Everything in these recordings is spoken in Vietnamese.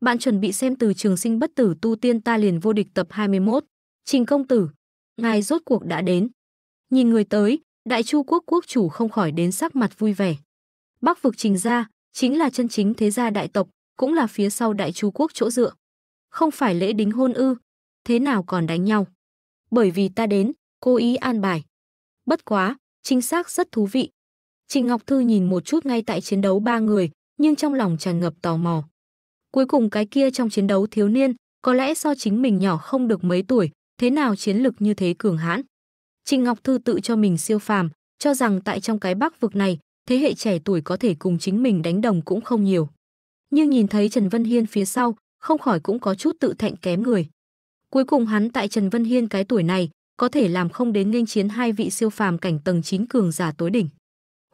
Bạn chuẩn bị xem từ trường sinh bất tử tu tiên ta liền vô địch tập 21. Trình công tử, ngài rốt cuộc đã đến. Nhìn người tới, đại chu quốc quốc chủ không khỏi đến sắc mặt vui vẻ. Bắc vực trình gia, chính là chân chính thế gia đại tộc, cũng là phía sau đại chu quốc chỗ dựa. Không phải lễ đính hôn ư, thế nào còn đánh nhau. Bởi vì ta đến, cố ý an bài. Bất quá, chính xác rất thú vị. Trình Ngọc Thư nhìn một chút ngay tại chiến đấu ba người, nhưng trong lòng tràn ngập tò mò. Cuối cùng cái kia trong chiến đấu thiếu niên, có lẽ do chính mình nhỏ không được mấy tuổi, thế nào chiến lực như thế cường hãn. Trình Ngọc Thư tự cho mình siêu phàm, cho rằng tại trong cái bắc vực này, thế hệ trẻ tuổi có thể cùng chính mình đánh đồng cũng không nhiều. Nhưng nhìn thấy Trần Vân Hiên phía sau, không khỏi cũng có chút tự thạnh kém người. Cuối cùng hắn tại Trần Vân Hiên cái tuổi này, có thể làm không đến nghênh chiến hai vị siêu phàm cảnh tầng chín cường giả tối đỉnh.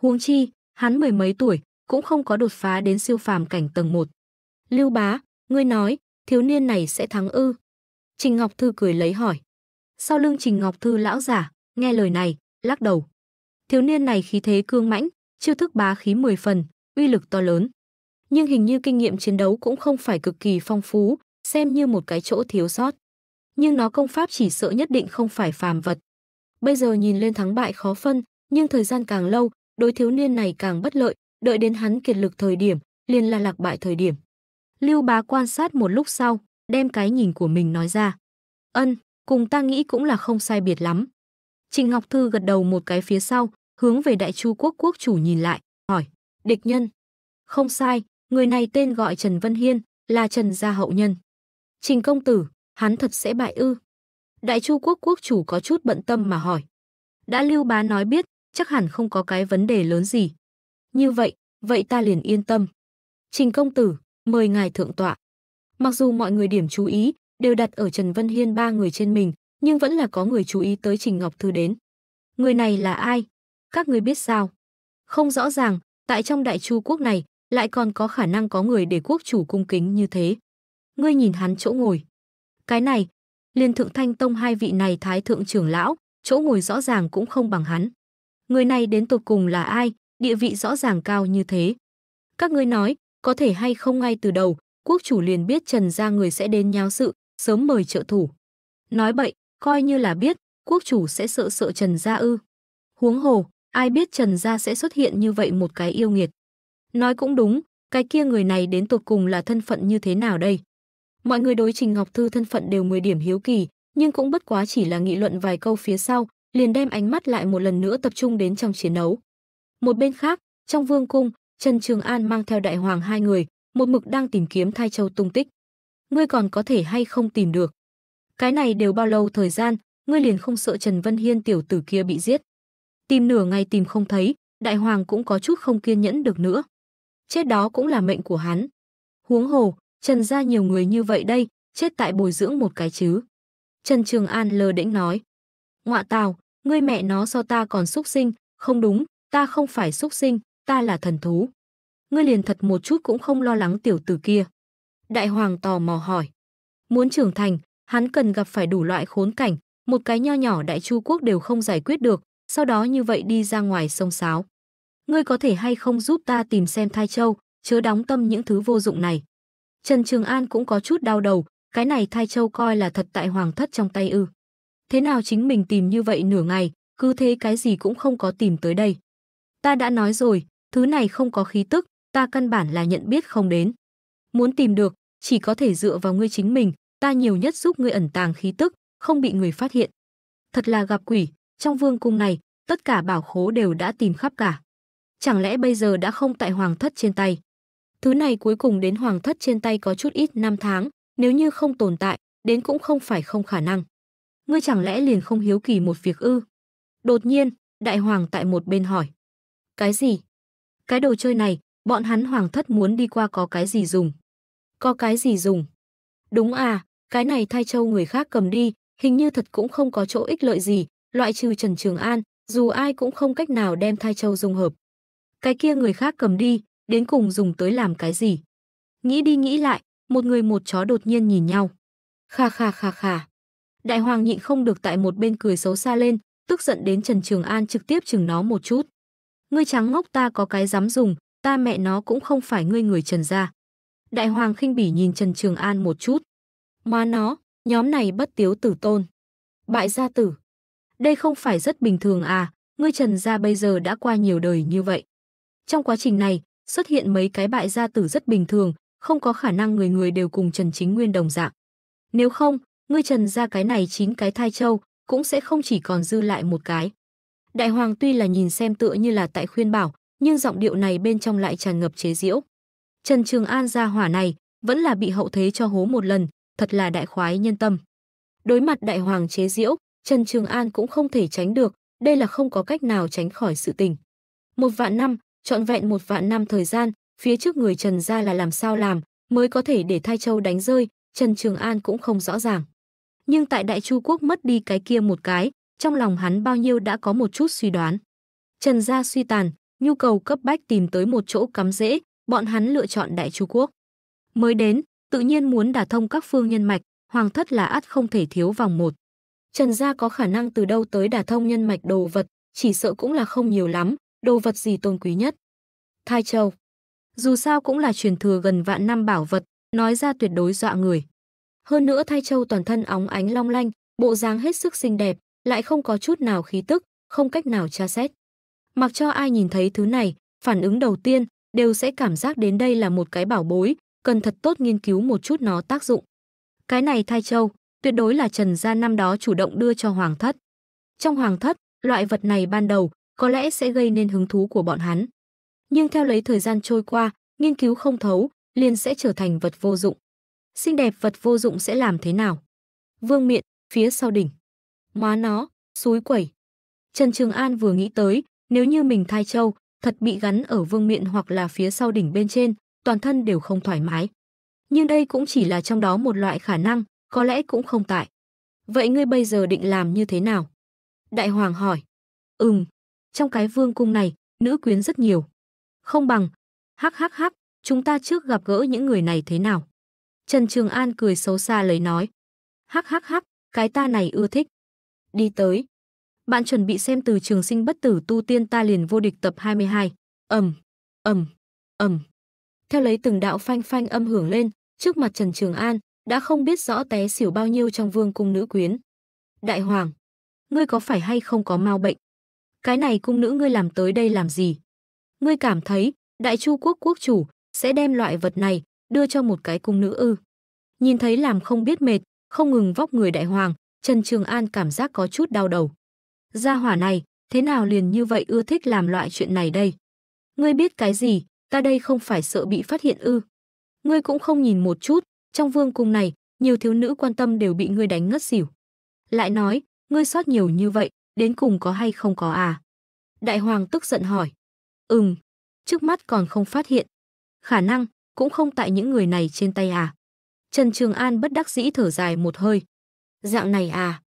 Huống chi, hắn mười mấy tuổi, cũng không có đột phá đến siêu phàm cảnh tầng một. Lưu bá, ngươi nói, thiếu niên này sẽ thắng ư. Trình Ngọc Thư cười lấy hỏi. Sau lưng Trình Ngọc Thư lão giả, nghe lời này, lắc đầu. Thiếu niên này khí thế cương mãnh, chiêu thức bá khí 10 phần, uy lực to lớn. Nhưng hình như kinh nghiệm chiến đấu cũng không phải cực kỳ phong phú, xem như một cái chỗ thiếu sót. Nhưng nó công pháp chỉ sợ nhất định không phải phàm vật. Bây giờ nhìn lên thắng bại khó phân, nhưng thời gian càng lâu, đối thiếu niên này càng bất lợi, đợi đến hắn kiệt lực thời điểm, liền là lạc bại thời điểm. Lưu bá quan sát một lúc sau, đem cái nhìn của mình nói ra. Ân, cùng ta nghĩ cũng là không sai biệt lắm. Trình Ngọc Thư gật đầu một cái phía sau, hướng về đại chu quốc quốc chủ nhìn lại, hỏi, địch nhân. Không sai, người này tên gọi Trần Vân Hiên, là Trần gia hậu nhân. Trình công tử, hắn thật sẽ bại ư. Đại chu quốc quốc chủ có chút bận tâm mà hỏi. Đã lưu bá nói biết, chắc hẳn không có cái vấn đề lớn gì. Như vậy, vậy ta liền yên tâm. Trình công tử, mời ngài thượng tọa. Mặc dù mọi người điểm chú ý đều đặt ở Trần Vân Hiên ba người trên mình, nhưng vẫn là có người chú ý tới Trình Ngọc Thư đến. Người này là ai? Các người biết sao? Không rõ ràng, tại trong đại chu quốc này lại còn có khả năng có người để quốc chủ cung kính như thế. Ngươi nhìn hắn chỗ ngồi. Cái này, liên thượng thanh tông hai vị này thái thượng trưởng lão, chỗ ngồi rõ ràng cũng không bằng hắn. Người này đến tột cùng là ai, địa vị rõ ràng cao như thế. Các ngươi nói, có thể hay không ngay từ đầu, quốc chủ liền biết Trần gia người sẽ đến nháo sự, sớm mời trợ thủ. Nói bậy, coi như là biết, quốc chủ sẽ sợ sợ Trần gia ư. Huống hồ, ai biết Trần gia sẽ xuất hiện như vậy một cái yêu nghiệt. Nói cũng đúng, cái kia người này đến tột cùng là thân phận như thế nào đây? Mọi người đối Trình Ngọc Thư thân phận đều 10 điểm hiếu kỳ, nhưng cũng bất quá chỉ là nghị luận vài câu phía sau, liền đem ánh mắt lại một lần nữa tập trung đến trong chiến đấu. Một bên khác, trong vương cung, Trần Trường An mang theo đại hoàng hai người, một mực đang tìm kiếm Thai Châu tung tích. Ngươi còn có thể hay không tìm được? Cái này đều bao lâu thời gian, ngươi liền không sợ Trần Vân Hiên tiểu tử kia bị giết. Tìm nửa ngày tìm không thấy, đại hoàng cũng có chút không kiên nhẫn được nữa. Chết đó cũng là mệnh của hắn. Huống hồ, Trần gia nhiều người như vậy đây, chết tại bồi dưỡng một cái chứ. Trần Trường An lờ đễnh nói. Ngoạ tào, ngươi mẹ nó so ta còn xúc sinh, không đúng, ta không phải xúc sinh, ta là thần thú. Ngươi liền thật một chút cũng không lo lắng tiểu tử kia. Đại hoàng tò mò hỏi. Muốn trưởng thành, hắn cần gặp phải đủ loại khốn cảnh, một cái nho nhỏ đại chu quốc đều không giải quyết được, sau đó như vậy đi ra ngoài sông sáo. Ngươi có thể hay không giúp ta tìm xem thai châu, chớ đóng tâm những thứ vô dụng này. Trần Trường An cũng có chút đau đầu, cái này thai châu coi là thật tại hoàng thất trong tay ư. Thế nào chính mình tìm như vậy nửa ngày, cứ thế cái gì cũng không có tìm tới đây. Ta đã nói rồi, Thứ này không có khí tức, ta căn bản là nhận biết không đến. Muốn tìm được, chỉ có thể dựa vào ngươi chính mình, ta nhiều nhất giúp ngươi ẩn tàng khí tức, không bị người phát hiện. Thật là gặp quỷ, trong vương cung này, tất cả bảo khố đều đã tìm khắp cả. Chẳng lẽ bây giờ đã không tại hoàng thất trên tay? Thứ này cuối cùng đến hoàng thất trên tay có chút ít năm tháng, nếu như không tồn tại, đến cũng không phải không khả năng. Ngươi chẳng lẽ liền không hiếu kỳ một việc ư? Đột nhiên, đại hoàng tại một bên hỏi. Cái gì? Cái đồ chơi này, bọn hắn hoàng thất muốn đi qua có cái gì dùng? Có cái gì dùng? Đúng à, cái này thay châu người khác cầm đi, hình như thật cũng không có chỗ ích lợi gì, loại trừ Trần Trường An, dù ai cũng không cách nào đem thay châu dung hợp. Cái kia người khác cầm đi, đến cùng dùng tới làm cái gì? Nghĩ đi nghĩ lại, một người một chó đột nhiên nhìn nhau. Kha kha kha kha. Đại hoàng nhịn không được tại một bên cười xấu xa lên, tức giận đến Trần Trường An trực tiếp chừng nó một chút ngươi trắng ngốc ta có cái dám dùng, ta mẹ nó cũng không phải ngươi người Trần gia. Đại hoàng khinh bỉ nhìn Trần Trường An một chút. Má nó, nhóm này bất tiếu tử tôn. Bại gia tử. Đây không phải rất bình thường à, ngươi Trần gia bây giờ đã qua nhiều đời như vậy. Trong quá trình này, xuất hiện mấy cái bại gia tử rất bình thường, không có khả năng người người đều cùng Trần Chính Nguyên đồng dạng. Nếu không, ngươi Trần gia cái này chín cái thai châu, cũng sẽ không chỉ còn dư lại một cái. Đại hoàng tuy là nhìn xem tựa như là tại khuyên bảo, nhưng giọng điệu này bên trong lại tràn ngập chế diễu. Trần Trường An ra hỏa này, vẫn là bị hậu thế cho hố một lần, thật là đại khoái nhân tâm. Đối mặt đại hoàng chế diễu, Trần Trường An cũng không thể tránh được, đây là không có cách nào tránh khỏi sự tình. Một vạn năm, trọn vẹn một vạn năm thời gian, phía trước người Trần gia là làm sao làm, mới có thể để Thai Châu đánh rơi, Trần Trường An cũng không rõ ràng. Nhưng tại Đại Chu Quốc mất đi cái kia một cái, trong lòng hắn bao nhiêu đã có một chút suy đoán. Trần gia suy tàn, nhu cầu cấp bách tìm tới một chỗ cắm rễ, bọn hắn lựa chọn Đại Chu Quốc. Mới đến, tự nhiên muốn đả thông các phương nhân mạch, hoàng thất là ắt không thể thiếu vòng một. Trần gia có khả năng từ đâu tới đả thông nhân mạch đồ vật, chỉ sợ cũng là không nhiều lắm, đồ vật gì tôn quý nhất. Thai châu. Dù sao cũng là truyền thừa gần vạn năm bảo vật, nói ra tuyệt đối dọa người. Hơn nữa thai châu toàn thân óng ánh long lanh, bộ dáng hết sức xinh đẹp, lại không có chút nào khí tức, không cách nào tra xét. Mặc cho ai nhìn thấy thứ này, phản ứng đầu tiên đều sẽ cảm giác đến đây là một cái bảo bối, cần thật tốt nghiên cứu một chút nó tác dụng. Cái này thai châu, tuyệt đối là Trần Gia năm đó chủ động đưa cho Hoàng Thất. Trong Hoàng Thất, loại vật này ban đầu có lẽ sẽ gây nên hứng thú của bọn hắn. Nhưng theo lấy thời gian trôi qua, nghiên cứu không thấu, liền sẽ trở thành vật vô dụng. Xinh đẹp vật vô dụng sẽ làm thế nào? Vương Miện, phía sau đỉnh. Má nó, suối quẩy. Trần Trường An vừa nghĩ tới, nếu như mình thai châu, thật bị gắn ở vương miện hoặc là phía sau đỉnh bên trên, toàn thân đều không thoải mái. Nhưng đây cũng chỉ là trong đó một loại khả năng, có lẽ cũng không tại. Vậy ngươi bây giờ định làm như thế nào? Đại Hoàng hỏi. Ừm, trong cái vương cung này, nữ quyến rất nhiều. Không bằng, hắc hắc hắc, chúng ta trước gặp gỡ những người này thế nào? Trần Trường An cười xấu xa lấy nói. Hắc hắc hắc, cái ta này ưa thích đi tới. Bạn chuẩn bị xem từ trường sinh bất tử tu tiên ta liền vô địch tập 22. Ầm, ầm, ầm. Theo lấy từng đạo phanh phanh âm hưởng lên, trước mặt Trần Trường An, đã không biết rõ té xỉu bao nhiêu trong vương cung nữ quyến. Đại hoàng, ngươi có phải hay không có mau bệnh? Cái này cung nữ ngươi làm tới đây làm gì? Ngươi cảm thấy, đại chu quốc quốc chủ, sẽ đem loại vật này, đưa cho một cái cung nữ ư. Nhìn thấy làm không biết mệt, không ngừng vóc người đại hoàng, Trần Trường An cảm giác có chút đau đầu. Gia hỏa này, thế nào liền như vậy ưa thích làm loại chuyện này đây? Ngươi biết cái gì, ta đây không phải sợ bị phát hiện ư. Ngươi cũng không nhìn một chút, trong vương cung này, nhiều thiếu nữ quan tâm đều bị ngươi đánh ngất xỉu. Lại nói, ngươi sót nhiều như vậy, đến cùng có hay không có à? Đại hoàng tức giận hỏi. Ừm, trước mắt còn không phát hiện. Khả năng, cũng không tại những người này trên tay à. Trần Trường An bất đắc dĩ thở dài một hơi. Dạng này à?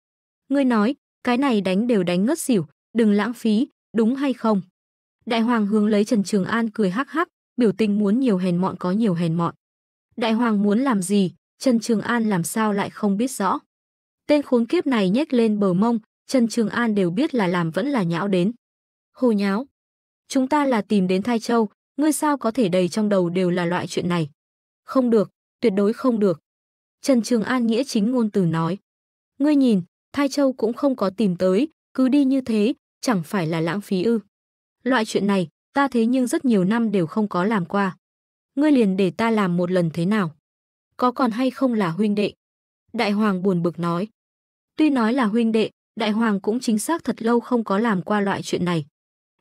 Ngươi nói, cái này đánh đều đánh ngất xỉu, đừng lãng phí, đúng hay không? Đại hoàng hướng lấy Trần Trường An cười hắc hắc, biểu tình muốn nhiều hèn mọn có nhiều hèn mọn. Đại hoàng muốn làm gì, Trần Trường An làm sao lại không biết rõ. Tên khốn kiếp này nhét lên bờ mông, Trần Trường An đều biết là làm vẫn là nhão đến. Hồ nháo. Chúng ta là tìm đến Thai Châu, ngươi sao có thể đầy trong đầu đều là loại chuyện này. Không được, tuyệt đối không được. Trần Trường An nghĩa chính ngôn từ nói. Ngươi nhìn, Thai Châu cũng không có tìm tới, cứ đi như thế, chẳng phải là lãng phí ư. Loại chuyện này, ta thế nhưng rất nhiều năm đều không có làm qua. Ngươi liền để ta làm một lần thế nào? Có còn hay không là huynh đệ? Đại Hoàng buồn bực nói. Tuy nói là huynh đệ, Đại Hoàng cũng chính xác thật lâu không có làm qua loại chuyện này.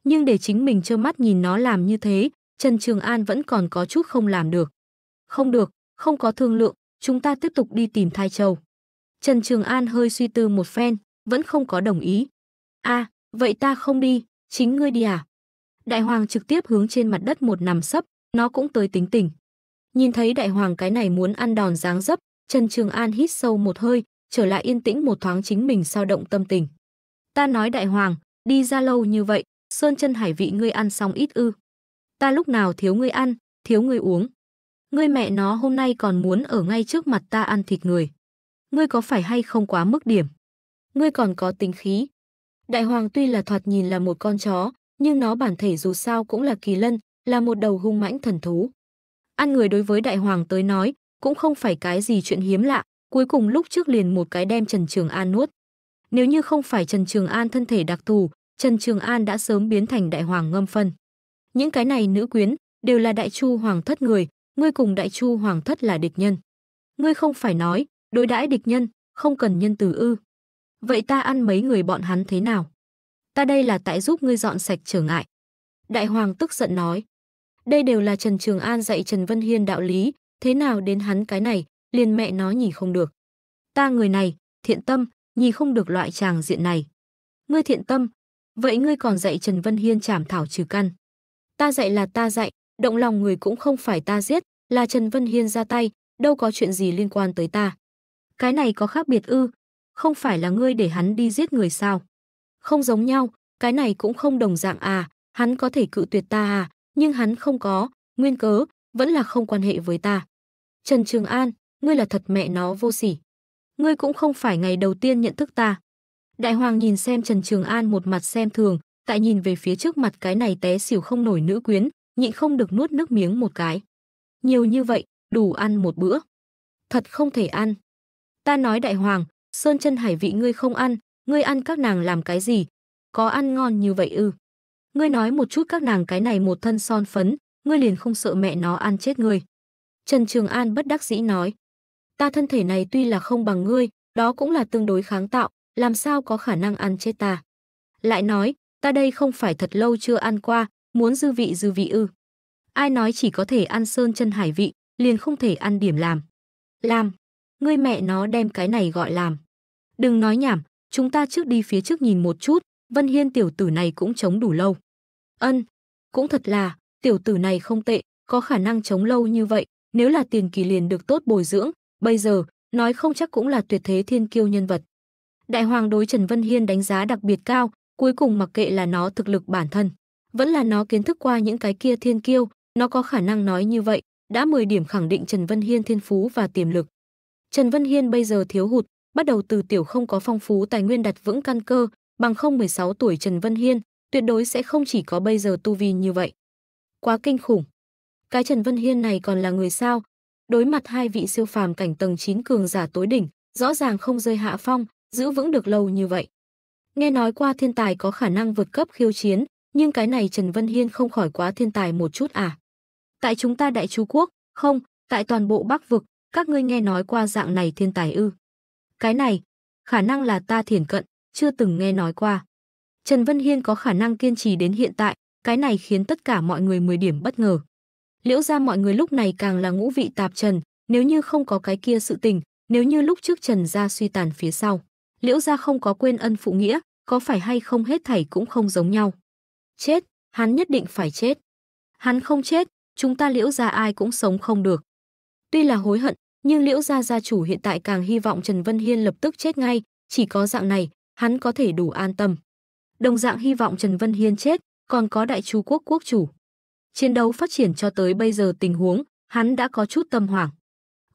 Nhưng để chính mình trơ mắt nhìn nó làm như thế, Trần Trường An vẫn còn có chút không làm được. Không được, không có thương lượng, chúng ta tiếp tục đi tìm Thai Châu. Trần Trường An hơi suy tư một phen, vẫn không có đồng ý. a à, vậy ta không đi, chính ngươi đi à? Đại hoàng trực tiếp hướng trên mặt đất một nằm sấp, nó cũng tới tính tình. Nhìn thấy đại hoàng cái này muốn ăn đòn dáng dấp, Trần Trường An hít sâu một hơi, trở lại yên tĩnh một thoáng chính mình sao động tâm tình. Ta nói đại hoàng, đi ra lâu như vậy, sơn chân hải vị ngươi ăn xong ít ư. Ta lúc nào thiếu ngươi ăn, thiếu ngươi uống. Ngươi mẹ nó hôm nay còn muốn ở ngay trước mặt ta ăn thịt người ngươi có phải hay không quá mức điểm? Ngươi còn có tính khí. Đại hoàng tuy là thoạt nhìn là một con chó, nhưng nó bản thể dù sao cũng là kỳ lân, là một đầu hung mãnh thần thú. Ăn người đối với đại hoàng tới nói, cũng không phải cái gì chuyện hiếm lạ, cuối cùng lúc trước liền một cái đem Trần Trường An nuốt. Nếu như không phải Trần Trường An thân thể đặc thù, Trần Trường An đã sớm biến thành đại hoàng ngâm phân. Những cái này nữ quyến đều là đại chu hoàng thất người, ngươi cùng đại chu hoàng thất là địch nhân. Ngươi không phải nói, Đối đãi địch nhân, không cần nhân từ ư. Vậy ta ăn mấy người bọn hắn thế nào? Ta đây là tại giúp ngươi dọn sạch trở ngại. Đại hoàng tức giận nói. Đây đều là Trần Trường An dạy Trần Vân Hiên đạo lý, thế nào đến hắn cái này, liền mẹ nó nhỉ không được. Ta người này, thiện tâm, nhì không được loại chàng diện này. Ngươi thiện tâm, vậy ngươi còn dạy Trần Vân Hiên chảm thảo trừ căn. Ta dạy là ta dạy, động lòng người cũng không phải ta giết, là Trần Vân Hiên ra tay, đâu có chuyện gì liên quan tới ta. Cái này có khác biệt ư? Không phải là ngươi để hắn đi giết người sao? Không giống nhau, cái này cũng không đồng dạng à, hắn có thể cự tuyệt ta à, nhưng hắn không có, nguyên cớ, vẫn là không quan hệ với ta. Trần Trường An, ngươi là thật mẹ nó vô sỉ. Ngươi cũng không phải ngày đầu tiên nhận thức ta. Đại Hoàng nhìn xem Trần Trường An một mặt xem thường, tại nhìn về phía trước mặt cái này té xỉu không nổi nữ quyến, nhịn không được nuốt nước miếng một cái. Nhiều như vậy, đủ ăn một bữa. Thật không thể ăn. Ta nói đại hoàng, sơn chân hải vị ngươi không ăn, ngươi ăn các nàng làm cái gì? Có ăn ngon như vậy ư? Ngươi nói một chút các nàng cái này một thân son phấn, ngươi liền không sợ mẹ nó ăn chết ngươi. Trần Trường An bất đắc dĩ nói. Ta thân thể này tuy là không bằng ngươi, đó cũng là tương đối kháng tạo, làm sao có khả năng ăn chết ta. Lại nói, ta đây không phải thật lâu chưa ăn qua, muốn dư vị dư vị ư. Ai nói chỉ có thể ăn sơn chân hải vị, liền không thể ăn điểm làm. Làm, ngươi mẹ nó đem cái này gọi làm. Đừng nói nhảm, chúng ta trước đi phía trước nhìn một chút, Vân Hiên tiểu tử này cũng chống đủ lâu. Ân, cũng thật là, tiểu tử này không tệ, có khả năng chống lâu như vậy, nếu là tiền kỳ liền được tốt bồi dưỡng, bây giờ, nói không chắc cũng là tuyệt thế thiên kiêu nhân vật. Đại hoàng đối Trần Vân Hiên đánh giá đặc biệt cao, cuối cùng mặc kệ là nó thực lực bản thân, vẫn là nó kiến thức qua những cái kia thiên kiêu, nó có khả năng nói như vậy, đã 10 điểm khẳng định Trần Vân Hiên thiên phú và tiềm lực. Trần Văn Hiên bây giờ thiếu hụt, bắt đầu từ tiểu không có phong phú tài nguyên đặt vững căn cơ, bằng không 16 tuổi Trần Văn Hiên, tuyệt đối sẽ không chỉ có bây giờ tu vi như vậy. Quá kinh khủng. Cái Trần Văn Hiên này còn là người sao? Đối mặt hai vị siêu phàm cảnh tầng 9 cường giả tối đỉnh, rõ ràng không rơi hạ phong, giữ vững được lâu như vậy. Nghe nói qua thiên tài có khả năng vượt cấp khiêu chiến, nhưng cái này Trần Văn Hiên không khỏi quá thiên tài một chút à. Tại chúng ta Đại chu Quốc, không, tại toàn bộ Bắc Vực, các ngươi nghe nói qua dạng này thiên tài ư. Cái này, khả năng là ta thiền cận, chưa từng nghe nói qua. Trần Vân Hiên có khả năng kiên trì đến hiện tại, cái này khiến tất cả mọi người 10 điểm bất ngờ. Liễu ra mọi người lúc này càng là ngũ vị tạp trần, nếu như không có cái kia sự tình, nếu như lúc trước Trần gia suy tàn phía sau, Liễu gia không có quên ân phụ nghĩa, có phải hay không hết thảy cũng không giống nhau. Chết, hắn nhất định phải chết. Hắn không chết, chúng ta Liễu gia ai cũng sống không được. Tuy là hối hận, nhưng Liễu gia gia chủ hiện tại càng hy vọng Trần Vân Hiên lập tức chết ngay, chỉ có dạng này, hắn có thể đủ an tâm. Đồng dạng hy vọng Trần Vân Hiên chết, còn có đại chú quốc quốc chủ. Chiến đấu phát triển cho tới bây giờ tình huống, hắn đã có chút tâm hoảng.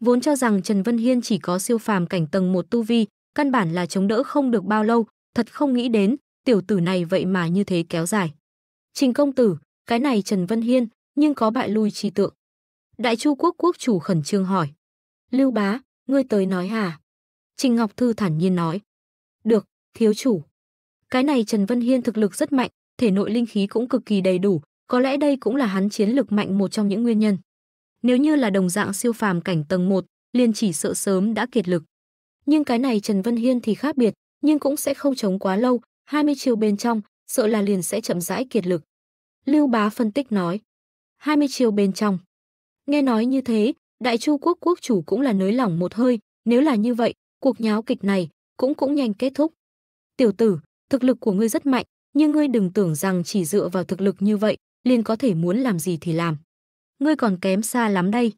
Vốn cho rằng Trần Vân Hiên chỉ có siêu phàm cảnh tầng một tu vi, căn bản là chống đỡ không được bao lâu, thật không nghĩ đến, tiểu tử này vậy mà như thế kéo dài. Trình công tử, cái này Trần Vân Hiên, nhưng có bại lui chi tượng. Đại Chu quốc quốc chủ khẩn trương hỏi. Lưu bá, ngươi tới nói hả? Trình Ngọc Thư thản nhiên nói. Được, thiếu chủ. Cái này Trần Vân Hiên thực lực rất mạnh, thể nội linh khí cũng cực kỳ đầy đủ, có lẽ đây cũng là hắn chiến lực mạnh một trong những nguyên nhân. Nếu như là đồng dạng siêu phàm cảnh tầng 1, liền chỉ sợ sớm đã kiệt lực. Nhưng cái này Trần Vân Hiên thì khác biệt, nhưng cũng sẽ không chống quá lâu, 20 chiều bên trong, sợ là liền sẽ chậm rãi kiệt lực. Lưu Bá phân tích nói, 20 chiều bên trong. Nghe nói như thế, Đại Chu quốc quốc chủ cũng là nới lỏng một hơi, nếu là như vậy, cuộc nháo kịch này cũng cũng nhanh kết thúc. Tiểu tử, thực lực của ngươi rất mạnh, nhưng ngươi đừng tưởng rằng chỉ dựa vào thực lực như vậy, liền có thể muốn làm gì thì làm. Ngươi còn kém xa lắm đây.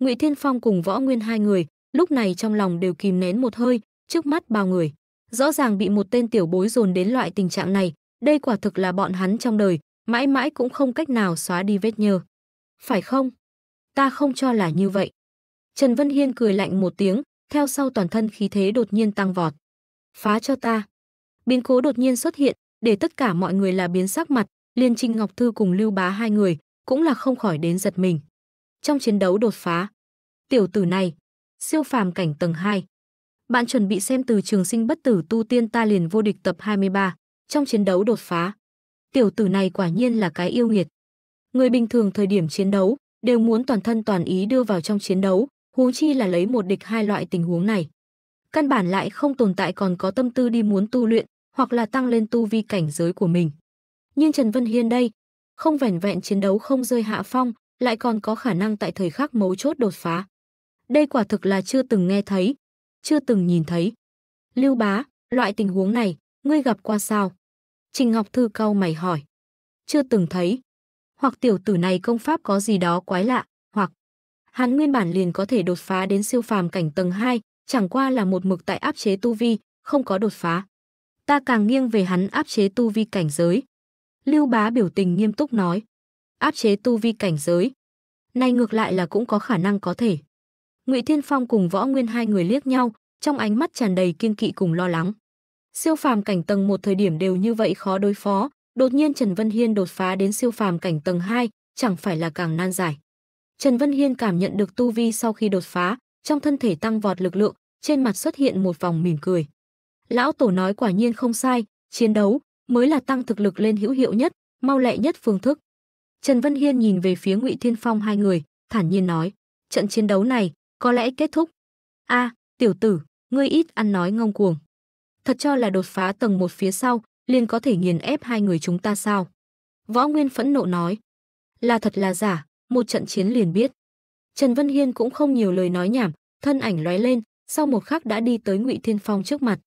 Ngụy Thiên Phong cùng Võ Nguyên hai người, lúc này trong lòng đều kìm nén một hơi, trước mắt bao người, rõ ràng bị một tên tiểu bối dồn đến loại tình trạng này, đây quả thực là bọn hắn trong đời, mãi mãi cũng không cách nào xóa đi vết nhơ. Phải không? ta không cho là như vậy. Trần Vân Hiên cười lạnh một tiếng, theo sau toàn thân khí thế đột nhiên tăng vọt. Phá cho ta. Biến cố đột nhiên xuất hiện, để tất cả mọi người là biến sắc mặt, liên Trinh Ngọc Thư cùng Lưu Bá hai người, cũng là không khỏi đến giật mình. Trong chiến đấu đột phá, tiểu tử này, siêu phàm cảnh tầng 2. Bạn chuẩn bị xem từ trường sinh bất tử tu tiên ta liền vô địch tập 23, trong chiến đấu đột phá. Tiểu tử này quả nhiên là cái yêu nghiệt. Người bình thường thời điểm chiến đấu, đều muốn toàn thân toàn ý đưa vào trong chiến đấu, huống chi là lấy một địch hai loại tình huống này. Căn bản lại không tồn tại còn có tâm tư đi muốn tu luyện, hoặc là tăng lên tu vi cảnh giới của mình. Nhưng Trần Vân Hiên đây, không vẻn vẹn chiến đấu không rơi hạ phong, lại còn có khả năng tại thời khắc mấu chốt đột phá. Đây quả thực là chưa từng nghe thấy, chưa từng nhìn thấy. Lưu Bá, loại tình huống này, ngươi gặp qua sao? Trình Ngọc Thư cau mày hỏi. Chưa từng thấy hoặc tiểu tử này công pháp có gì đó quái lạ, hoặc hắn nguyên bản liền có thể đột phá đến siêu phàm cảnh tầng 2, chẳng qua là một mực tại áp chế tu vi, không có đột phá. Ta càng nghiêng về hắn áp chế tu vi cảnh giới. Lưu Bá biểu tình nghiêm túc nói, áp chế tu vi cảnh giới. Này ngược lại là cũng có khả năng có thể. Ngụy Thiên Phong cùng Võ Nguyên hai người liếc nhau, trong ánh mắt tràn đầy kiên kỵ cùng lo lắng. Siêu phàm cảnh tầng một thời điểm đều như vậy khó đối phó, Đột nhiên Trần Vân Hiên đột phá đến siêu phàm cảnh tầng 2, chẳng phải là càng nan giải. Trần Vân Hiên cảm nhận được tu vi sau khi đột phá, trong thân thể tăng vọt lực lượng, trên mặt xuất hiện một vòng mỉm cười. Lão tổ nói quả nhiên không sai, chiến đấu mới là tăng thực lực lên hữu hiệu nhất, mau lẹ nhất phương thức. Trần Vân Hiên nhìn về phía Ngụy Thiên Phong hai người, thản nhiên nói, trận chiến đấu này có lẽ kết thúc. A, tiểu tử, ngươi ít ăn nói ngông cuồng. Thật cho là đột phá tầng một phía sau, liền có thể nghiền ép hai người chúng ta sao? Võ Nguyên phẫn nộ nói. Là thật là giả, một trận chiến liền biết. Trần Vân Hiên cũng không nhiều lời nói nhảm, thân ảnh lóe lên, sau một khắc đã đi tới Ngụy Thiên Phong trước mặt.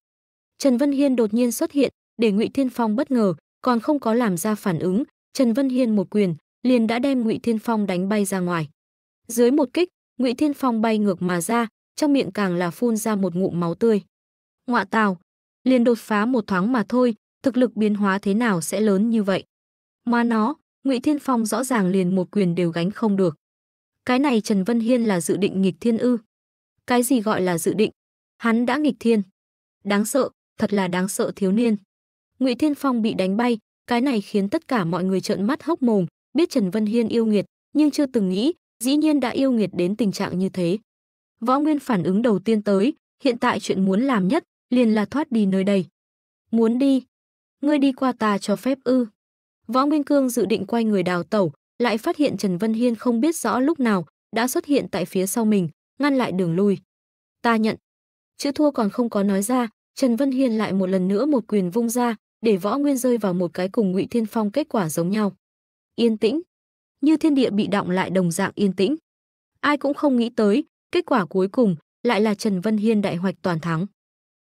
Trần Vân Hiên đột nhiên xuất hiện, để Ngụy Thiên Phong bất ngờ, còn không có làm ra phản ứng, Trần Vân Hiên một quyền, liền đã đem Ngụy Thiên Phong đánh bay ra ngoài. Dưới một kích, Ngụy Thiên Phong bay ngược mà ra, trong miệng càng là phun ra một ngụm máu tươi. Ngọa tào, liền đột phá một thoáng mà thôi, thực lực biến hóa thế nào sẽ lớn như vậy. Mà nó, Ngụy Thiên Phong rõ ràng liền một quyền đều gánh không được. Cái này Trần Vân Hiên là dự định nghịch thiên ư? Cái gì gọi là dự định? Hắn đã nghịch thiên. Đáng sợ, thật là đáng sợ thiếu niên. Ngụy Thiên Phong bị đánh bay, cái này khiến tất cả mọi người trợn mắt hốc mồm, biết Trần Vân Hiên yêu nghiệt, nhưng chưa từng nghĩ, dĩ nhiên đã yêu nghiệt đến tình trạng như thế. Võ Nguyên phản ứng đầu tiên tới, hiện tại chuyện muốn làm nhất liền là thoát đi nơi đây. Muốn đi, ngươi đi qua ta cho phép ư. Võ Nguyên Cương dự định quay người đào tẩu, lại phát hiện Trần Vân Hiên không biết rõ lúc nào đã xuất hiện tại phía sau mình, ngăn lại đường lui. Ta nhận. Chữ thua còn không có nói ra, Trần Vân Hiên lại một lần nữa một quyền vung ra, để Võ Nguyên rơi vào một cái cùng Ngụy Thiên Phong kết quả giống nhau. Yên tĩnh. Như thiên địa bị động lại đồng dạng yên tĩnh. Ai cũng không nghĩ tới, kết quả cuối cùng lại là Trần Vân Hiên đại hoạch toàn thắng.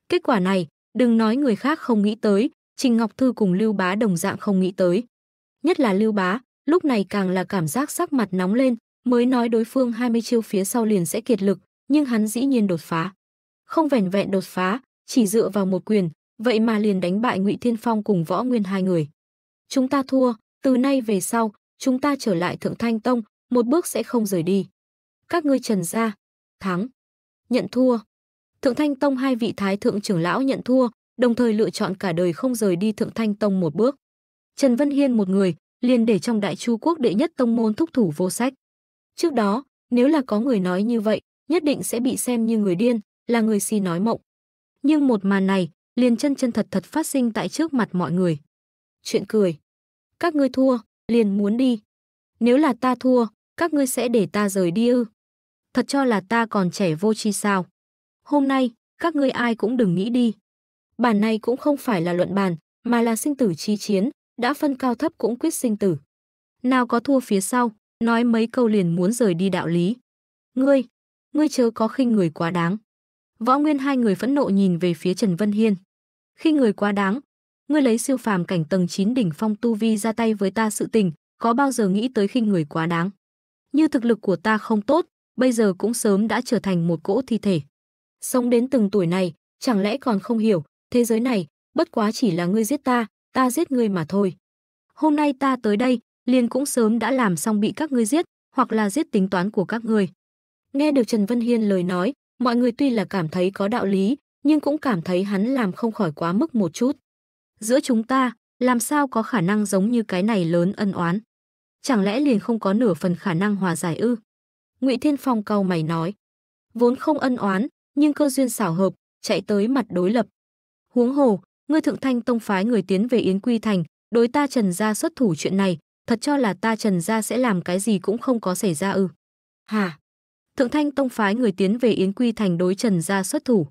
Kết quả này, đừng nói người khác không nghĩ tới, Trình Ngọc Thư cùng Lưu Bá đồng dạng không nghĩ tới. Nhất là Lưu Bá, lúc này càng là cảm giác sắc mặt nóng lên, mới nói đối phương 20 chiêu phía sau liền sẽ kiệt lực, nhưng hắn dĩ nhiên đột phá. Không vẻn vẹn đột phá, chỉ dựa vào một quyền, vậy mà liền đánh bại Ngụy Thiên Phong cùng Võ Nguyên hai người. Chúng ta thua, từ nay về sau, chúng ta trở lại Thượng Thanh Tông, một bước sẽ không rời đi. Các ngươi Trần gia, thắng. Nhận thua. Thượng Thanh Tông hai vị thái thượng trưởng lão nhận thua, đồng thời lựa chọn cả đời không rời đi Thượng Thanh Tông một bước. Trần Vân Hiên một người, liền để trong Đại Chu quốc đệ nhất tông môn thúc thủ vô sách. Trước đó, nếu là có người nói như vậy, nhất định sẽ bị xem như người điên, là người si nói mộng. Nhưng một màn này, liền chân chân thật thật phát sinh tại trước mặt mọi người. Chuyện cười. Các ngươi thua, liền muốn đi. Nếu là ta thua, các ngươi sẽ để ta rời đi ư. Thật cho là ta còn trẻ vô chi sao. Hôm nay, các ngươi ai cũng đừng nghĩ đi bản này cũng không phải là luận bàn, mà là sinh tử chi chiến, đã phân cao thấp cũng quyết sinh tử. Nào có thua phía sau, nói mấy câu liền muốn rời đi đạo lý. Ngươi, ngươi chớ có khinh người quá đáng. Võ Nguyên hai người phẫn nộ nhìn về phía Trần Vân Hiên. Khi người quá đáng, ngươi lấy siêu phàm cảnh tầng 9 đỉnh phong tu vi ra tay với ta sự tình, có bao giờ nghĩ tới khinh người quá đáng. Như thực lực của ta không tốt, bây giờ cũng sớm đã trở thành một cỗ thi thể. Sống đến từng tuổi này, chẳng lẽ còn không hiểu, Thế giới này, bất quá chỉ là ngươi giết ta, ta giết ngươi mà thôi. Hôm nay ta tới đây, liền cũng sớm đã làm xong bị các ngươi giết, hoặc là giết tính toán của các ngươi. Nghe được Trần Vân Hiên lời nói, mọi người tuy là cảm thấy có đạo lý, nhưng cũng cảm thấy hắn làm không khỏi quá mức một chút. Giữa chúng ta, làm sao có khả năng giống như cái này lớn ân oán? Chẳng lẽ liền không có nửa phần khả năng hòa giải ư? Ngụy Thiên Phong cau mày nói. Vốn không ân oán, nhưng cơ duyên xảo hợp, chạy tới mặt đối lập. Huống hồ, ngươi thượng thanh tông phái người tiến về Yến Quy Thành, đối ta Trần gia xuất thủ chuyện này, thật cho là ta Trần gia sẽ làm cái gì cũng không có xảy ra ư? Ừ. Hả? Thượng Thanh Tông phái người tiến về Yến Quy Thành đối Trần gia xuất thủ.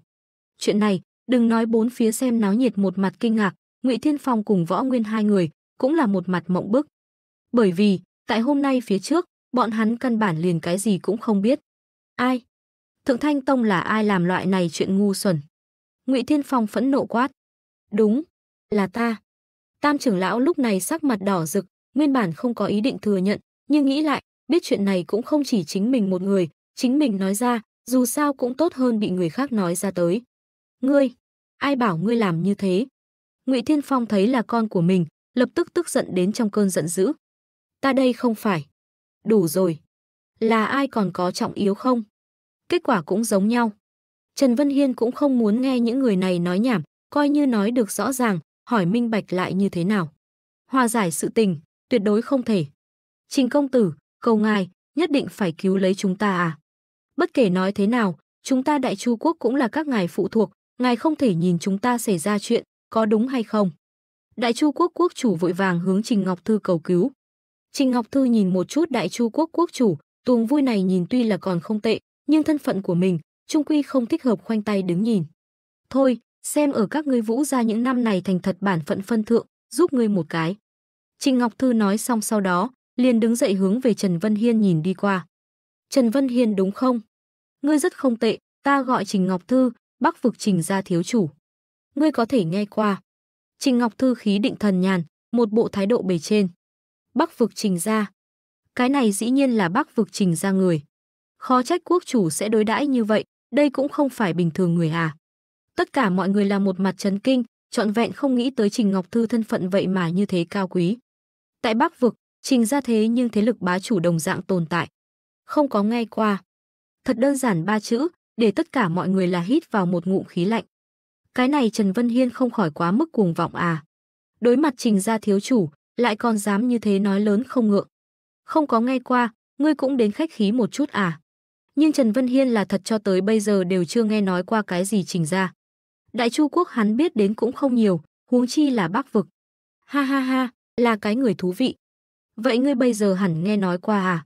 Chuyện này, đừng nói bốn phía xem náo nhiệt một mặt kinh ngạc, Ngụy Thiên Phong cùng Võ Nguyên hai người cũng là một mặt mộng bức. Bởi vì, tại hôm nay phía trước, bọn hắn căn bản liền cái gì cũng không biết. Ai? Thượng Thanh Tông là ai làm loại này chuyện ngu xuẩn? Ngụy Thiên Phong phẫn nộ quát. Đúng, là ta. Tam trưởng lão lúc này sắc mặt đỏ rực, nguyên bản không có ý định thừa nhận, nhưng nghĩ lại, biết chuyện này cũng không chỉ chính mình một người, chính mình nói ra, dù sao cũng tốt hơn bị người khác nói ra tới. Ngươi, ai bảo ngươi làm như thế? Ngụy Thiên Phong thấy là con của mình, lập tức tức giận đến trong cơn giận dữ. Ta đây không phải. Đủ rồi. Là ai còn có trọng yếu không? Kết quả cũng giống nhau. Trần Vân Hiên cũng không muốn nghe những người này nói nhảm, coi như nói được rõ ràng, hỏi minh bạch lại như thế nào. Hòa giải sự tình, tuyệt đối không thể. Trình công tử, cầu ngài, nhất định phải cứu lấy chúng ta à? Bất kể nói thế nào, chúng ta Đại Chu Quốc cũng là các ngài phụ thuộc, ngài không thể nhìn chúng ta xảy ra chuyện, có đúng hay không? Đại Chu Quốc quốc chủ vội vàng hướng Trình Ngọc Thư cầu cứu. Trình Ngọc Thư nhìn một chút Đại Chu Quốc quốc chủ, tuồng vui này nhìn tuy là còn không tệ, nhưng thân phận của mình, trung quy không thích hợp khoanh tay đứng nhìn. Thôi, xem ở các ngươi vũ ra những năm này thành thật bản phận phân thượng, giúp ngươi một cái. Trịnh Ngọc Thư nói xong sau đó, liền đứng dậy hướng về Trần Vân Hiên nhìn đi qua. Trần Vân Hiên đúng không? Ngươi rất không tệ, ta gọi Trình Ngọc Thư, bắc vực Trình gia thiếu chủ. Ngươi có thể nghe qua. Trình Ngọc Thư khí định thần nhàn, một bộ thái độ bề trên. Bắc vực Trình gia. Cái này dĩ nhiên là bắc vực Trình gia người. Khó trách quốc chủ sẽ đối đãi như vậy, đây cũng không phải bình thường người à. Tất cả mọi người là một mặt chấn kinh, trọn vẹn không nghĩ tới Trình Ngọc Thư thân phận vậy mà như thế cao quý. Tại Bắc Vực, Trình ra thế nhưng thế lực bá chủ đồng dạng tồn tại. Không có nghe qua. Thật đơn giản ba chữ, để tất cả mọi người là hít vào một ngụm khí lạnh. Cái này Trần Vân Hiên không khỏi quá mức cuồng vọng à. Đối mặt Trình ra thiếu chủ, lại còn dám như thế nói lớn không ngượng. Không có nghe qua, ngươi cũng đến khách khí một chút à nhưng Trần Vân Hiên là thật cho tới bây giờ đều chưa nghe nói qua cái gì trình ra. Đại Chu Quốc hắn biết đến cũng không nhiều, huống chi là bắc vực. Ha ha ha, là cái người thú vị. Vậy ngươi bây giờ hẳn nghe nói qua à?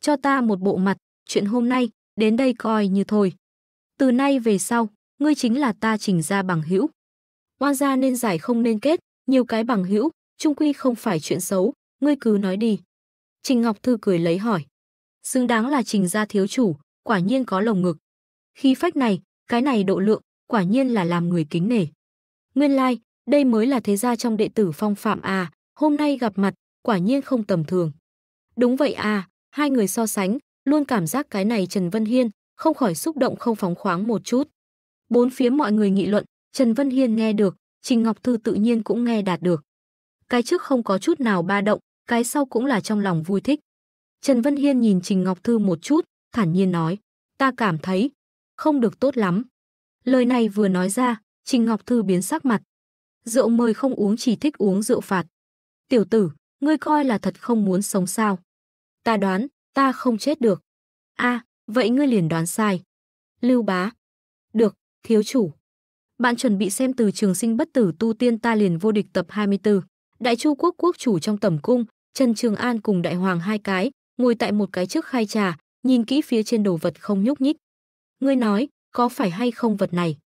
Cho ta một bộ mặt, chuyện hôm nay, đến đây coi như thôi. Từ nay về sau, ngươi chính là ta trình ra bằng hữu. Oan gia nên giải không nên kết, nhiều cái bằng hữu, trung quy không phải chuyện xấu, ngươi cứ nói đi. Trình Ngọc Thư cười lấy hỏi. Xứng đáng là trình gia thiếu chủ, quả nhiên có lồng ngực. Khi phách này, cái này độ lượng, quả nhiên là làm người kính nể. Nguyên lai, like, đây mới là thế gia trong đệ tử phong phạm à, hôm nay gặp mặt, quả nhiên không tầm thường. Đúng vậy à, hai người so sánh, luôn cảm giác cái này Trần Vân Hiên, không khỏi xúc động không phóng khoáng một chút. Bốn phía mọi người nghị luận, Trần Vân Hiên nghe được, Trình Ngọc Thư tự nhiên cũng nghe đạt được. Cái trước không có chút nào ba động, cái sau cũng là trong lòng vui thích. Trần Vân Hiên nhìn Trình Ngọc Thư một chút, thản nhiên nói, ta cảm thấy không được tốt lắm. Lời này vừa nói ra, Trình Ngọc Thư biến sắc mặt. Rượu mời không uống chỉ thích uống rượu phạt. Tiểu tử, ngươi coi là thật không muốn sống sao. Ta đoán, ta không chết được. a vậy ngươi liền đoán sai. Lưu bá. Được, thiếu chủ. Bạn chuẩn bị xem từ trường sinh bất tử tu tiên ta liền vô địch tập 24. Đại chu quốc quốc chủ trong tầm cung, Trần Trường An cùng đại hoàng hai cái, ngồi tại một cái trước khai trà, nhìn kỹ phía trên đồ vật không nhúc nhích. Ngươi nói, có phải hay không vật này?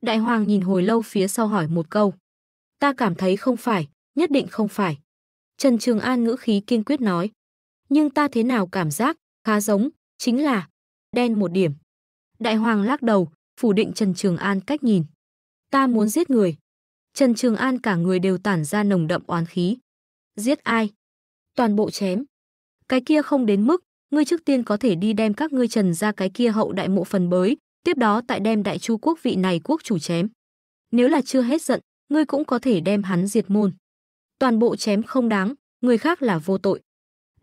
Đại hoàng nhìn hồi lâu phía sau hỏi một câu. Ta cảm thấy không phải, nhất định không phải. Trần Trường An ngữ khí kiên quyết nói. Nhưng ta thế nào cảm giác, khá giống, chính là đen một điểm. Đại hoàng lắc đầu, phủ định Trần Trường An cách nhìn. Ta muốn giết người. Trần Trường An cả người đều tản ra nồng đậm oán khí. Giết ai? Toàn bộ chém. Cái kia không đến mức, ngươi trước tiên có thể đi đem các ngươi trần ra cái kia hậu đại mộ phần bới, tiếp đó tại đem đại chu quốc vị này quốc chủ chém. Nếu là chưa hết giận, ngươi cũng có thể đem hắn diệt môn. Toàn bộ chém không đáng, người khác là vô tội.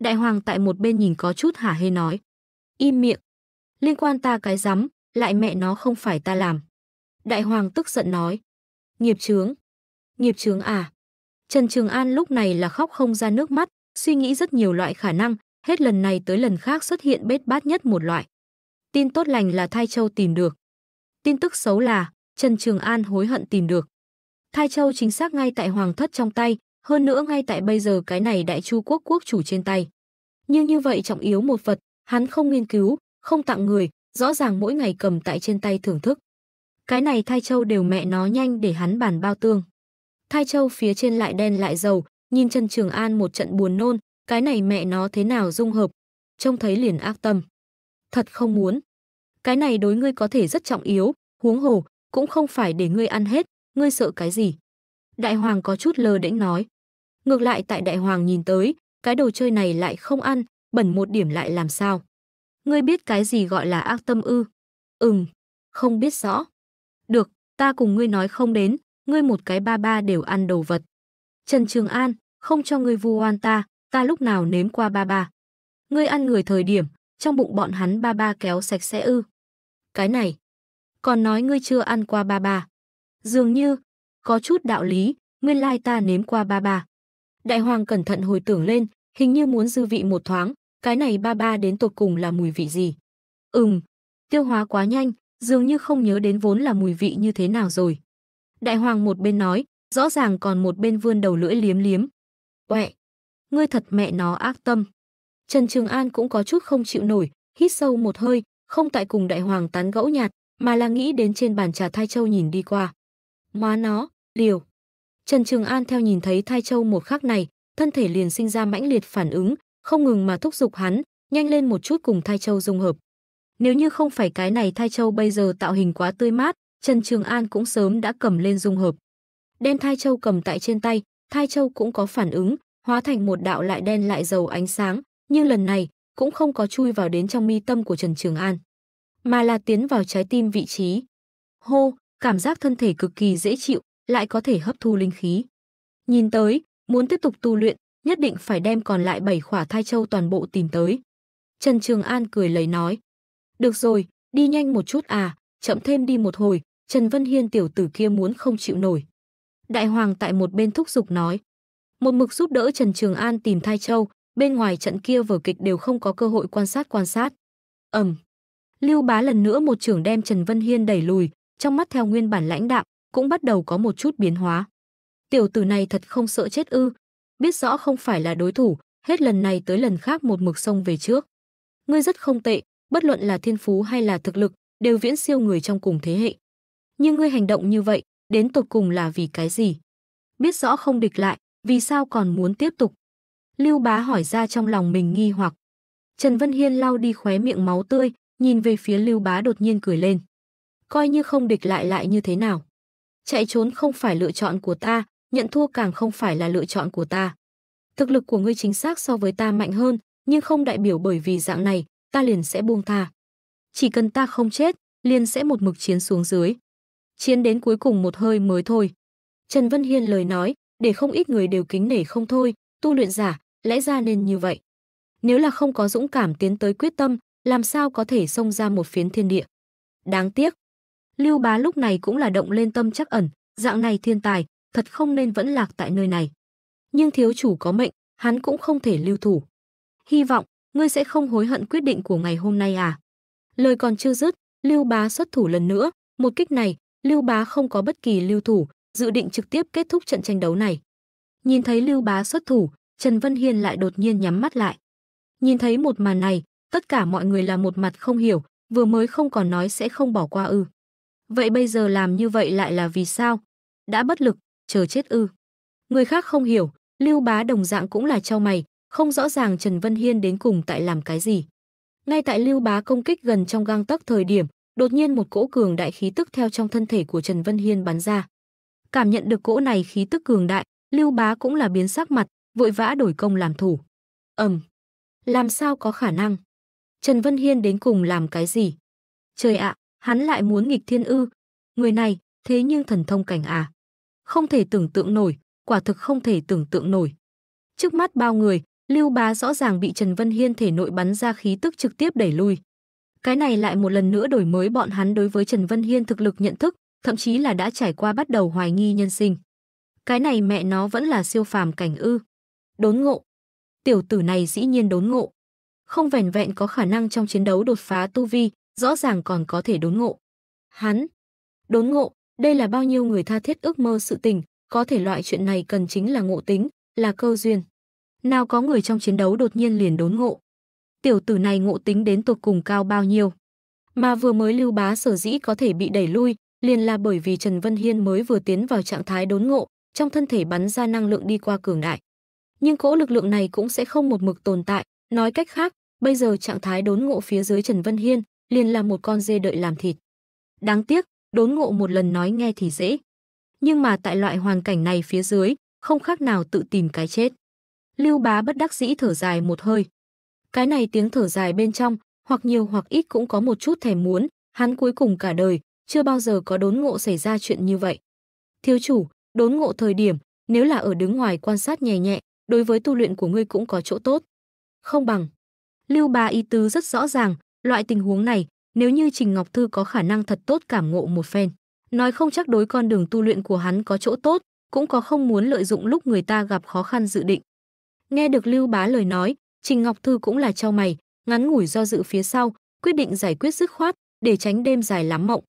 Đại hoàng tại một bên nhìn có chút hả hê nói. Im miệng. Liên quan ta cái rắm lại mẹ nó không phải ta làm. Đại hoàng tức giận nói. Nghiệp chướng. Nghiệp chướng à. Trần Trường An lúc này là khóc không ra nước mắt, suy nghĩ rất nhiều loại khả năng, hết lần này tới lần khác xuất hiện bết bát nhất một loại. Tin tốt lành là Thai Châu tìm được. Tin tức xấu là Trần Trường An hối hận tìm được. Thai Châu chính xác ngay tại Hoàng Thất trong tay, hơn nữa ngay tại bây giờ cái này đại chu quốc quốc chủ trên tay. Nhưng như vậy trọng yếu một vật, hắn không nghiên cứu, không tặng người, rõ ràng mỗi ngày cầm tại trên tay thưởng thức. Cái này Thai Châu đều mẹ nó nhanh để hắn bàn bao tương. Thai Châu phía trên lại đen lại dầu, nhìn Trần Trường An một trận buồn nôn, cái này mẹ nó thế nào dung hợp, trông thấy liền ác tâm. Thật không muốn. Cái này đối ngươi có thể rất trọng yếu, huống hồ, cũng không phải để ngươi ăn hết, ngươi sợ cái gì. Đại hoàng có chút lờ đễnh nói. Ngược lại tại đại hoàng nhìn tới, cái đồ chơi này lại không ăn, bẩn một điểm lại làm sao. Ngươi biết cái gì gọi là ác tâm ư? Ừm, không biết rõ. Được, ta cùng ngươi nói không đến, ngươi một cái ba ba đều ăn đồ vật. Trần Trường An, không cho ngươi vu oan ta, ta lúc nào nếm qua ba ba. Ngươi ăn người thời điểm, trong bụng bọn hắn ba ba kéo sạch sẽ ư. Cái này, còn nói ngươi chưa ăn qua ba ba. Dường như, có chút đạo lý, nguyên lai ta nếm qua ba ba. Đại hoàng cẩn thận hồi tưởng lên, hình như muốn dư vị một thoáng, cái này ba ba đến tột cùng là mùi vị gì. Ừm, tiêu hóa quá nhanh, dường như không nhớ đến vốn là mùi vị như thế nào rồi. Đại hoàng một bên nói, rõ ràng còn một bên vươn đầu lưỡi liếm liếm. Uệ, ngươi thật mẹ nó ác tâm. Trần Trường An cũng có chút không chịu nổi, hít sâu một hơi, không tại cùng đại hoàng tán gẫu nhạt, mà là nghĩ đến trên bàn trà Thai Châu nhìn đi qua. Má nó, liều. Trần Trường An theo nhìn thấy Thai Châu một khắc này, thân thể liền sinh ra mãnh liệt phản ứng, không ngừng mà thúc giục hắn, nhanh lên một chút cùng Thai Châu dung hợp. Nếu như không phải cái này Thai Châu bây giờ tạo hình quá tươi mát, Trần Trường An cũng sớm đã cầm lên dung hợp. Đem Thai Châu cầm tại trên tay, Thai Châu cũng có phản ứng, hóa thành một đạo lại đen lại giàu ánh sáng, nhưng lần này cũng không có chui vào đến trong mi tâm của Trần Trường An, mà là tiến vào trái tim vị trí. Hô, cảm giác thân thể cực kỳ dễ chịu, lại có thể hấp thu linh khí. Nhìn tới, muốn tiếp tục tu luyện, nhất định phải đem còn lại bảy khỏa thai châu toàn bộ tìm tới. Trần Trường An cười lấy nói. Được rồi, đi nhanh một chút à, chậm thêm đi một hồi, Trần Vân Hiên tiểu tử kia muốn không chịu nổi. Đại Hoàng tại một bên thúc giục nói một mực giúp đỡ Trần Trường An tìm Thai Châu, bên ngoài trận kia vở kịch đều không có cơ hội quan sát quan sát. Ầm. Lưu Bá lần nữa một trưởng đem Trần Vân Hiên đẩy lùi, trong mắt theo nguyên bản lãnh đạm cũng bắt đầu có một chút biến hóa. Tiểu tử này thật không sợ chết ư? Biết rõ không phải là đối thủ, hết lần này tới lần khác một mực sông về trước. Ngươi rất không tệ, bất luận là thiên phú hay là thực lực, đều viễn siêu người trong cùng thế hệ. Nhưng ngươi hành động như vậy, đến tột cùng là vì cái gì? Biết rõ không địch lại, vì sao còn muốn tiếp tục? Lưu Bá hỏi ra trong lòng mình nghi hoặc. Trần Vân Hiên lau đi khóe miệng máu tươi, nhìn về phía Lưu Bá đột nhiên cười lên. Coi như không địch lại lại như thế nào. Chạy trốn không phải lựa chọn của ta, nhận thua càng không phải là lựa chọn của ta. Thực lực của ngươi chính xác so với ta mạnh hơn, nhưng không đại biểu bởi vì dạng này, ta liền sẽ buông tha. Chỉ cần ta không chết, liền sẽ một mực chiến xuống dưới. Chiến đến cuối cùng một hơi mới thôi. Trần Vân Hiên lời nói, để không ít người đều kính nể không thôi, tu luyện giả, lẽ ra nên như vậy. Nếu là không có dũng cảm tiến tới quyết tâm, làm sao có thể xông ra một phiến thiên địa. Đáng tiếc, Lưu Bá lúc này cũng là động lên tâm chắc ẩn, dạng này thiên tài, thật không nên vẫn lạc tại nơi này. Nhưng thiếu chủ có mệnh, hắn cũng không thể lưu thủ. Hy vọng, ngươi sẽ không hối hận quyết định của ngày hôm nay à. Lời còn chưa dứt, Lưu Bá xuất thủ lần nữa, một kích này, Lưu Bá không có bất kỳ lưu thủ, dự định trực tiếp kết thúc trận tranh đấu này. Nhìn thấy Lưu Bá xuất thủ, Trần Vân Hiên lại đột nhiên nhắm mắt lại. Nhìn thấy một màn này, tất cả mọi người là một mặt không hiểu, vừa mới không còn nói sẽ không bỏ qua ư. Vậy bây giờ làm như vậy lại là vì sao? Đã bất lực, chờ chết ư. Người khác không hiểu, Lưu Bá đồng dạng cũng là trao mày, không rõ ràng Trần Vân Hiên đến cùng tại làm cái gì. Ngay tại Lưu Bá công kích gần trong gang tấc thời điểm, đột nhiên một cỗ cường đại khí tức theo trong thân thể của Trần Vân Hiên bắn ra cảm nhận được cỗ này khí tức cường đại, Lưu Bá cũng là biến sắc mặt, vội vã đổi công làm thủ. Ầm. làm sao có khả năng? Trần Vân Hiên đến cùng làm cái gì? Trời ạ, hắn lại muốn nghịch thiên ư? Người này, thế nhưng thần thông cảnh à? Không thể tưởng tượng nổi, quả thực không thể tưởng tượng nổi. Trước mắt bao người, Lưu Bá rõ ràng bị Trần Vân Hiên thể nội bắn ra khí tức trực tiếp đẩy lui. Cái này lại một lần nữa đổi mới bọn hắn đối với Trần Vân Hiên thực lực nhận thức, thậm chí là đã trải qua bắt đầu hoài nghi nhân sinh. Cái này mẹ nó vẫn là siêu phàm cảnh ư. Đốn ngộ. Tiểu tử này dĩ nhiên đốn ngộ. Không vẻn vẹn có khả năng trong chiến đấu đột phá tu vi, rõ ràng còn có thể đốn ngộ. Hắn. Đốn ngộ, đây là bao nhiêu người tha thiết ước mơ sự tình, có thể loại chuyện này cần chính là ngộ tính, là cơ duyên. Nào có người trong chiến đấu đột nhiên liền đốn ngộ. Tiểu tử này ngộ tính đến tột cùng cao bao nhiêu. Mà vừa mới lưu bá sở dĩ có thể bị đẩy lui, liền là bởi vì Trần Vân Hiên mới vừa tiến vào trạng thái đốn ngộ, trong thân thể bắn ra năng lượng đi qua cường đại. Nhưng cỗ lực lượng này cũng sẽ không một mực tồn tại, nói cách khác, bây giờ trạng thái đốn ngộ phía dưới Trần Vân Hiên liền là một con dê đợi làm thịt. Đáng tiếc, đốn ngộ một lần nói nghe thì dễ, nhưng mà tại loại hoàn cảnh này phía dưới, không khác nào tự tìm cái chết. Lưu Bá bất đắc dĩ thở dài một hơi. Cái này tiếng thở dài bên trong, hoặc nhiều hoặc ít cũng có một chút thèm muốn, hắn cuối cùng cả đời chưa bao giờ có đốn ngộ xảy ra chuyện như vậy. Thiếu chủ, đốn ngộ thời điểm, nếu là ở đứng ngoài quan sát nhẹ nhẹ, đối với tu luyện của ngươi cũng có chỗ tốt. Không bằng. Lưu bà y tứ rất rõ ràng, loại tình huống này, nếu như Trình Ngọc Thư có khả năng thật tốt cảm ngộ một phen, nói không chắc đối con đường tu luyện của hắn có chỗ tốt, cũng có không muốn lợi dụng lúc người ta gặp khó khăn dự định. Nghe được Lưu Bá lời nói, Trình Ngọc Thư cũng là trao mày, ngắn ngủi do dự phía sau, quyết định giải quyết dứt khoát, để tránh đêm dài lắm mộng.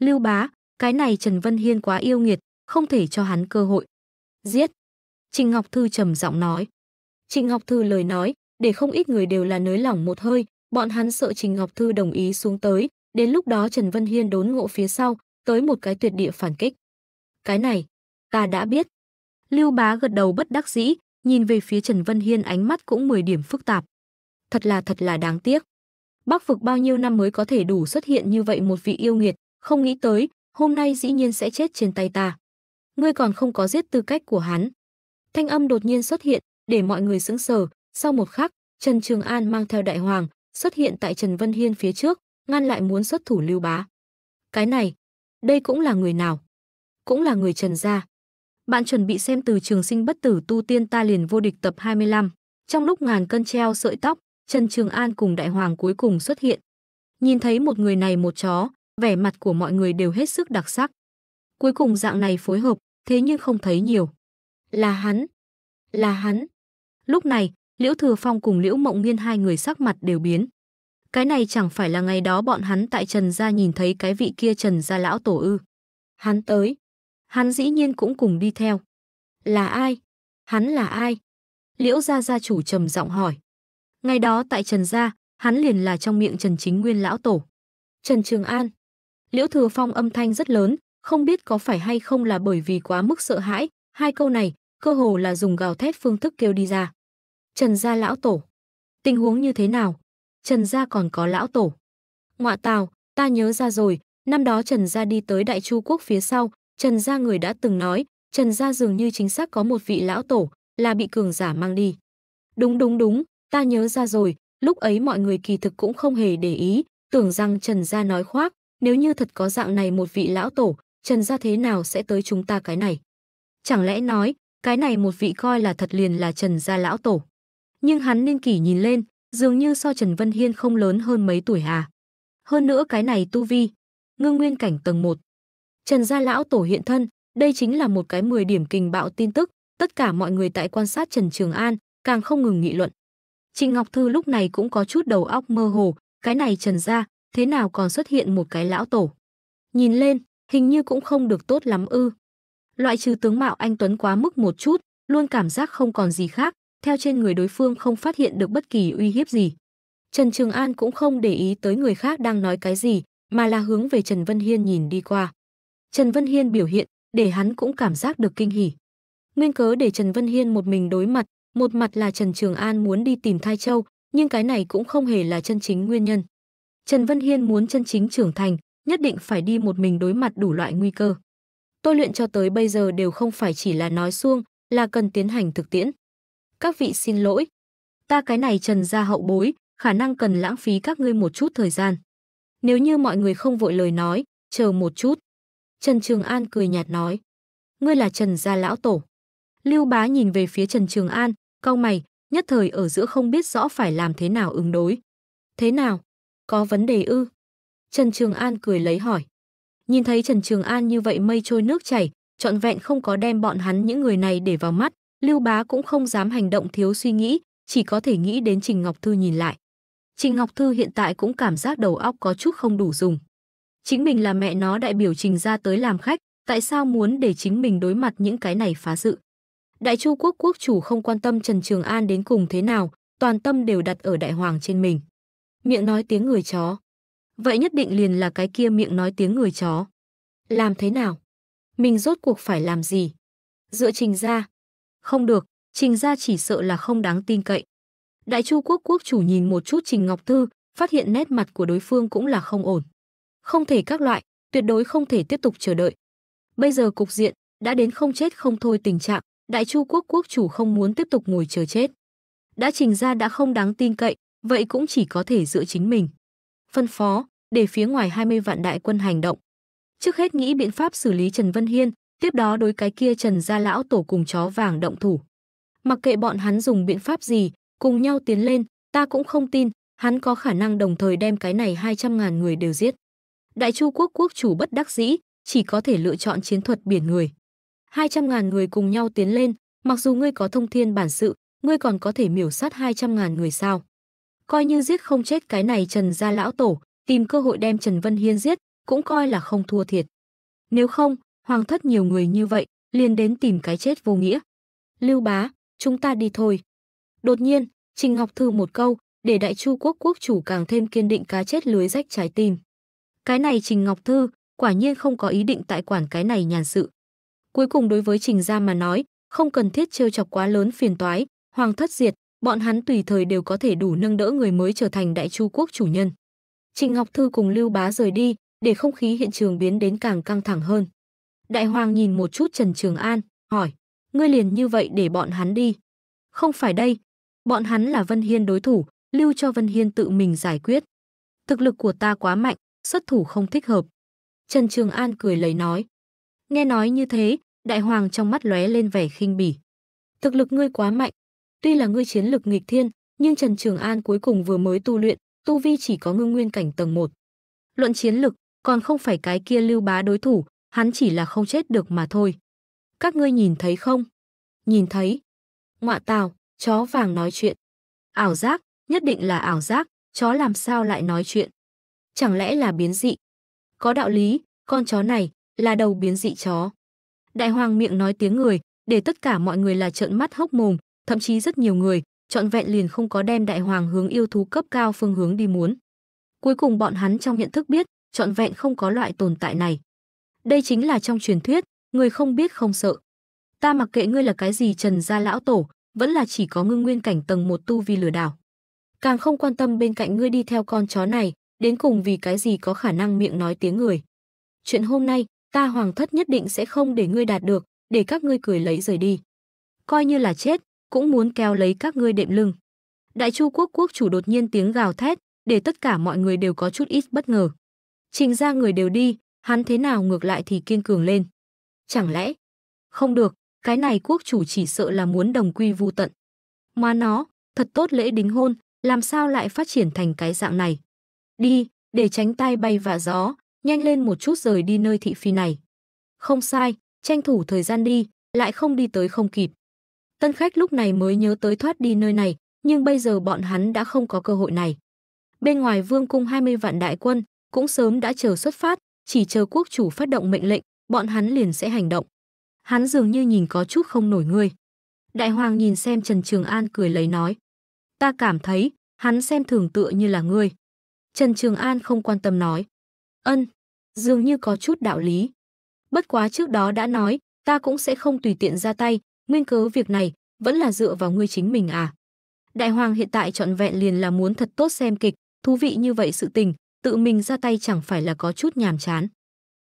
Lưu Bá, cái này Trần Vân Hiên quá yêu nghiệt, không thể cho hắn cơ hội. Giết! Trình Ngọc Thư trầm giọng nói. Trình Ngọc Thư lời nói, để không ít người đều là nới lỏng một hơi, bọn hắn sợ Trình Ngọc Thư đồng ý xuống tới, đến lúc đó Trần Vân Hiên đốn ngộ phía sau, tới một cái tuyệt địa phản kích. Cái này, ta đã biết. Lưu Bá gật đầu bất đắc dĩ, nhìn về phía Trần Vân Hiên ánh mắt cũng 10 điểm phức tạp. Thật là thật là đáng tiếc. Bắc vực bao nhiêu năm mới có thể đủ xuất hiện như vậy một vị yêu nghiệt, không nghĩ tới, hôm nay dĩ nhiên sẽ chết trên tay ta. Ngươi còn không có giết tư cách của hắn. Thanh âm đột nhiên xuất hiện, để mọi người sững sờ, sau một khắc, Trần Trường An mang theo đại hoàng, xuất hiện tại Trần Vân Hiên phía trước, ngăn lại muốn xuất thủ Lưu Bá. Cái này, đây cũng là người nào? Cũng là người Trần gia. Bạn chuẩn bị xem từ trường sinh bất tử tu tiên ta liền vô địch tập 25. Trong lúc ngàn cân treo sợi tóc, Trần Trường An cùng đại hoàng cuối cùng xuất hiện. Nhìn thấy một người này một chó, vẻ mặt của mọi người đều hết sức đặc sắc. Cuối cùng dạng này phối hợp, thế nhưng không thấy nhiều. Là hắn, là hắn. Lúc này, Liễu Thừa Phong cùng Liễu Mộng Nghiên hai người sắc mặt đều biến. Cái này chẳng phải là ngày đó bọn hắn tại Trần Gia nhìn thấy cái vị kia Trần Gia lão tổ ư. Hắn tới. Hắn dĩ nhiên cũng cùng đi theo. Là ai? Hắn là ai? Liễu Gia Gia chủ trầm giọng hỏi. Ngày đó tại Trần Gia, hắn liền là trong miệng Trần Chính Nguyên lão tổ. Trần Trường An. Liễu Thừa Phong âm thanh rất lớn, không biết có phải hay không là bởi vì quá mức sợ hãi, hai câu này cơ hồ là dùng gào thét phương thức kêu đi ra. Trần gia lão tổ, tình huống như thế nào? Trần gia còn có lão tổ. Ngoạ tào, ta nhớ ra rồi, năm đó Trần gia đi tới Đại Chu quốc phía sau, Trần gia người đã từng nói, Trần gia dường như chính xác có một vị lão tổ, là bị cường giả mang đi. Đúng đúng đúng, ta nhớ ra rồi, lúc ấy mọi người kỳ thực cũng không hề để ý, tưởng rằng Trần gia nói khoác, nếu như thật có dạng này một vị lão tổ, Trần gia thế nào sẽ tới chúng ta cái này? Chẳng lẽ nói, cái này một vị coi là thật liền là Trần gia lão tổ? Nhưng hắn niên kỷ nhìn lên, dường như so Trần Vân Hiên không lớn hơn mấy tuổi à. Hơn nữa cái này tu vi, ngưng nguyên cảnh tầng 1. Trần gia lão tổ hiện thân, đây chính là một cái 10 điểm kình bạo tin tức, tất cả mọi người tại quan sát Trần Trường An, càng không ngừng nghị luận. Trịnh Ngọc Thư lúc này cũng có chút đầu óc mơ hồ, cái này Trần gia, thế nào còn xuất hiện một cái lão tổ. Nhìn lên, hình như cũng không được tốt lắm ư. Loại trừ tướng mạo anh Tuấn quá mức một chút, luôn cảm giác không còn gì khác, theo trên người đối phương không phát hiện được bất kỳ uy hiếp gì. Trần Trường An cũng không để ý tới người khác đang nói cái gì, mà là hướng về Trần Vân Hiên nhìn đi qua. Trần Vân Hiên biểu hiện, để hắn cũng cảm giác được kinh hỉ. Nguyên cớ để Trần Vân Hiên một mình đối mặt, một mặt là Trần Trường An muốn đi tìm Thai Châu, nhưng cái này cũng không hề là chân chính nguyên nhân. Trần Vân Hiên muốn chân chính trưởng thành, nhất định phải đi một mình đối mặt đủ loại nguy cơ. Tôi luyện cho tới bây giờ đều không phải chỉ là nói suông, là cần tiến hành thực tiễn. Các vị xin lỗi, ta cái này Trần gia hậu bối, khả năng cần lãng phí các ngươi một chút thời gian. Nếu như mọi người không vội lời nói, chờ một chút. Trần Trường An cười nhạt nói, ngươi là Trần gia lão tổ. Lưu Bá nhìn về phía Trần Trường An, cau mày, nhất thời ở giữa không biết rõ phải làm thế nào ứng đối. Thế nào? có vấn đề ư? Trần Trường An cười lấy hỏi. Nhìn thấy Trần Trường An như vậy mây trôi nước chảy, trọn vẹn không có đem bọn hắn những người này để vào mắt, Lưu Bá cũng không dám hành động thiếu suy nghĩ, chỉ có thể nghĩ đến Trình Ngọc Thư nhìn lại. Trình Ngọc Thư hiện tại cũng cảm giác đầu óc có chút không đủ dùng. Chính mình là mẹ nó đại biểu Trình ra tới làm khách, tại sao muốn để chính mình đối mặt những cái này phá sự? Đại Chu quốc quốc chủ không quan tâm Trần Trường An đến cùng thế nào, toàn tâm đều đặt ở đại hoàng trên mình miệng nói tiếng người chó. Vậy nhất định liền là cái kia miệng nói tiếng người chó. Làm thế nào? Mình rốt cuộc phải làm gì? Dựa trình ra. Không được, trình ra chỉ sợ là không đáng tin cậy. Đại Chu quốc quốc chủ nhìn một chút Trình Ngọc Thư, phát hiện nét mặt của đối phương cũng là không ổn. Không thể các loại, tuyệt đối không thể tiếp tục chờ đợi. Bây giờ cục diện đã đến không chết không thôi tình trạng, Đại Chu quốc quốc chủ không muốn tiếp tục ngồi chờ chết. Đã Trình ra đã không đáng tin cậy, vậy cũng chỉ có thể dựa chính mình. Phân phó, để phía ngoài 20 vạn đại quân hành động. Trước hết nghĩ biện pháp xử lý Trần Vân Hiên, tiếp đó đối cái kia Trần gia lão tổ cùng chó vàng động thủ. Mặc kệ bọn hắn dùng biện pháp gì, cùng nhau tiến lên, ta cũng không tin, hắn có khả năng đồng thời đem cái này 200.000 người đều giết. Đại Chu quốc quốc chủ bất đắc dĩ, chỉ có thể lựa chọn chiến thuật biển người. 200.000 người cùng nhau tiến lên, mặc dù ngươi có thông thiên bản sự, ngươi còn có thể miểu sát 200.000 người sao? coi như giết không chết cái này Trần gia lão tổ, tìm cơ hội đem Trần Vân Hiên giết, cũng coi là không thua thiệt. Nếu không, hoàng thất nhiều người như vậy, liền đến tìm cái chết vô nghĩa. Lưu bá, chúng ta đi thôi. Đột nhiên, Trình Ngọc Thư một câu, để đại chu quốc quốc chủ càng thêm kiên định cá chết lưới rách trái tim. Cái này Trình Ngọc Thư, quả nhiên không có ý định tại quản cái này nhàn sự. Cuối cùng đối với Trình gia mà nói, không cần thiết trêu chọc quá lớn phiền toái, hoàng thất diệt, bọn hắn tùy thời đều có thể đủ nâng đỡ người mới trở thành đại chu quốc chủ nhân. Trịnh Ngọc Thư cùng Lưu Bá rời đi, để không khí hiện trường biến đến càng căng thẳng hơn. Đại Hoàng nhìn một chút Trần Trường An, hỏi, ngươi liền như vậy để bọn hắn đi. Không phải đây, bọn hắn là Vân Hiên đối thủ, lưu cho Vân Hiên tự mình giải quyết. Thực lực của ta quá mạnh, xuất thủ không thích hợp. Trần Trường An cười lấy nói. Nghe nói như thế, Đại Hoàng trong mắt lóe lên vẻ khinh bỉ. Thực lực ngươi quá mạnh, Tuy là ngươi chiến lực nghịch thiên, nhưng Trần Trường An cuối cùng vừa mới tu luyện, tu vi chỉ có ngưng nguyên cảnh tầng 1. Luận chiến lực, còn không phải cái kia lưu bá đối thủ, hắn chỉ là không chết được mà thôi. Các ngươi nhìn thấy không? Nhìn thấy. Ngọa tào, chó vàng nói chuyện. Ảo giác, nhất định là ảo giác, chó làm sao lại nói chuyện? Chẳng lẽ là biến dị? Có đạo lý, con chó này là đầu biến dị chó. Đại hoàng miệng nói tiếng người, để tất cả mọi người là trợn mắt hốc mồm, thậm chí rất nhiều người trọn vẹn liền không có đem đại hoàng hướng yêu thú cấp cao phương hướng đi muốn. Cuối cùng bọn hắn trong nhận thức biết, trọn vẹn không có loại tồn tại này. Đây chính là trong truyền thuyết, người không biết không sợ. Ta mặc kệ ngươi là cái gì Trần gia lão tổ, vẫn là chỉ có ngưng nguyên cảnh tầng một tu vi lừa đảo. Càng không quan tâm bên cạnh ngươi đi theo con chó này, đến cùng vì cái gì có khả năng miệng nói tiếng người. Chuyện hôm nay, ta hoàng thất nhất định sẽ không để ngươi đạt được, để các ngươi cười lấy rời đi. Coi như là chết, cũng muốn kéo lấy các ngươi đệm lưng. Đại Chu quốc quốc chủ đột nhiên tiếng gào thét, để tất cả mọi người đều có chút ít bất ngờ. Trình ra người đều đi, hắn thế nào ngược lại thì kiên cường lên. Chẳng lẽ? Không được, cái này quốc chủ chỉ sợ là muốn đồng quy vu tận. Mà nó, thật tốt lễ đính hôn, làm sao lại phát triển thành cái dạng này? Đi, để tránh tai bay và gió, nhanh lên một chút rời đi nơi thị phi này. Không sai, tranh thủ thời gian đi, lại không đi tới không kịp. Tân khách lúc này mới nhớ tới thoát đi nơi này, nhưng bây giờ bọn hắn đã không có cơ hội này. Bên ngoài vương cung 20 vạn đại quân cũng sớm đã chờ xuất phát, chỉ chờ quốc chủ phát động mệnh lệnh, bọn hắn liền sẽ hành động. Hắn dường như nhìn có chút không nổi ngươi. Đại hoàng nhìn xem Trần Trường An cười lấy nói. Ta cảm thấy, hắn xem thường tựa như là ngươi. Trần Trường An không quan tâm nói. Ân, dường như có chút đạo lý. Bất quá trước đó đã nói, ta cũng sẽ không tùy tiện ra tay, nguyên cớ việc này vẫn là dựa vào ngươi chính mình à. Đại hoàng hiện tại trọn vẹn liền là muốn thật tốt xem kịch, thú vị như vậy sự tình, tự mình ra tay chẳng phải là có chút nhàm chán.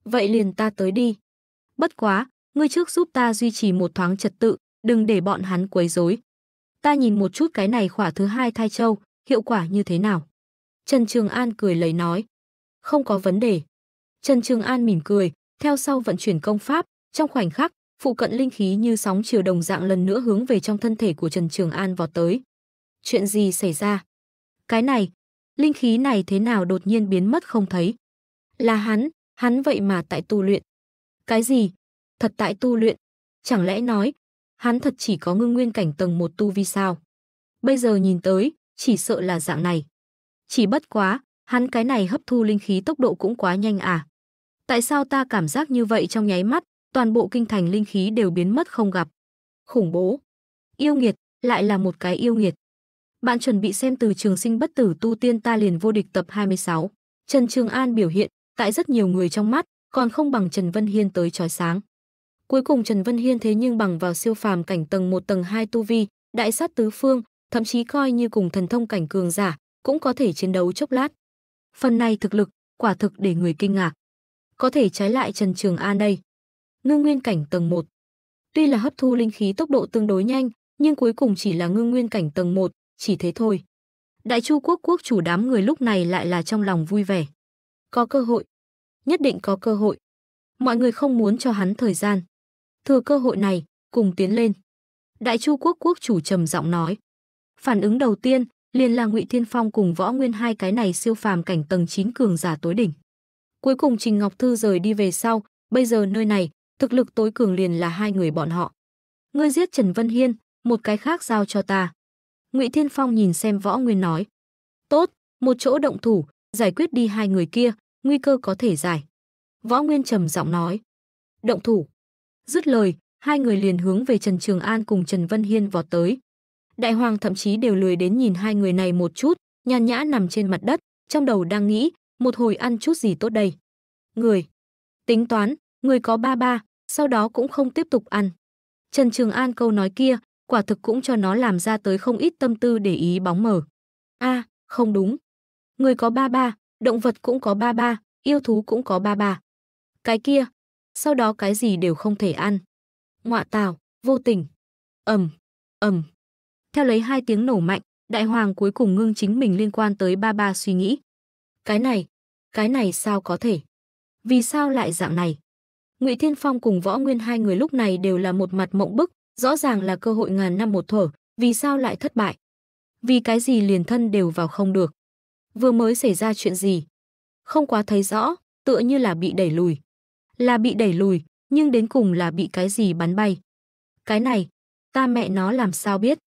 Vậy liền ta tới đi. Bất quá, ngươi trước giúp ta duy trì một thoáng trật tự, đừng để bọn hắn quấy rối. Ta nhìn một chút cái này khỏa thứ hai thai châu, hiệu quả như thế nào. Trần Trường An cười lấy nói. Không có vấn đề. Trần Trường An mỉm cười, theo sau vận chuyển công pháp, trong khoảnh khắc, phụ cận linh khí như sóng chiều đồng dạng lần nữa hướng về trong thân thể của Trần Trường An vọt tới. Chuyện gì xảy ra? Cái này, linh khí này thế nào đột nhiên biến mất không thấy? Là hắn, hắn vậy mà tại tu luyện. Cái gì? Thật tại tu luyện? Chẳng lẽ nói, hắn thật chỉ có ngưng nguyên cảnh tầng một tu vi sao? Bây giờ nhìn tới, chỉ sợ là dạng này. Chỉ bất quá, hắn cái này hấp thu linh khí tốc độ cũng quá nhanh à? Tại sao ta cảm giác như vậy trong nháy mắt, toàn bộ kinh thành linh khí đều biến mất không gặp. Khủng bố. Yêu nghiệt, lại là một cái yêu nghiệt. Bạn chuẩn bị xem từ trường sinh bất tử tu tiên ta liền vô địch tập 26. Trần Trường An biểu hiện, tại rất nhiều người trong mắt, còn không bằng Trần Vân Hiên tới trói sáng. Cuối cùng Trần Vân Hiên thế nhưng bằng vào siêu phàm cảnh tầng 1 tầng 2 tu vi, đại sát tứ phương, thậm chí coi như cùng thần thông cảnh cường giả, cũng có thể chiến đấu chốc lát. Phần này thực lực, quả thực để người kinh ngạc. Có thể trái lại Trần Trường An đây, ngư nguyên cảnh tầng 1. Tuy là hấp thu linh khí tốc độ tương đối nhanh, nhưng cuối cùng chỉ là ngư nguyên cảnh tầng 1, chỉ thế thôi. Đại Chu quốc quốc chủ đám người lúc này lại là trong lòng vui vẻ. Có cơ hội, nhất định có cơ hội. Mọi người không muốn cho hắn thời gian. Thừa cơ hội này, cùng tiến lên. Đại Chu quốc quốc chủ trầm giọng nói. Phản ứng đầu tiên, liền là Ngụy Thiên Phong cùng Võ Nguyên hai cái này siêu phàm cảnh tầng 9 cường giả tối đỉnh. Cuối cùng Trình Ngọc Thư rời đi về sau, bây giờ nơi này thực lực tối cường liền là hai người bọn họ. Ngươi giết Trần Vân Hiên, một cái khác giao cho ta. Ngụy Thiên Phong nhìn xem Võ Nguyên nói. Tốt, một chỗ động thủ, giải quyết đi hai người kia, nguy cơ có thể giải. Võ Nguyên trầm giọng nói. Động thủ. Dứt lời, hai người liền hướng về Trần Trường An cùng Trần Vân Hiên vọt tới. Đại Hoàng thậm chí đều lười đến nhìn hai người này một chút, nhàn nhã nằm trên mặt đất, trong đầu đang nghĩ, một hồi ăn chút gì tốt đây. Người. Tính toán, người có ba ba, sau đó cũng không tiếp tục ăn. Trần Trường An câu nói kia, quả thực cũng cho nó làm ra tới không ít tâm tư để ý bóng mở. a à, không đúng. Người có ba ba, động vật cũng có ba ba, yêu thú cũng có ba ba. Cái kia, sau đó cái gì đều không thể ăn. Ngoạ tào, vô tình. Ẩm, Ẩm. Theo lấy hai tiếng nổ mạnh, đại hoàng cuối cùng ngưng chính mình liên quan tới ba ba suy nghĩ. Cái này, cái này sao có thể? Vì sao lại dạng này? Ngụy Thiên Phong cùng Võ Nguyên hai người lúc này đều là một mặt mộng bức, rõ ràng là cơ hội ngàn năm một thở, vì sao lại thất bại? Vì cái gì liền thân đều vào không được? Vừa mới xảy ra chuyện gì? Không quá thấy rõ, tựa như là bị đẩy lùi. Là bị đẩy lùi, nhưng đến cùng là bị cái gì bắn bay? Cái này, ta mẹ nó làm sao biết?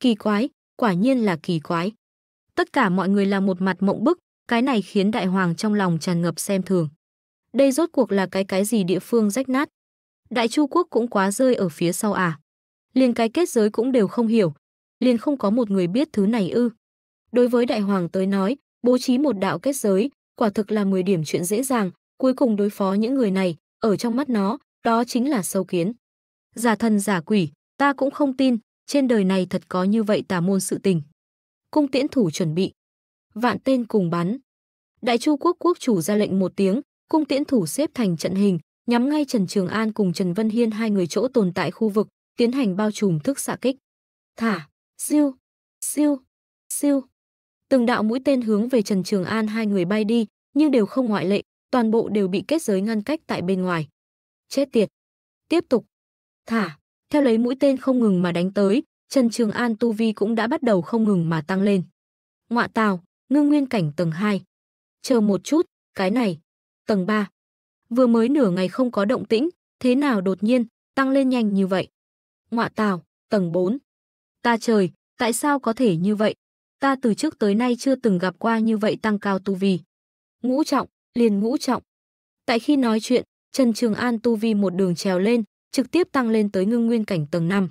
Kỳ quái, quả nhiên là kỳ quái. Tất cả mọi người là một mặt mộng bức, cái này khiến đại hoàng trong lòng tràn ngập xem thường. Đây rốt cuộc là cái cái gì địa phương rách nát? Đại Chu quốc cũng quá rơi ở phía sau à? Liền cái kết giới cũng đều không hiểu, liền không có một người biết thứ này ư? Đối với đại hoàng tới nói, bố trí một đạo kết giới, quả thực là 10 điểm chuyện dễ dàng, cuối cùng đối phó những người này, ở trong mắt nó, đó chính là sâu kiến. Giả thần giả quỷ, ta cũng không tin, trên đời này thật có như vậy tà môn sự tình. Cung tiễn thủ chuẩn bị. Vạn tên cùng bắn. Đại Chu quốc quốc chủ ra lệnh một tiếng, cung tiễn thủ xếp thành trận hình, nhắm ngay Trần Trường An cùng Trần Vân Hiên hai người chỗ tồn tại khu vực, tiến hành bao trùm thức xạ kích. Thả, siêu, siêu, siêu. Từng đạo mũi tên hướng về Trần Trường An hai người bay đi, nhưng đều không ngoại lệ, toàn bộ đều bị kết giới ngăn cách tại bên ngoài. Chết tiệt. Tiếp tục. Thả, theo lấy mũi tên không ngừng mà đánh tới, Trần Trường An tu vi cũng đã bắt đầu không ngừng mà tăng lên. Ngọa tào, ngưng nguyên cảnh tầng 2. Chờ một chút, cái này, tầng 3. Vừa mới nửa ngày không có động tĩnh, thế nào đột nhiên, tăng lên nhanh như vậy. Ngoạ tào, tầng 4. Ta trời, tại sao có thể như vậy? Ta từ trước tới nay chưa từng gặp qua như vậy tăng cao tu vi. Ngũ trọng, liền ngũ trọng. Tại khi nói chuyện, Trần Trường An tu vi một đường trèo lên, trực tiếp tăng lên tới ngưng nguyên cảnh tầng 5.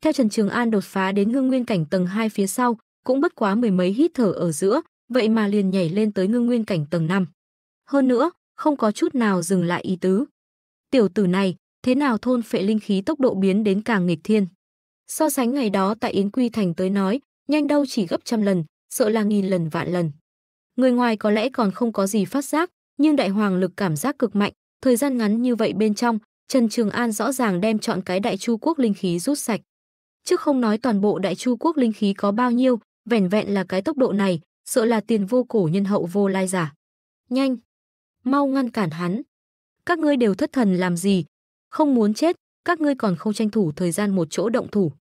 Theo Trần Trường An đột phá đến ngưng nguyên cảnh tầng 2 phía sau, cũng bất quá mười mấy hít thở ở giữa, vậy mà liền nhảy lên tới ngưng nguyên cảnh tầng 5. Hơn nữa, không có chút nào dừng lại ý tứ. Tiểu tử này, thế nào thôn phệ linh khí tốc độ biến đến càng nghịch thiên. So sánh ngày đó tại Yến Quy Thành tới nói, nhanh đâu chỉ gấp trăm lần, sợ là nghìn lần vạn lần. Người ngoài có lẽ còn không có gì phát giác, nhưng đại hoàng lực cảm giác cực mạnh, thời gian ngắn như vậy bên trong, Trần Trường An rõ ràng đem chọn cái đại chu quốc linh khí rút sạch. Chứ không nói toàn bộ đại chu quốc linh khí có bao nhiêu, vẻn vẹn là cái tốc độ này, sợ là tiền vô cổ nhân hậu vô lai giả. Nhanh, mau ngăn cản hắn. Các ngươi đều thất thần làm gì? Không muốn chết, các ngươi còn không tranh thủ thời gian một chỗ động thủ.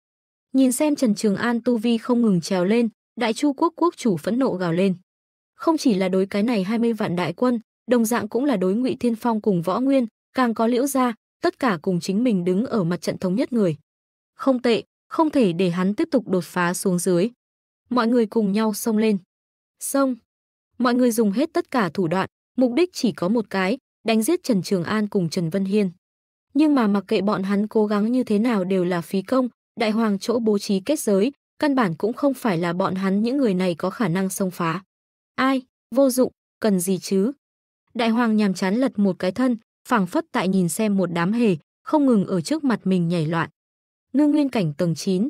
Nhìn xem Trần Trường An tu vi không ngừng trèo lên, Đại Chu quốc quốc chủ phẫn nộ gào lên. Không chỉ là đối cái này 20 vạn đại quân, đồng dạng cũng là đối Ngụy Thiên Phong cùng Võ Nguyên, càng có Liễu gia, tất cả cùng chính mình đứng ở mặt trận thống nhất người. Không tệ, không thể để hắn tiếp tục đột phá xuống dưới. Mọi người cùng nhau xông lên. Xông. Mọi người dùng hết tất cả thủ đoạn, mục đích chỉ có một cái, đánh giết Trần Trường An cùng Trần Vân Hiên. Nhưng mà mặc kệ bọn hắn cố gắng như thế nào đều là phí công, đại hoàng chỗ bố trí kết giới, căn bản cũng không phải là bọn hắn những người này có khả năng xông phá. Ai, vô dụng, cần gì chứ? Đại hoàng nhàm chán lật một cái thân, phảng phất tại nhìn xem một đám hề, không ngừng ở trước mặt mình nhảy loạn. Ngưng nguyên cảnh tầng 9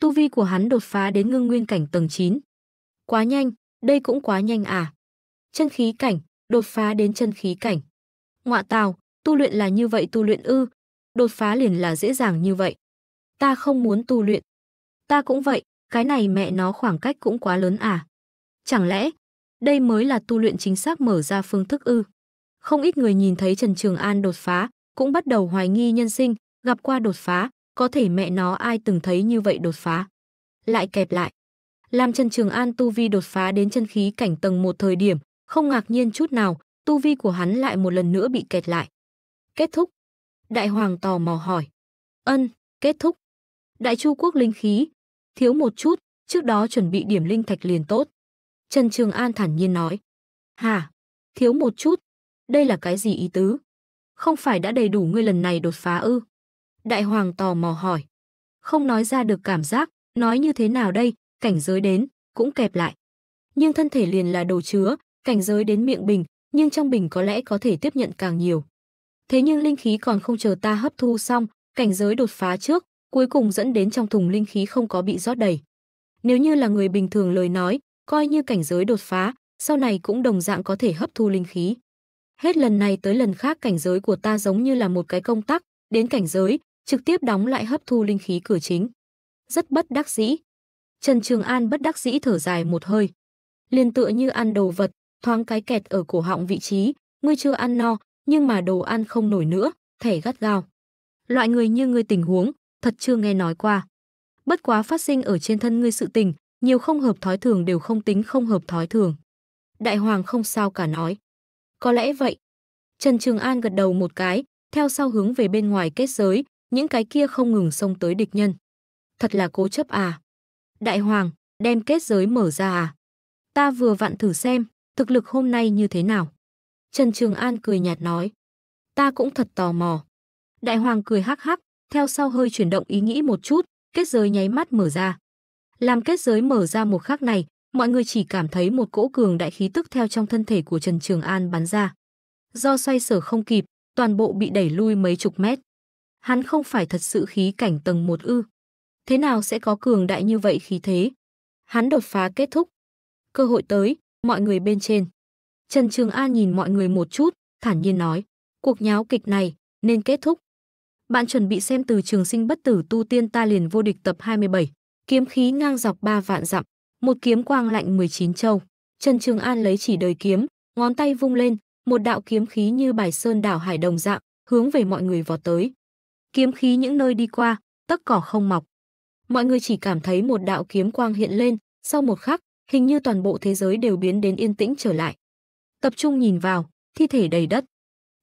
Tu vi của hắn đột phá đến ngưng nguyên cảnh tầng 9. Quá nhanh, đây cũng quá nhanh à. Chân khí cảnh, đột phá đến chân khí cảnh. Ngoạ tào, tu luyện là như vậy tu luyện ư, đột phá liền là dễ dàng như vậy. Ta không muốn tu luyện. Ta cũng vậy, cái này mẹ nó khoảng cách cũng quá lớn à. Chẳng lẽ, đây mới là tu luyện chính xác mở ra phương thức ư. Không ít người nhìn thấy Trần Trường An đột phá, cũng bắt đầu hoài nghi nhân sinh, gặp qua đột phá, có thể mẹ nó ai từng thấy như vậy đột phá. Lại kẹp lại. Làm Trần Trường An tu vi đột phá đến chân khí cảnh tầng một thời điểm, không ngạc nhiên chút nào, tu vi của hắn lại một lần nữa bị kẹt lại. Kết thúc. Đại hoàng tò mò hỏi. Ân, kết thúc. Đại chu quốc linh khí. Thiếu một chút, trước đó chuẩn bị điểm linh thạch liền tốt. Trần Trường An thản nhiên nói. hà. Thiếu một chút? Đây là cái gì ý tứ? Không phải đã đầy đủ ngươi lần này đột phá ư? Đại hoàng tò mò hỏi. Không nói ra được cảm giác, nói như thế nào đây, cảnh giới đến, cũng kẹp lại. Nhưng thân thể liền là đồ chứa, cảnh giới đến miệng bình, nhưng trong bình có lẽ có thể tiếp nhận càng nhiều. Thế nhưng linh khí còn không chờ ta hấp thu xong, cảnh giới đột phá trước, cuối cùng dẫn đến trong thùng linh khí không có bị rót đầy. Nếu như là người bình thường lời nói, coi như cảnh giới đột phá, sau này cũng đồng dạng có thể hấp thu linh khí. Hết lần này tới lần khác cảnh giới của ta giống như là một cái công tắc, đến cảnh giới, trực tiếp đóng lại hấp thu linh khí cửa chính. Rất bất đắc dĩ. Trần Trường An bất đắc dĩ thở dài một hơi. liền tựa như ăn đồ vật, thoáng cái kẹt ở cổ họng vị trí, ngươi chưa ăn no, nhưng mà đồ ăn không nổi nữa, thẻ gắt gao. Loại người như ngươi tình huống, thật chưa nghe nói qua. Bất quá phát sinh ở trên thân ngươi sự tình, nhiều không hợp thói thường đều không tính không hợp thói thường. Đại hoàng không sao cả nói. Có lẽ vậy. Trần Trường An gật đầu một cái, theo sau hướng về bên ngoài kết giới, những cái kia không ngừng xông tới địch nhân. Thật là cố chấp à. Đại hoàng, đem kết giới mở ra à. Ta vừa vặn thử xem, thực lực hôm nay như thế nào? Trần Trường An cười nhạt nói, ta cũng thật tò mò. Đại Hoàng cười hắc hắc, theo sau hơi chuyển động ý nghĩ một chút, kết giới nháy mắt mở ra. Làm kết giới mở ra một khắc này, mọi người chỉ cảm thấy một cỗ cường đại khí tức theo trong thân thể của Trần Trường An bắn ra. Do xoay sở không kịp, toàn bộ bị đẩy lui mấy chục mét. Hắn không phải thật sự khí cảnh tầng một ư. Thế nào sẽ có cường đại như vậy khí thế? Hắn đột phá kết thúc. Cơ hội tới, mọi người bên trên. Trần Trường An nhìn mọi người một chút, thản nhiên nói, cuộc nháo kịch này nên kết thúc. Bạn chuẩn bị xem từ trường sinh bất tử tu tiên ta liền vô địch tập 27, kiếm khí ngang dọc ba vạn dặm, một kiếm quang lạnh 19 châu. Trần Trường An lấy chỉ đời kiếm, ngón tay vung lên, một đạo kiếm khí như bài sơn đảo hải đồng dạng, hướng về mọi người vọt tới. Kiếm khí những nơi đi qua, tất cỏ không mọc. Mọi người chỉ cảm thấy một đạo kiếm quang hiện lên, sau một khắc, hình như toàn bộ thế giới đều biến đến yên tĩnh trở lại. Tập trung nhìn vào, thi thể đầy đất.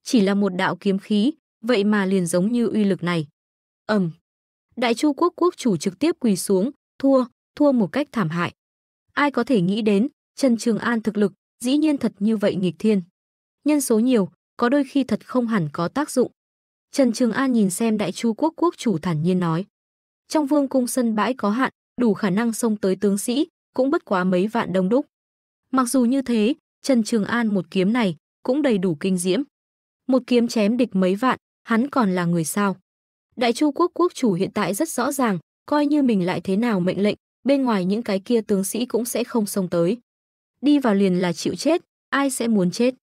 Chỉ là một đạo kiếm khí, vậy mà liền giống như uy lực này. Ầm. Đại Chu quốc quốc chủ trực tiếp quỳ xuống, thua, thua một cách thảm hại. Ai có thể nghĩ đến, Trần Trường An thực lực, dĩ nhiên thật như vậy nghịch thiên. Nhân số nhiều, có đôi khi thật không hẳn có tác dụng. Trần Trường An nhìn xem Đại Chu quốc quốc chủ thản nhiên nói. Trong vương cung sân bãi có hạn, đủ khả năng xông tới tướng sĩ, cũng bất quá mấy vạn đông đúc. Mặc dù như thế, Trần Trường An một kiếm này cũng đầy đủ kinh diễm. Một kiếm chém địch mấy vạn, hắn còn là người sao? Đại Chu quốc quốc chủ hiện tại rất rõ ràng, coi như mình lại thế nào mệnh lệnh, bên ngoài những cái kia tướng sĩ cũng sẽ không xông tới. Đi vào liền là chịu chết, ai sẽ muốn chết.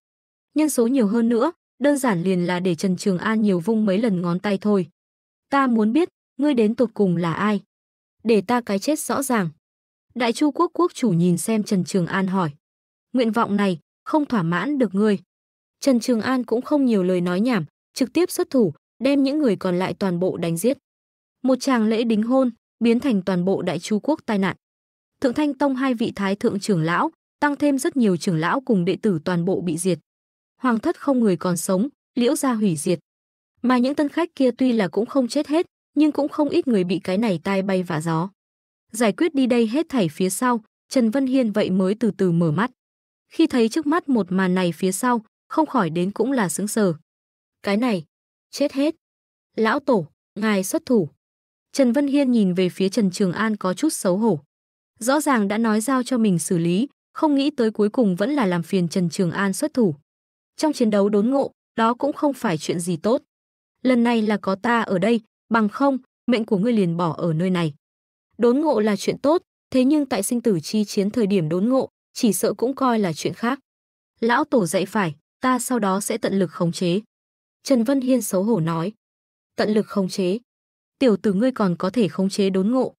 Nhân số nhiều hơn nữa, đơn giản liền là để Trần Trường An nhiều vung mấy lần ngón tay thôi. Ta muốn biết, ngươi đến tột cùng là ai? Để ta cái chết rõ ràng. Đại Chu quốc quốc chủ nhìn xem Trần Trường An hỏi. Nguyện vọng này không thỏa mãn được ngươi. Trần Trường An cũng không nhiều lời nói nhảm, trực tiếp xuất thủ, đem những người còn lại toàn bộ đánh giết. Một chàng lễ đính hôn biến thành toàn bộ Đại Chu quốc tai nạn. Thượng Thanh Tông hai vị thái thượng trưởng lão, tăng thêm rất nhiều trưởng lão cùng đệ tử toàn bộ bị diệt. Hoàng thất không người còn sống, liễu gia hủy diệt. Mà những tân khách kia tuy là cũng không chết hết, nhưng cũng không ít người bị cái này tai bay vạ gió. Giải quyết đi đây hết thảy phía sau, Trần Vân Hiên vậy mới từ từ mở mắt. Khi thấy trước mắt một màn này phía sau, không khỏi đến cũng là sững sờ. Cái này, chết hết. Lão tổ, ngài xuất thủ. Trần Vân Hiên nhìn về phía Trần Trường An có chút xấu hổ. Rõ ràng đã nói giao cho mình xử lý, không nghĩ tới cuối cùng vẫn là làm phiền Trần Trường An xuất thủ. Trong chiến đấu đốn ngộ, đó cũng không phải chuyện gì tốt. Lần này là có ta ở đây, bằng không, mệnh của ngươi liền bỏ ở nơi này. Đốn ngộ là chuyện tốt, thế nhưng tại sinh tử chi chiến thời điểm đốn ngộ, chỉ sợ cũng coi là chuyện khác. Lão tổ dạy phải, ta sau đó sẽ tận lực khống chế. Trần Vân Hiên xấu hổ nói. Tận lực khống chế. Tiểu tử ngươi còn có thể khống chế đốn ngộ.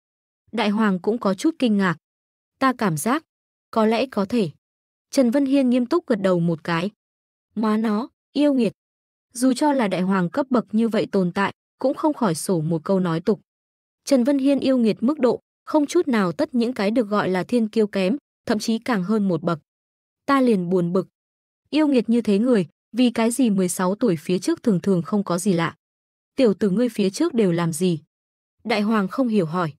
Đại Hoàng cũng có chút kinh ngạc. Ta cảm giác, có lẽ có thể. Trần Vân Hiên nghiêm túc gật đầu một cái. Má nó, yêu nghiệt. Dù cho là đại hoàng cấp bậc như vậy tồn tại, cũng không khỏi sổ một câu nói tục. Trần Vân Hiên yêu nghiệt mức độ, không chút nào tất những cái được gọi là thiên kiêu kém, thậm chí càng hơn một bậc. Ta liền buồn bực. Yêu nghiệt như thế người, vì cái gì 16 tuổi phía trước thường thường không có gì lạ. Tiểu tử ngươi phía trước đều làm gì? Đại Hoàng không hiểu hỏi.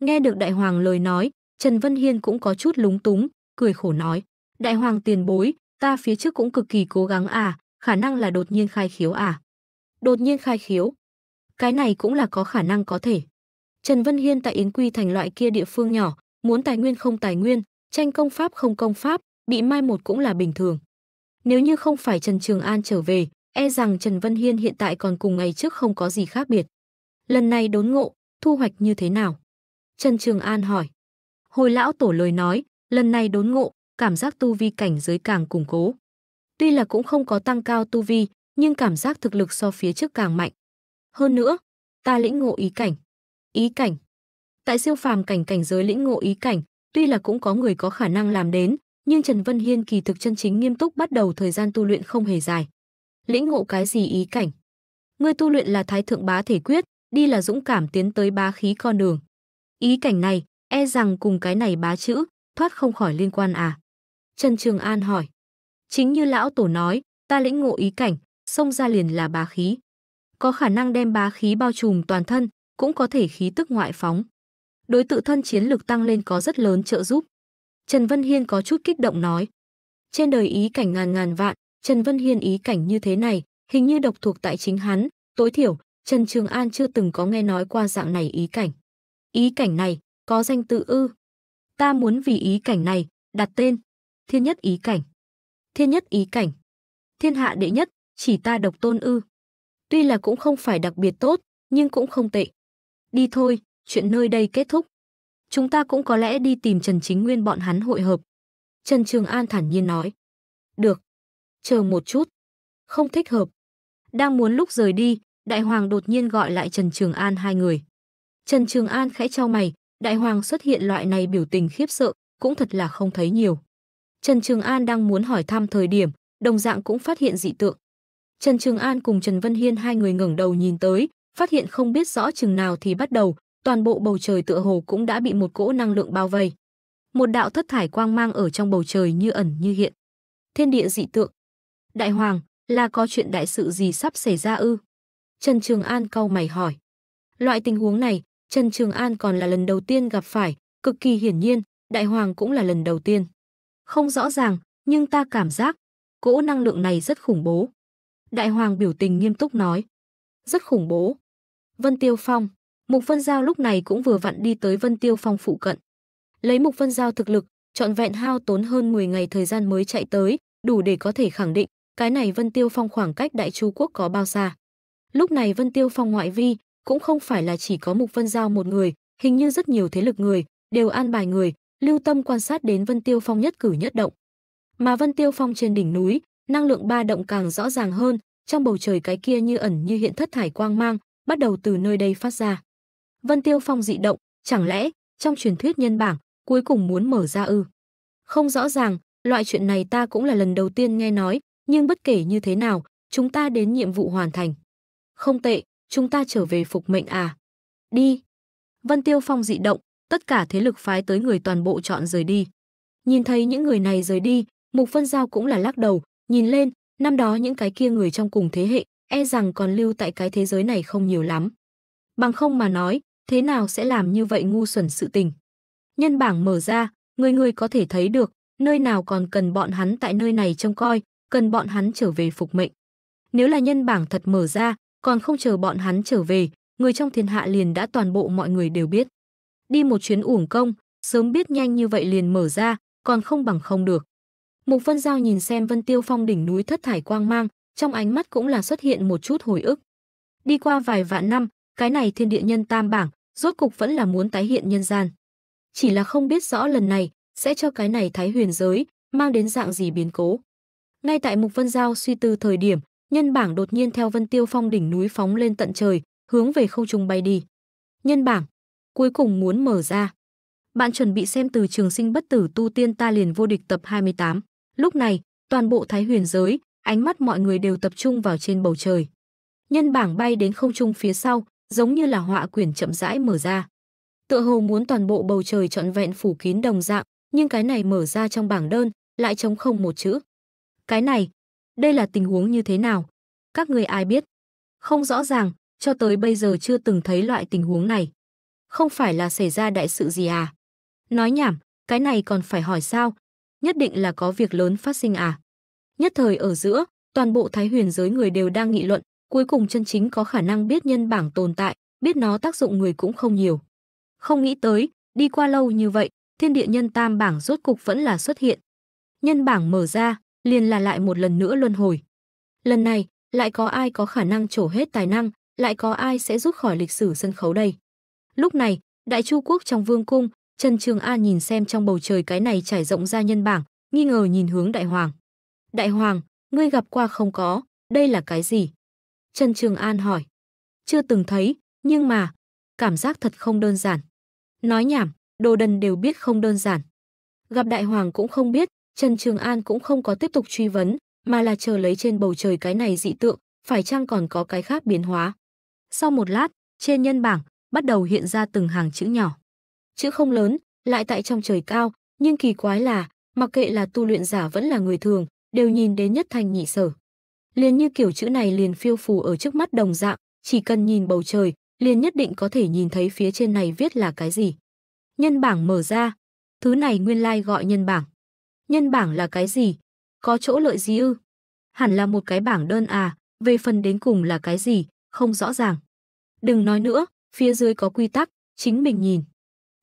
Nghe được Đại Hoàng lời nói, Trần Vân Hiên cũng có chút lúng túng, cười khổ nói. Đại Hoàng tiền bối, ta phía trước cũng cực kỳ cố gắng à, khả năng là đột nhiên khai khiếu à. Đột nhiên khai khiếu. Cái này cũng là có khả năng có thể. Trần Vân Hiên tại Yến Quy thành loại kia địa phương nhỏ, muốn tài nguyên không tài nguyên, tranh công pháp không công pháp, bị mai một cũng là bình thường. Nếu như không phải Trần Trường An trở về, e rằng Trần Vân Hiên hiện tại còn cùng ngày trước không có gì khác biệt. Lần này đốn ngộ, thu hoạch như thế nào? Trần Trường An hỏi. Hồi lão tổ lời nói, lần này đốn ngộ, cảm giác tu vi cảnh giới càng củng cố. Tuy là cũng không có tăng cao tu vi, nhưng cảm giác thực lực so phía trước càng mạnh. Hơn nữa, ta lĩnh ngộ ý cảnh. Ý cảnh Tại siêu phàm cảnh cảnh giới lĩnh ngộ ý cảnh, tuy là cũng có người có khả năng làm đến, nhưng Trần Vân Hiên kỳ thực chân chính nghiêm túc bắt đầu thời gian tu luyện không hề dài. Lĩnh ngộ cái gì ý cảnh? Ngươi tu luyện là thái thượng bá thể quyết, đi là dũng cảm tiến tới bá khí con đường. Ý cảnh này, e rằng cùng cái này bá chữ, thoát không khỏi liên quan à? Trần Trường An hỏi. Chính như lão tổ nói, ta lĩnh ngộ ý cảnh, xông ra liền là bá khí. Có khả năng đem bá khí bao trùm toàn thân, cũng có thể khí tức ngoại phóng. Đối tự thân chiến lực tăng lên có rất lớn trợ giúp. Trần Vân Hiên có chút kích động nói. Trên đời ý cảnh ngàn ngàn vạn, Trần Vân Hiên ý cảnh như thế này, hình như độc thuộc tại chính hắn, tối thiểu, Trần Trường An chưa từng có nghe nói qua dạng này ý cảnh. Ý cảnh này, có danh tự ư. Ta muốn vì ý cảnh này, đặt tên. Thiên nhất ý cảnh. Thiên nhất ý cảnh. Thiên hạ đệ nhất, chỉ ta độc tôn ư. Tuy là cũng không phải đặc biệt tốt, nhưng cũng không tệ. Đi thôi, chuyện nơi đây kết thúc. Chúng ta cũng có lẽ đi tìm Trần Chính Nguyên bọn hắn hội hợp. Trần Trường An thản nhiên nói. Được. Chờ một chút. Không thích hợp. Đang muốn lúc rời đi, Đại Hoàng đột nhiên gọi lại Trần Trường An hai người. Trần Trường An khẽ trao mày, Đại Hoàng xuất hiện loại này biểu tình khiếp sợ, cũng thật là không thấy nhiều. Trần Trường An đang muốn hỏi thăm thời điểm, đồng dạng cũng phát hiện dị tượng. Trần Trường An cùng Trần Vân Hiên hai người ngẩng đầu nhìn tới, phát hiện không biết rõ chừng nào thì bắt đầu, toàn bộ bầu trời tựa hồ cũng đã bị một cỗ năng lượng bao vây. Một đạo thất thải quang mang ở trong bầu trời như ẩn như hiện. Thiên địa dị tượng. Đại hoàng, là có chuyện đại sự gì sắp xảy ra ư? Trần Trường An cau mày hỏi. Loại tình huống này, Trần Trường An còn là lần đầu tiên gặp phải, cực kỳ hiển nhiên, đại hoàng cũng là lần đầu tiên. Không rõ ràng, nhưng ta cảm giác, cỗ năng lượng này rất khủng bố. Đại hoàng biểu tình nghiêm túc nói. Rất khủng bố. Vân Tiêu Phong, Mục Vân Giao lúc này cũng vừa vặn đi tới Vân Tiêu Phong phụ cận. Lấy Mục Vân Giao thực lực, trọn vẹn hao tốn hơn 10 ngày thời gian mới chạy tới, đủ để có thể khẳng định, cái này Vân Tiêu Phong khoảng cách Đại Chu Quốc có bao xa. Lúc này Vân Tiêu Phong ngoại vi, cũng không phải là chỉ có Mục Vân Giao một người, hình như rất nhiều thế lực người, đều an bài người, lưu tâm quan sát đến Vân Tiêu Phong nhất cử nhất động. Mà Vân Tiêu Phong trên đỉnh núi, năng lượng ba động càng rõ ràng hơn, trong bầu trời cái kia như ẩn như hiện thất thải quang mang, bắt đầu từ nơi đây phát ra. Vân Tiêu Phong dị động, chẳng lẽ trong truyền thuyết nhân bảng cuối cùng muốn mở ra ư? Không rõ ràng, loại chuyện này ta cũng là lần đầu tiên nghe nói, nhưng bất kể như thế nào, chúng ta đến nhiệm vụ hoàn thành. Không tệ, chúng ta trở về phục mệnh à? Đi. Vân Tiêu Phong dị động, tất cả thế lực phái tới người toàn bộ chọn rời đi. Nhìn thấy những người này rời đi, Mục vân Giao cũng là lắc đầu, nhìn lên, năm đó những cái kia người trong cùng thế hệ, e rằng còn lưu tại cái thế giới này không nhiều lắm. Bằng không mà nói, thế nào sẽ làm như vậy ngu xuẩn sự tình. Nhân bảng mở ra, người người có thể thấy được, nơi nào còn cần bọn hắn tại nơi này trông coi, cần bọn hắn trở về phục mệnh. Nếu là nhân bảng thật mở ra, còn không chờ bọn hắn trở về, người trong thiên hạ liền đã toàn bộ mọi người đều biết. Đi một chuyến uổng công, sớm biết nhanh như vậy liền mở ra, còn không bằng không được. Mục Vân Giao nhìn xem Vân Tiêu Phong đỉnh núi thất thải quang mang, trong ánh mắt cũng là xuất hiện một chút hồi ức. Đi qua vài vạn năm, cái này thiên địa nhân tam bảng, rốt cục vẫn là muốn tái hiện nhân gian. Chỉ là không biết rõ lần này sẽ cho cái này thái huyền giới mang đến dạng gì biến cố. Ngay tại Mục Vân Giao suy tư thời điểm, nhân bảng đột nhiên theo Vân Tiêu Phong đỉnh núi phóng lên tận trời, hướng về không trung bay đi. Nhân bảng, cuối cùng muốn mở ra. Bạn chuẩn bị xem từ trường sinh bất tử tu tiên ta liền vô địch tập 28. Lúc này, toàn bộ thái huyền giới ánh mắt mọi người đều tập trung vào trên bầu trời. Nhân bảng bay đến không trung phía sau, giống như là họa quyển chậm rãi mở ra. Tựa hồ muốn toàn bộ bầu trời trọn vẹn phủ kín đồng dạng, nhưng cái này mở ra trong bảng đơn, lại trống không một chữ. Cái này, đây là tình huống như thế nào? Các người ai biết? Không rõ ràng, cho tới bây giờ chưa từng thấy loại tình huống này. Không phải là xảy ra đại sự gì à? Nói nhảm, cái này còn phải hỏi sao? Nhất định là có việc lớn phát sinh à? Nhất thời ở giữa, toàn bộ thái huyền giới người đều đang nghị luận, cuối cùng chân chính có khả năng biết nhân bảng tồn tại, biết nó tác dụng người cũng không nhiều. Không nghĩ tới, đi qua lâu như vậy, thiên địa nhân tam bảng rốt cục vẫn là xuất hiện. Nhân bảng mở ra, liền là lại một lần nữa luân hồi. Lần này, lại có ai có khả năng trổ hết tài năng, lại có ai sẽ rút khỏi lịch sử sân khấu đây. Lúc này, Đại Chu Quốc trong vương cung, Trần Trường An nhìn xem trong bầu trời cái này trải rộng ra nhân bảng, nghi ngờ nhìn hướng Đại Hoàng. Đại Hoàng, ngươi gặp qua không có, đây là cái gì? Trần Trường An hỏi. Chưa từng thấy, nhưng mà, cảm giác thật không đơn giản. Nói nhảm, đồ đần đều biết không đơn giản. Gặp Đại Hoàng cũng không biết, Trần Trường An cũng không có tiếp tục truy vấn, mà là chờ lấy trên bầu trời cái này dị tượng, phải chăng còn có cái khác biến hóa. Sau một lát, trên nhân bảng, bắt đầu hiện ra từng hàng chữ nhỏ. Chữ không lớn, lại tại trong trời cao, nhưng kỳ quái là, mặc kệ là tu luyện giả vẫn là người thường, đều nhìn đến nhất thành nhị sở. Liền như kiểu chữ này liền phiêu phù ở trước mắt đồng dạng, chỉ cần nhìn bầu trời, liền nhất định có thể nhìn thấy phía trên này viết là cái gì. Nhân bảng mở ra, thứ này nguyên lai like gọi nhân bảng. Nhân bảng là cái gì? Có chỗ lợi gì ư? Hẳn là một cái bảng đơn à, về phần đến cùng là cái gì, không rõ ràng. Đừng nói nữa, phía dưới có quy tắc, chính mình nhìn.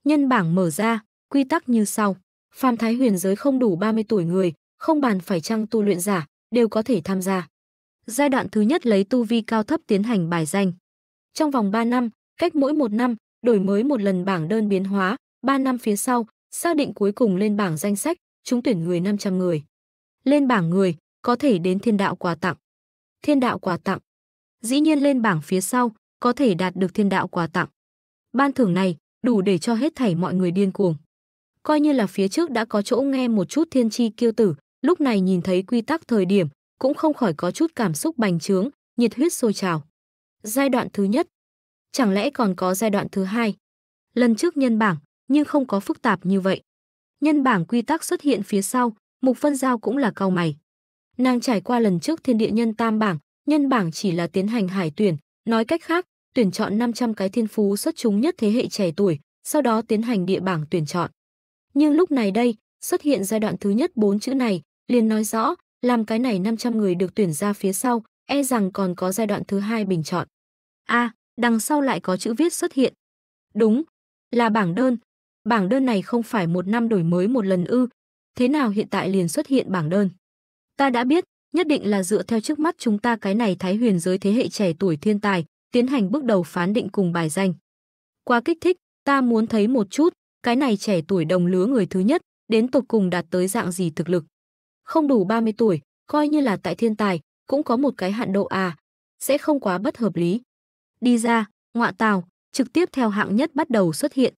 Nhân bảng mở ra, quy tắc như sau. Phàm Thái Huyền giới không đủ 30 tuổi người, không bàn phải chăng tu luyện giả đều có thể tham gia. Giai đoạn thứ nhất lấy tu vi cao thấp tiến hành bài danh. Trong vòng 3 năm, cách mỗi 1 năm, đổi mới một lần bảng đơn biến hóa, 3 năm phía sau, xác định cuối cùng lên bảng danh sách, chúng tuyển người 500 người. Lên bảng người, có thể đến thiên đạo quà tặng. Thiên đạo quà tặng. Dĩ nhiên lên bảng phía sau, có thể đạt được thiên đạo quà tặng. Ban thưởng này đủ để cho hết thảy mọi người điên cuồng. Coi như là phía trước đã có chỗ nghe một chút thiên chi kiêu tử, lúc này nhìn thấy quy tắc thời điểm, cũng không khỏi có chút cảm xúc bành trướng, nhiệt huyết sôi trào. Giai đoạn thứ nhất, chẳng lẽ còn có giai đoạn thứ hai? Lần trước nhân bảng, nhưng không có phức tạp như vậy. Nhân bảng quy tắc xuất hiện phía sau, Mục Vân Giao cũng là cao mày. Nàng trải qua lần trước thiên địa nhân tam bảng, nhân bảng chỉ là tiến hành hải tuyển, nói cách khác, tuyển chọn 500 cái thiên phú xuất chúng nhất thế hệ trẻ tuổi, sau đó tiến hành địa bảng tuyển chọn. Nhưng lúc này đây, xuất hiện giai đoạn thứ nhất bốn chữ này, liền nói rõ, làm cái này 500 người được tuyển ra phía sau, e rằng còn có giai đoạn thứ hai bình chọn. A, à, đằng sau lại có chữ viết xuất hiện. Đúng, là bảng đơn. Bảng đơn này không phải một năm đổi mới một lần ư, thế nào hiện tại liền xuất hiện bảng đơn? Ta đã biết, nhất định là dựa theo trước mắt chúng ta cái này thái huyền giới thế hệ trẻ tuổi thiên tài, tiến hành bước đầu phán định cùng bài danh. Qua kích thích, ta muốn thấy một chút, cái này trẻ tuổi đồng lứa người thứ nhất, đến tột cùng đạt tới dạng gì thực lực không đủ 30 tuổi, coi như là tại thiên tài, cũng có một cái hạn độ à, sẽ không quá bất hợp lý. Đi ra, ngọa tào, trực tiếp theo hạng nhất bắt đầu xuất hiện.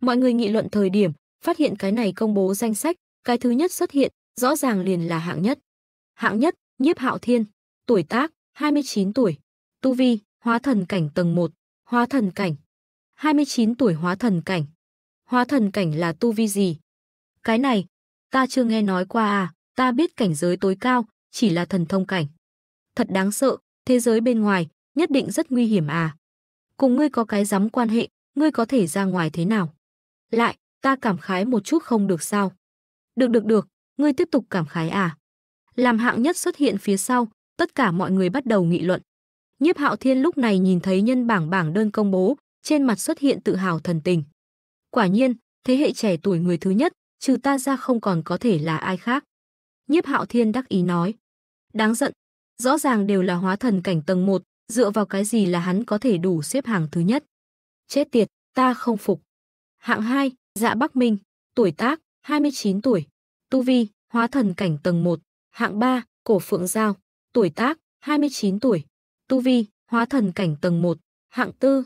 Mọi người nghị luận thời điểm, phát hiện cái này công bố danh sách, cái thứ nhất xuất hiện, rõ ràng liền là hạng nhất. Hạng nhất, Nhiếp Hạo Thiên, tuổi tác 29 tuổi, tu vi Hóa Thần cảnh tầng 1, Hóa Thần cảnh. 29 tuổi Hóa Thần cảnh. Hóa Thần cảnh là tu vi gì? Cái này, ta chưa nghe nói qua à? Ta biết cảnh giới tối cao, chỉ là thần thông cảnh. Thật đáng sợ, thế giới bên ngoài, nhất định rất nguy hiểm à. Cùng ngươi có cái dám quan hệ, ngươi có thể ra ngoài thế nào? Lại, ta cảm khái một chút không được sao? Được được được, ngươi tiếp tục cảm khái à? Làm hạng nhất xuất hiện phía sau, tất cả mọi người bắt đầu nghị luận. Nhiếp hạo thiên lúc này nhìn thấy nhân bảng bảng đơn công bố, trên mặt xuất hiện tự hào thần tình. Quả nhiên, thế hệ trẻ tuổi người thứ nhất, trừ ta ra không còn có thể là ai khác. Nhiếp Hạo Thiên đắc ý nói. Đáng giận, rõ ràng đều là hóa thần cảnh tầng 1, dựa vào cái gì là hắn có thể đủ xếp hàng thứ nhất. Chết tiệt, ta không phục. Hạng 2, Dạ Bắc Minh, tuổi tác 29 tuổi, tu vi hóa thần cảnh tầng 1, hạng 3, Cổ Phượng Giao, tuổi tác 29 tuổi, tu vi hóa thần cảnh tầng 1, hạng 4.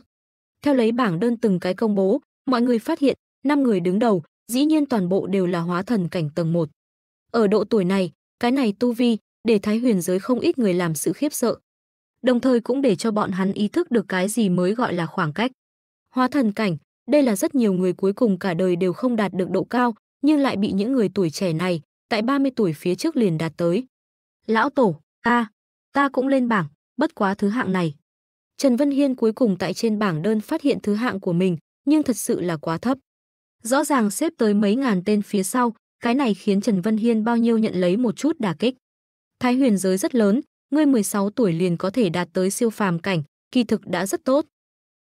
Theo lấy bảng đơn từng cái công bố, mọi người phát hiện năm người đứng đầu, dĩ nhiên toàn bộ đều là hóa thần cảnh tầng 1. Ở độ tuổi này, cái này tu vi, để thái huyền giới không ít người làm sự khiếp sợ. Đồng thời cũng để cho bọn hắn ý thức được cái gì mới gọi là khoảng cách. Hóa thần cảnh, đây là rất nhiều người cuối cùng cả đời đều không đạt được độ cao, nhưng lại bị những người tuổi trẻ này, tại 30 tuổi phía trước liền đạt tới. Lão tổ, ta, ta cũng lên bảng, bất quá thứ hạng này. Trần Vân Hiên cuối cùng tại trên bảng đơn phát hiện thứ hạng của mình, nhưng thật sự là quá thấp. Rõ ràng xếp tới mấy ngàn tên phía sau, cái này khiến Trần Vân Hiên bao nhiêu nhận lấy một chút đả kích. Thái huyền giới rất lớn, ngươi 16 tuổi liền có thể đạt tới siêu phàm cảnh, kỳ thực đã rất tốt.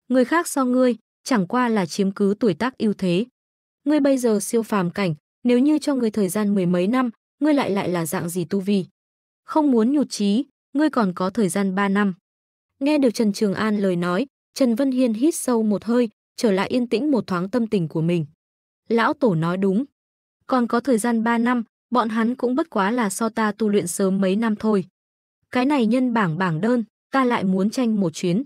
Người khác so ngươi, chẳng qua là chiếm cứ tuổi tác ưu thế. Ngươi bây giờ siêu phàm cảnh, nếu như cho ngươi thời gian mười mấy năm, ngươi lại lại là dạng gì tu vi? Không muốn nhụt chí, ngươi còn có thời gian 3 năm. Nghe được Trần Trường An lời nói, Trần Vân Hiên hít sâu một hơi, trở lại yên tĩnh một thoáng tâm tình của mình. Lão Tổ nói đúng. Còn có thời gian 3 năm, bọn hắn cũng bất quá là so ta tu luyện sớm mấy năm thôi. Cái này nhân bảng bảng đơn, ta lại muốn tranh một chuyến.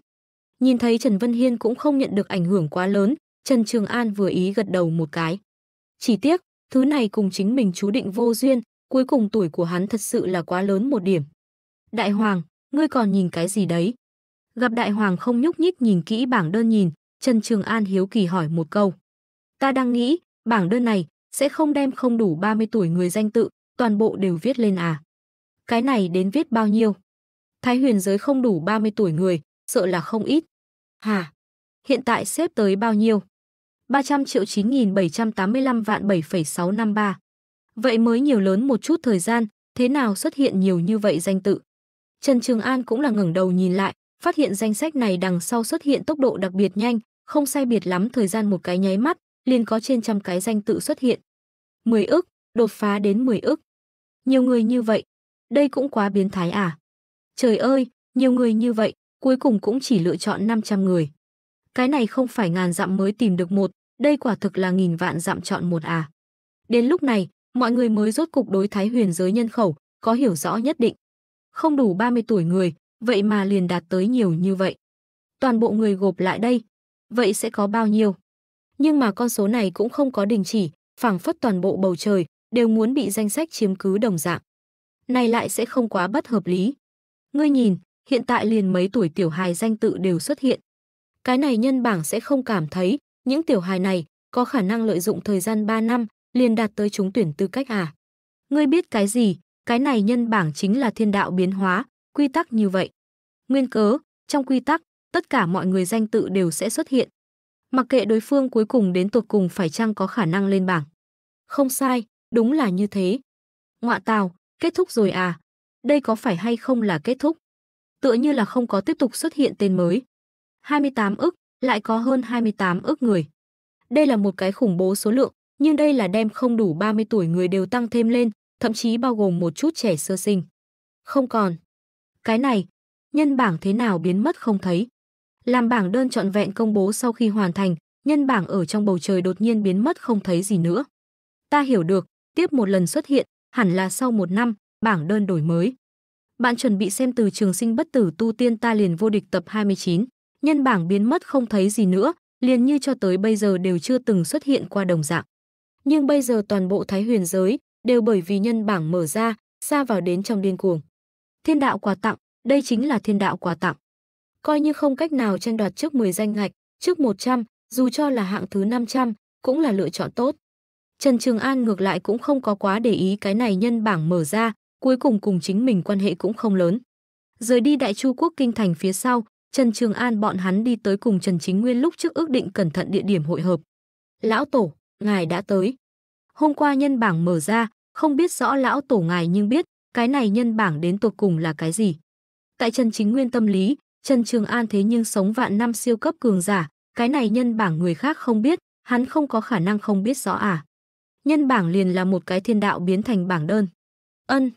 Nhìn thấy Trần Vân Hiên cũng không nhận được ảnh hưởng quá lớn, Trần Trường An vừa ý gật đầu một cái. Chỉ tiếc, thứ này cùng chính mình chú định vô duyên, cuối cùng tuổi của hắn thật sự là quá lớn một điểm. Đại Hoàng, ngươi còn nhìn cái gì đấy? Gặp Đại Hoàng không nhúc nhích nhìn kỹ bảng đơn nhìn, Trần Trường An hiếu kỳ hỏi một câu. Ta đang nghĩ, bảng đơn này, sẽ không đem không đủ 30 tuổi người danh tự, toàn bộ đều viết lên à. Cái này đến viết bao nhiêu? Thái huyền giới không đủ 30 tuổi người, sợ là không ít. Hà, hiện tại xếp tới bao nhiêu? 300 triệu 9.785 vạn 7,653. Vậy mới nhiều lớn một chút thời gian, thế nào xuất hiện nhiều như vậy danh tự? Trần Trường An cũng là ngẩng đầu nhìn lại, phát hiện danh sách này đằng sau xuất hiện tốc độ đặc biệt nhanh, không sai biệt lắm thời gian một cái nháy mắt, liền có trên trăm cái danh tự xuất hiện. 10 ức, đột phá đến 10 ức. Nhiều người như vậy, đây cũng quá biến thái à. Trời ơi, nhiều người như vậy, cuối cùng cũng chỉ lựa chọn 500 người. Cái này không phải ngàn dặm mới tìm được một, đây quả thực là nghìn vạn dặm chọn một à. Đến lúc này, mọi người mới rốt cục đối thái huyền giới nhân khẩu, có hiểu rõ nhất định. Không đủ 30 tuổi người, vậy mà liền đạt tới nhiều như vậy. Toàn bộ người gộp lại đây, vậy sẽ có bao nhiêu? Nhưng mà con số này cũng không có đình chỉ, phảng phất toàn bộ bầu trời đều muốn bị danh sách chiếm cứ đồng dạng. Này lại sẽ không quá bất hợp lý. Ngươi nhìn, hiện tại liền mấy tuổi tiểu hài danh tự đều xuất hiện. Cái này nhân bảng sẽ không cảm thấy, những tiểu hài này có khả năng lợi dụng thời gian 3 năm liền đạt tới chúng tuyển tư cách à. Ngươi biết cái gì, cái này nhân bảng chính là thiên đạo biến hóa, quy tắc như vậy. Nguyên cớ, trong quy tắc, tất cả mọi người danh tự đều sẽ xuất hiện, Mặc kệ đối phương cuối cùng đến tột cùng phải chăng có khả năng lên bảng. Không sai, đúng là như thế. Ngoạ tào, kết thúc rồi à? Đây có phải hay không là kết thúc? Tựa như là không có tiếp tục xuất hiện tên mới. 28 ức, lại có hơn 28 ức người. Đây là một cái khủng bố số lượng, nhưng đây là đem không đủ 30 tuổi người đều tăng thêm lên, thậm chí bao gồm một chút trẻ sơ sinh. Không còn. Cái này, nhân bảng thế nào biến mất không thấy. Làm bảng đơn trọn vẹn công bố sau khi hoàn thành, nhân bảng ở trong bầu trời đột nhiên biến mất không thấy gì nữa. Ta hiểu được, tiếp một lần xuất hiện, hẳn là sau một năm, bảng đơn đổi mới. Bạn chuẩn bị xem từ trường sinh bất tử tu tiên ta liền vô địch tập 29, nhân bảng biến mất không thấy gì nữa, liền như cho tới bây giờ đều chưa từng xuất hiện qua đồng dạng. Nhưng bây giờ toàn bộ thái huyền giới đều bởi vì nhân bảng mở ra, xa vào đến trong điên cuồng. Thiên đạo quà tặng, đây chính là thiên đạo quà tặng coi như không cách nào tranh đoạt trước 10 danh ngạch, trước 100, dù cho là hạng thứ 500, cũng là lựa chọn tốt. Trần Trường An ngược lại cũng không có quá để ý cái này nhân bảng mở ra, cuối cùng cùng chính mình quan hệ cũng không lớn. Rời đi Đại Chu Quốc Kinh Thành phía sau, Trần Trường An bọn hắn đi tới cùng Trần Chính Nguyên lúc trước ước định cẩn thận địa điểm hội hợp. Lão Tổ, ngài đã tới. Hôm qua nhân bảng mở ra, không biết rõ Lão Tổ ngài nhưng biết, cái này nhân bảng đến tuột cùng là cái gì. Tại Trần Chính Nguyên tâm lý, Trần Trường An thế nhưng sống vạn năm siêu cấp cường giả, cái này nhân bảng người khác không biết, hắn không có khả năng không biết rõ à. Nhân bảng liền là một cái thiên đạo biến thành bảng đơn. Ân,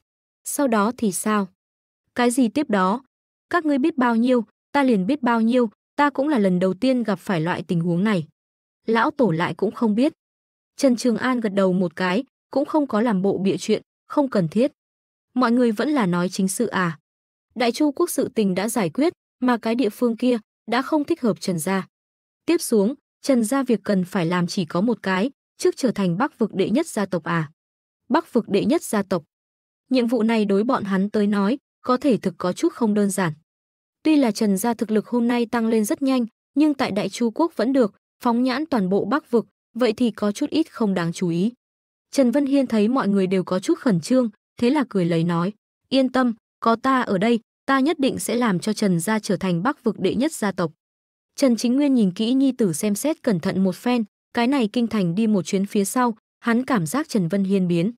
sau đó thì sao? Cái gì tiếp đó? Các ngươi biết bao nhiêu, ta liền biết bao nhiêu, ta cũng là lần đầu tiên gặp phải loại tình huống này. Lão tổ lại cũng không biết. Trần Trường An gật đầu một cái, cũng không có làm bộ bịa chuyện, không cần thiết. Mọi người vẫn là nói chính sự à. Đại Chu quốc sự tình đã giải quyết, mà cái địa phương kia đã không thích hợp Trần Gia. Tiếp xuống, Trần Gia việc cần phải làm chỉ có một cái, trước trở thành Bắc vực đệ nhất gia tộc à. Bắc vực đệ nhất gia tộc. Nhiệm vụ này đối bọn hắn tới nói, có thể thực có chút không đơn giản. Tuy là Trần Gia thực lực hôm nay tăng lên rất nhanh, nhưng tại Đại Chu Quốc vẫn được, phóng nhãn toàn bộ Bắc vực, vậy thì có chút ít không đáng chú ý. Trần Vân Hiên thấy mọi người đều có chút khẩn trương, thế là cười lấy nói, yên tâm, có ta ở đây, ta nhất định sẽ làm cho Trần gia trở thành Bắc vực đệ nhất gia tộc. Trần Chính Nguyên nhìn kỹ nhi tử xem xét cẩn thận một phen, cái này kinh thành đi một chuyến phía sau, hắn cảm giác Trần Vân Hiên biến,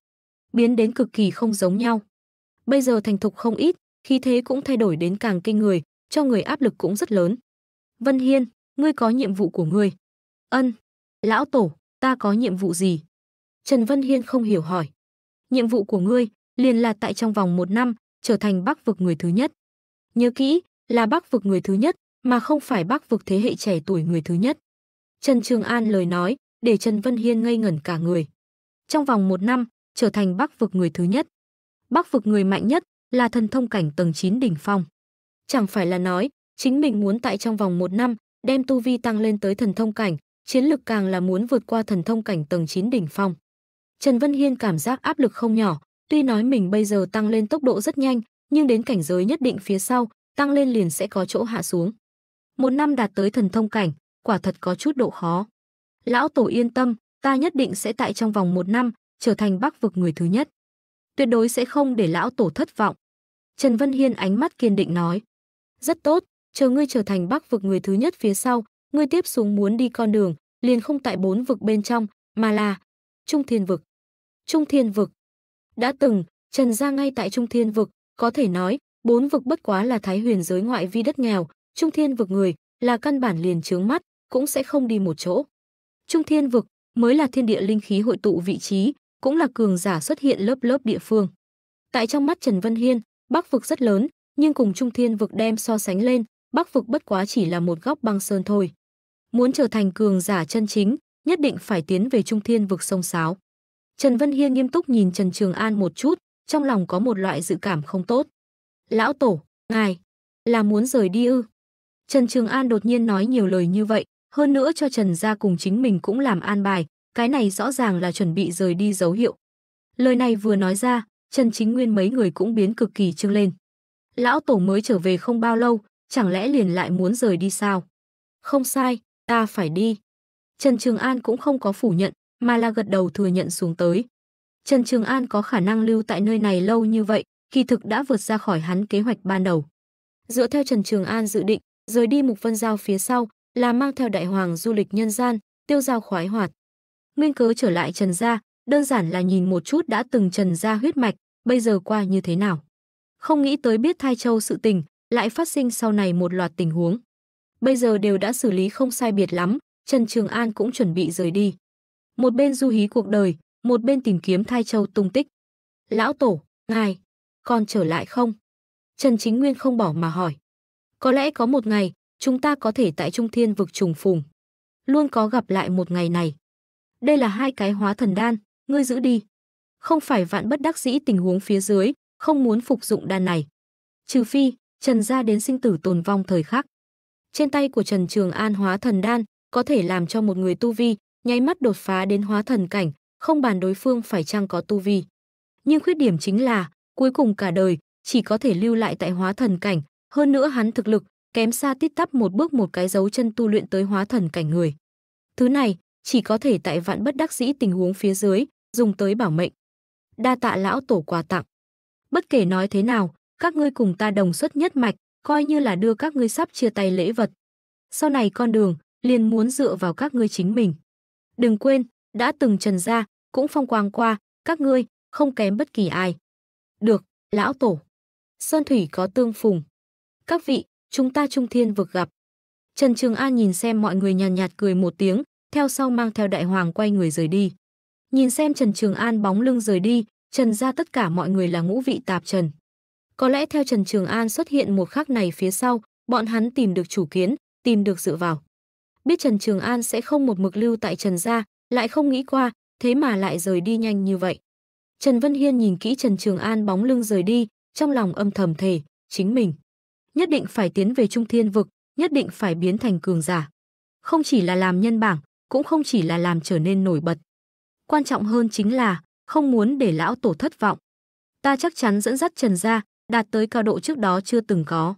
biến đến cực kỳ không giống nhau. Bây giờ thành thục không ít, khí thế cũng thay đổi đến càng kinh người, cho người áp lực cũng rất lớn. Vân Hiên, ngươi có nhiệm vụ của ngươi. Ân, lão tổ, ta có nhiệm vụ gì? Trần Vân Hiên không hiểu hỏi. Nhiệm vụ của ngươi liền là tại trong vòng một năm trở thành bắc vực người thứ nhất. Nhớ kỹ, là bắc vực người thứ nhất, mà không phải bắc vực thế hệ trẻ tuổi người thứ nhất. Trần Trường An lời nói, để Trần Vân Hiên ngây ngẩn cả người. Trong vòng một năm, trở thành bắc vực người thứ nhất. Bắc vực người mạnh nhất là thần thông cảnh tầng 9 đỉnh phong. Chẳng phải là nói, chính mình muốn tại trong vòng một năm, đem tu vi tăng lên tới thần thông cảnh, chiến lực càng là muốn vượt qua thần thông cảnh tầng 9 đỉnh phong. Trần Vân Hiên cảm giác áp lực không nhỏ, tuy nói mình bây giờ tăng lên tốc độ rất nhanh, nhưng đến cảnh giới nhất định phía sau, tăng lên liền sẽ có chỗ hạ xuống. Một năm đạt tới thần thông cảnh, quả thật có chút độ khó. Lão Tổ yên tâm, ta nhất định sẽ tại trong vòng một năm, trở thành bắc vực người thứ nhất. Tuyệt đối sẽ không để Lão Tổ thất vọng. Trần Vân Hiên ánh mắt kiên định nói. Rất tốt, chờ ngươi trở thành bắc vực người thứ nhất phía sau, ngươi tiếp xuống muốn đi con đường, liền không tại bốn vực bên trong, mà là Trung Thiên Vực. Trung Thiên Vực. Đã từng, Trần gia ngay tại Trung Thiên Vực, có thể nói, bốn vực bất quá là thái huyền giới ngoại vi đất nghèo, trung thiên vực người là căn bản liền chướng mắt, cũng sẽ không đi một chỗ. Trung thiên vực mới là thiên địa linh khí hội tụ vị trí, cũng là cường giả xuất hiện lớp lớp địa phương. Tại trong mắt Trần Vân Hiên, Bắc vực rất lớn, nhưng cùng Trung Thiên vực đem so sánh lên, Bắc vực bất quá chỉ là một góc băng sơn thôi. Muốn trở thành cường giả chân chính, nhất định phải tiến về Trung Thiên vực sông sáo. Trần Vân Hiên nghiêm túc nhìn Trần Trường An một chút, trong lòng có một loại dự cảm không tốt. Lão tổ, ngài, là muốn rời đi ư. Trần Trường An đột nhiên nói nhiều lời như vậy, hơn nữa cho Trần gia cùng chính mình cũng làm an bài, cái này rõ ràng là chuẩn bị rời đi dấu hiệu. Lời này vừa nói ra, Trần Chính Nguyên mấy người cũng biến cực kỳ trưng lên. Lão tổ mới trở về không bao lâu, chẳng lẽ liền lại muốn rời đi sao? Không sai, ta phải đi. Trần Trường An cũng không có phủ nhận, mà là gật đầu thừa nhận xuống tới, Trần Trường An có khả năng lưu tại nơi này lâu như vậy, kỳ thực đã vượt ra khỏi hắn kế hoạch ban đầu. Dựa theo Trần Trường An dự định, rời đi Mục Vân Giao phía sau là mang theo đại hoàng du lịch nhân gian, tiêu giao khoái hoạt. Nguyên cớ trở lại Trần gia, đơn giản là nhìn một chút đã từng Trần gia huyết mạch, bây giờ qua như thế nào. Không nghĩ tới biết Thai Châu sự tình, lại phát sinh sau này một loạt tình huống. Bây giờ đều đã xử lý không sai biệt lắm, Trần Trường An cũng chuẩn bị rời đi. Một bên du hí cuộc đời, một bên tìm kiếm thai châu tung tích. Lão tổ, ngài, còn trở lại không? Trần Chính Nguyên không bỏ mà hỏi. Có lẽ có một ngày, chúng ta có thể tại trung thiên vực trùng phùng. Luôn có gặp lại một ngày này. Đây là hai cái hóa thần đan, ngươi giữ đi. Không phải vạn bất đắc dĩ tình huống phía dưới, không muốn phục dụng đan này. Trừ phi, Trần gia đến sinh tử tồn vong thời khắc. Trên tay của Trần Trường An hóa thần đan có thể làm cho một người tu vi nháy mắt đột phá đến hóa thần cảnh, không bàn đối phương phải chăng có tu vi. Nhưng khuyết điểm chính là, cuối cùng cả đời, chỉ có thể lưu lại tại hóa thần cảnh, hơn nữa hắn thực lực, kém xa tít tắp một bước một cái dấu chân tu luyện tới hóa thần cảnh người. Thứ này, chỉ có thể tại vạn bất đắc dĩ tình huống phía dưới, dùng tới bảo mệnh. Đa tạ lão tổ quà tặng. Bất kể nói thế nào, các ngươi cùng ta đồng xuất nhất mạch, coi như là đưa các ngươi sắp chia tay lễ vật. Sau này con đường, liền muốn dựa vào các ngươi chính mình. Đừng quên, đã từng trần ra, cũng phong quang qua, các ngươi không kém bất kỳ ai. Được, lão tổ. Sơn thủy có tương phùng. Các vị, chúng ta trung thiên vực gặp. Trần Trường An nhìn xem mọi người nhàn nhạt, nhạt cười một tiếng, theo sau mang theo đại hoàng quay người rời đi. Nhìn xem Trần Trường An bóng lưng rời đi, Trần ra tất cả mọi người là ngũ vị tạp Trần. Có lẽ theo Trần Trường An xuất hiện một khắc này phía sau, bọn hắn tìm được chủ kiến, tìm được dựa vào. Biết Trần Trường An sẽ không một mực lưu tại Trần gia, lại không nghĩ qua thế mà lại rời đi nhanh như vậy. Trần Vân Hiên nhìn kỹ Trần Trường An bóng lưng rời đi, trong lòng âm thầm thề, chính mình. Nhất định phải tiến về Trung Thiên Vực, nhất định phải biến thành cường giả. Không chỉ là làm nhân bảng, cũng không chỉ là làm trở nên nổi bật. Quan trọng hơn chính là, không muốn để lão tổ thất vọng. Ta chắc chắn dẫn dắt Trần gia đạt tới cao độ trước đó chưa từng có.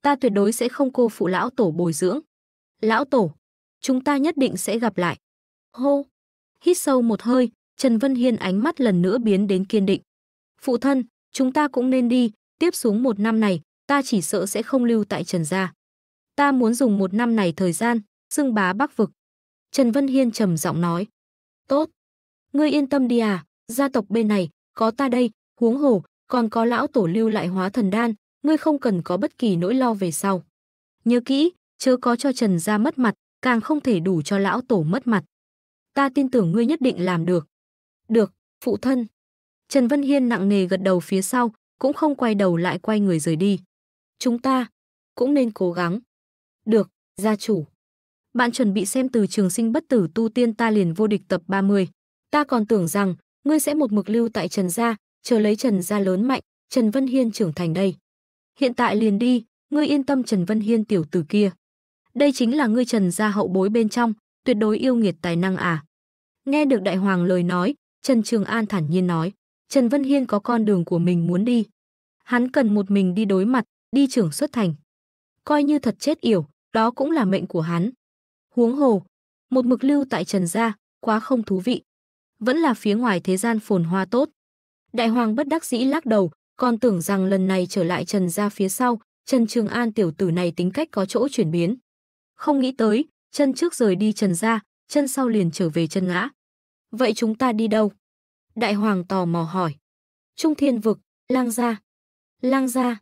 Ta tuyệt đối sẽ không cô phụ lão tổ bồi dưỡng. Lão tổ, chúng ta nhất định sẽ gặp lại. Hô! Hít sâu một hơi, Trần Vân Hiên ánh mắt lần nữa biến đến kiên định. Phụ thân, chúng ta cũng nên đi, tiếp xuống một năm này, ta chỉ sợ sẽ không lưu tại Trần Gia. Ta muốn dùng một năm này thời gian, xưng bá bắc vực. Trần Vân Hiên trầm giọng nói. Tốt. Ngươi yên tâm đi à, gia tộc bên này, có ta đây, huống hồ, còn có lão tổ lưu lại hóa thần đan, ngươi không cần có bất kỳ nỗi lo về sau. Nhớ kỹ, chớ có cho Trần Gia mất mặt, càng không thể đủ cho lão tổ mất mặt ta tin tưởng ngươi nhất định làm được. Được, phụ thân. Trần Vân Hiên nặng nề gật đầu phía sau, cũng không quay đầu lại quay người rời đi. Chúng ta cũng nên cố gắng. Được, gia chủ. Bạn chuẩn bị xem từ trường sinh bất tử tu tiên ta liền vô địch tập 30. Ta còn tưởng rằng ngươi sẽ một mực lưu tại Trần gia, chờ lấy Trần gia lớn mạnh, Trần Vân Hiên trưởng thành đây. Hiện tại liền đi, ngươi yên tâm Trần Vân Hiên tiểu tử kia. Đây chính là ngươi Trần gia hậu bối bên trong, tuyệt đối yêu nghiệt tài năng à. Nghe được đại hoàng lời nói, Trần Trường An thản nhiên nói, Trần Vân Hiên có con đường của mình muốn đi. Hắn cần một mình đi đối mặt, đi trưởng xuất thành. Coi như thật chết yểu, đó cũng là mệnh của hắn. Huống hồ, một mực lưu tại Trần Gia, quá không thú vị. Vẫn là phía ngoài thế gian phồn hoa tốt. Đại hoàng bất đắc dĩ lắc đầu, còn tưởng rằng lần này trở lại Trần Gia phía sau, Trần Trường An tiểu tử này tính cách có chỗ chuyển biến. Không nghĩ tới, chân trước rời đi Trần ra chân sau liền trở về chân ngã. Vậy chúng ta đi đâu? Đại hoàng tò mò hỏi. Trung thiên vực, lang gia. Lang gia.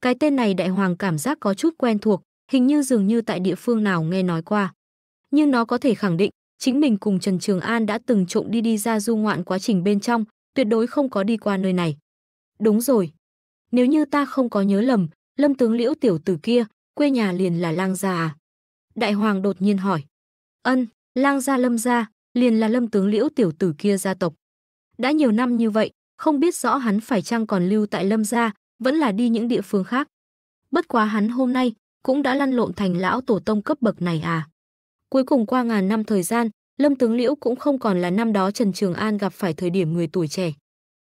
Cái tên này đại hoàng cảm giác có chút quen thuộc, hình như dường như tại địa phương nào nghe nói qua. Nhưng nó có thể khẳng định, chính mình cùng Trần Trường An đã từng trộm đi đi ra du ngoạn quá trình bên trong, tuyệt đối không có đi qua nơi này. Đúng rồi. Nếu như ta không có nhớ lầm, lâm tướng liễu tiểu tử kia, quê nhà liền là lang gia à? Đại hoàng đột nhiên hỏi. Ân, lang gia lâm gia, liền là lâm tướng liễu tiểu tử kia gia tộc. Đã nhiều năm như vậy, không biết rõ hắn phải chăng còn lưu tại lâm gia, vẫn là đi những địa phương khác. Bất quá hắn hôm nay cũng đã lăn lộn thành lão tổ tông cấp bậc này à. Cuối cùng qua ngàn năm thời gian, Lâm Tướng Liễu cũng không còn là năm đó Trần Trường An gặp phải thời điểm người tuổi trẻ.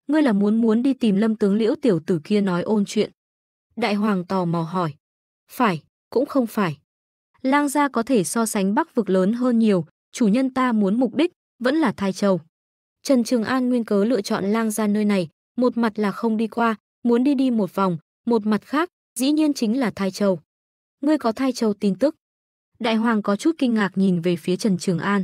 Ngươi là muốn muốn đi tìm Lâm Tướng Liễu tiểu tử kia nói ôn chuyện. Đại Hoàng tò mò hỏi. Phải, cũng không phải lang gia có thể so sánh bắc vực lớn hơn nhiều, chủ nhân ta muốn mục đích vẫn là Thái Châu. Trần Trường An nguyên cớ lựa chọn lang gia nơi này, một mặt là không đi qua, muốn đi đi một vòng, một mặt khác, dĩ nhiên chính là Thái Châu. Ngươi có Thái Châu tin tức. Đại Hoàng có chút kinh ngạc nhìn về phía Trần Trường An.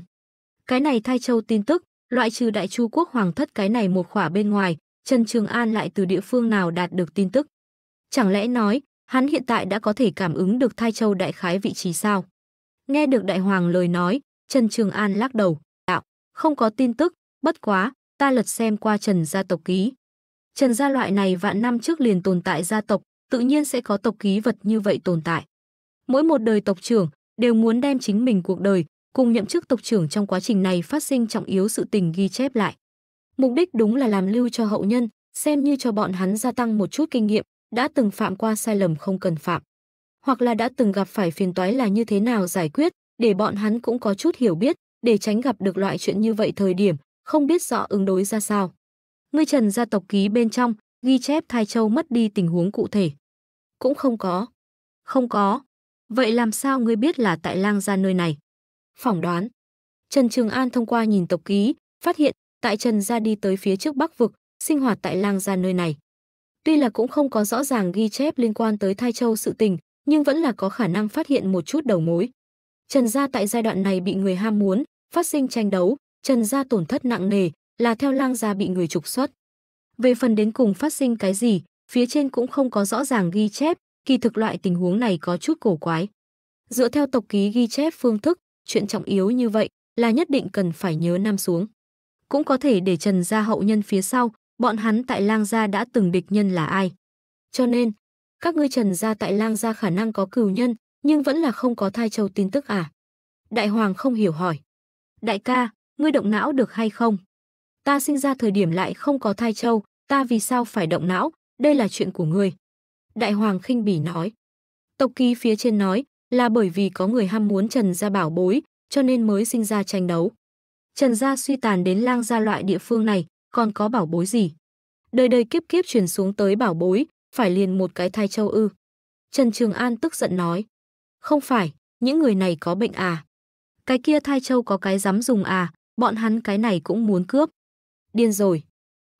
Cái này Thái Châu tin tức, loại trừ Đại Chu quốc hoàng thất cái này một khỏa bên ngoài, Trần Trường An lại từ địa phương nào đạt được tin tức. Chẳng lẽ nói, Hắn hiện tại đã có thể cảm ứng được Thai Châu đại khái vị trí sao? Nghe được đại hoàng lời nói, Trần Trường An lắc đầu, đạo, không có tin tức, bất quá, ta lật xem qua Trần gia tộc ký. Trần gia loại này vạn năm trước liền tồn tại gia tộc, tự nhiên sẽ có tộc ký vật như vậy tồn tại. Mỗi một đời tộc trưởng đều muốn đem chính mình cuộc đời, cùng nhậm chức tộc trưởng trong quá trình này phát sinh trọng yếu sự tình ghi chép lại. Mục đích đúng là làm lưu cho hậu nhân, xem như cho bọn hắn gia tăng một chút kinh nghiệm, đã từng phạm qua sai lầm không cần phạm, hoặc là đã từng gặp phải phiền toái là như thế nào giải quyết, để bọn hắn cũng có chút hiểu biết, để tránh gặp được loại chuyện như vậy thời điểm, không biết rõ ứng đối ra sao. Ngươi Trần gia tộc ký bên trong, ghi chép Thái Châu mất đi tình huống cụ thể. Cũng không có. Không có. Vậy làm sao ngươi biết là tại lang gia nơi này? Phỏng đoán. Trần Trường An thông qua nhìn tộc ký, phát hiện tại Trần gia đi tới phía trước Bắc vực, sinh hoạt tại lang gia nơi này. Tuy là cũng không có rõ ràng ghi chép liên quan tới Thai Châu sự tình, nhưng vẫn là có khả năng phát hiện một chút đầu mối. Trần gia tại giai đoạn này bị người ham muốn, phát sinh tranh đấu, Trần gia tổn thất nặng nề, là theo lang gia bị người trục xuất. Về phần đến cùng phát sinh cái gì, phía trên cũng không có rõ ràng ghi chép, kỳ thực loại tình huống này có chút cổ quái. Dựa theo tộc ký ghi chép phương thức, chuyện trọng yếu như vậy là nhất định cần phải nhớ năm xuống. Cũng có thể để Trần gia hậu nhân phía sau, bọn hắn tại lang gia đã từng địch nhân là ai. Cho nên, các ngươi trần gia tại lang gia khả năng có cừu nhân, nhưng vẫn là không có thai châu tin tức à? Đại hoàng không hiểu hỏi. Đại ca, ngươi động não được hay không? Ta sinh ra thời điểm lại không có thai châu, ta vì sao phải động não, đây là chuyện của ngươi. Đại hoàng khinh bỉ nói. Tộc ký phía trên nói, là bởi vì có người ham muốn trần gia bảo bối, cho nên mới sinh ra tranh đấu. Trần gia suy tàn đến lang gia loại địa phương này, còn có bảo bối gì? Đời đời kiếp kiếp truyền xuống tới bảo bối, phải liền một cái thai châu ư. Trần Trường An tức giận nói. Không phải, những người này có bệnh à? Cái kia thai châu có cái dám dùng à, bọn hắn cái này cũng muốn cướp. Điên rồi.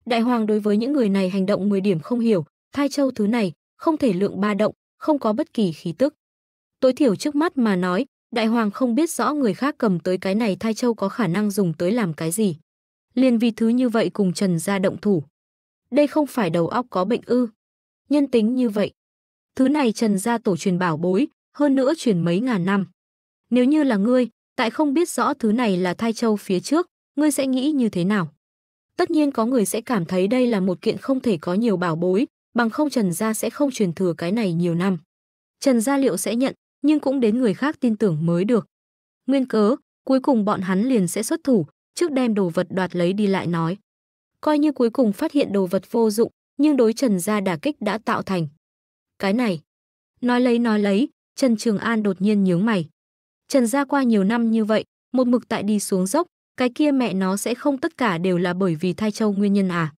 Đại hoàng đối với những người này hành động 10 điểm không hiểu, thai châu thứ này, không thể lượng ba động, không có bất kỳ khí tức. Tối thiểu trước mắt mà nói, đại hoàng không biết rõ người khác cầm tới cái này thai châu có khả năng dùng tới làm cái gì. Liền vì thứ như vậy cùng Trần gia động thủ. Đây không phải đầu óc có bệnh ư. Nhân tính như vậy. Thứ này Trần gia tổ truyền bảo bối, hơn nữa truyền mấy ngàn năm. Nếu như là ngươi, tại không biết rõ thứ này là thai châu phía trước, ngươi sẽ nghĩ như thế nào? Tất nhiên có người sẽ cảm thấy đây là một kiện không thể có nhiều bảo bối, bằng không Trần gia sẽ không truyền thừa cái này nhiều năm. Trần gia liệu sẽ nhận, nhưng cũng đến người khác tin tưởng mới được. Nguyên cớ, cuối cùng bọn hắn liền sẽ xuất thủ, trước đem đồ vật đoạt lấy đi lại nói. Coi như cuối cùng phát hiện đồ vật vô dụng, nhưng đối Trần gia đả kích đã tạo thành. Cái này, nói lấy nói lấy, Trần Trường An đột nhiên nhướng mày. Trần gia qua nhiều năm như vậy, một mực tại đi xuống dốc, cái kia mẹ nó sẽ không tất cả đều là bởi vì thai châu nguyên nhân à.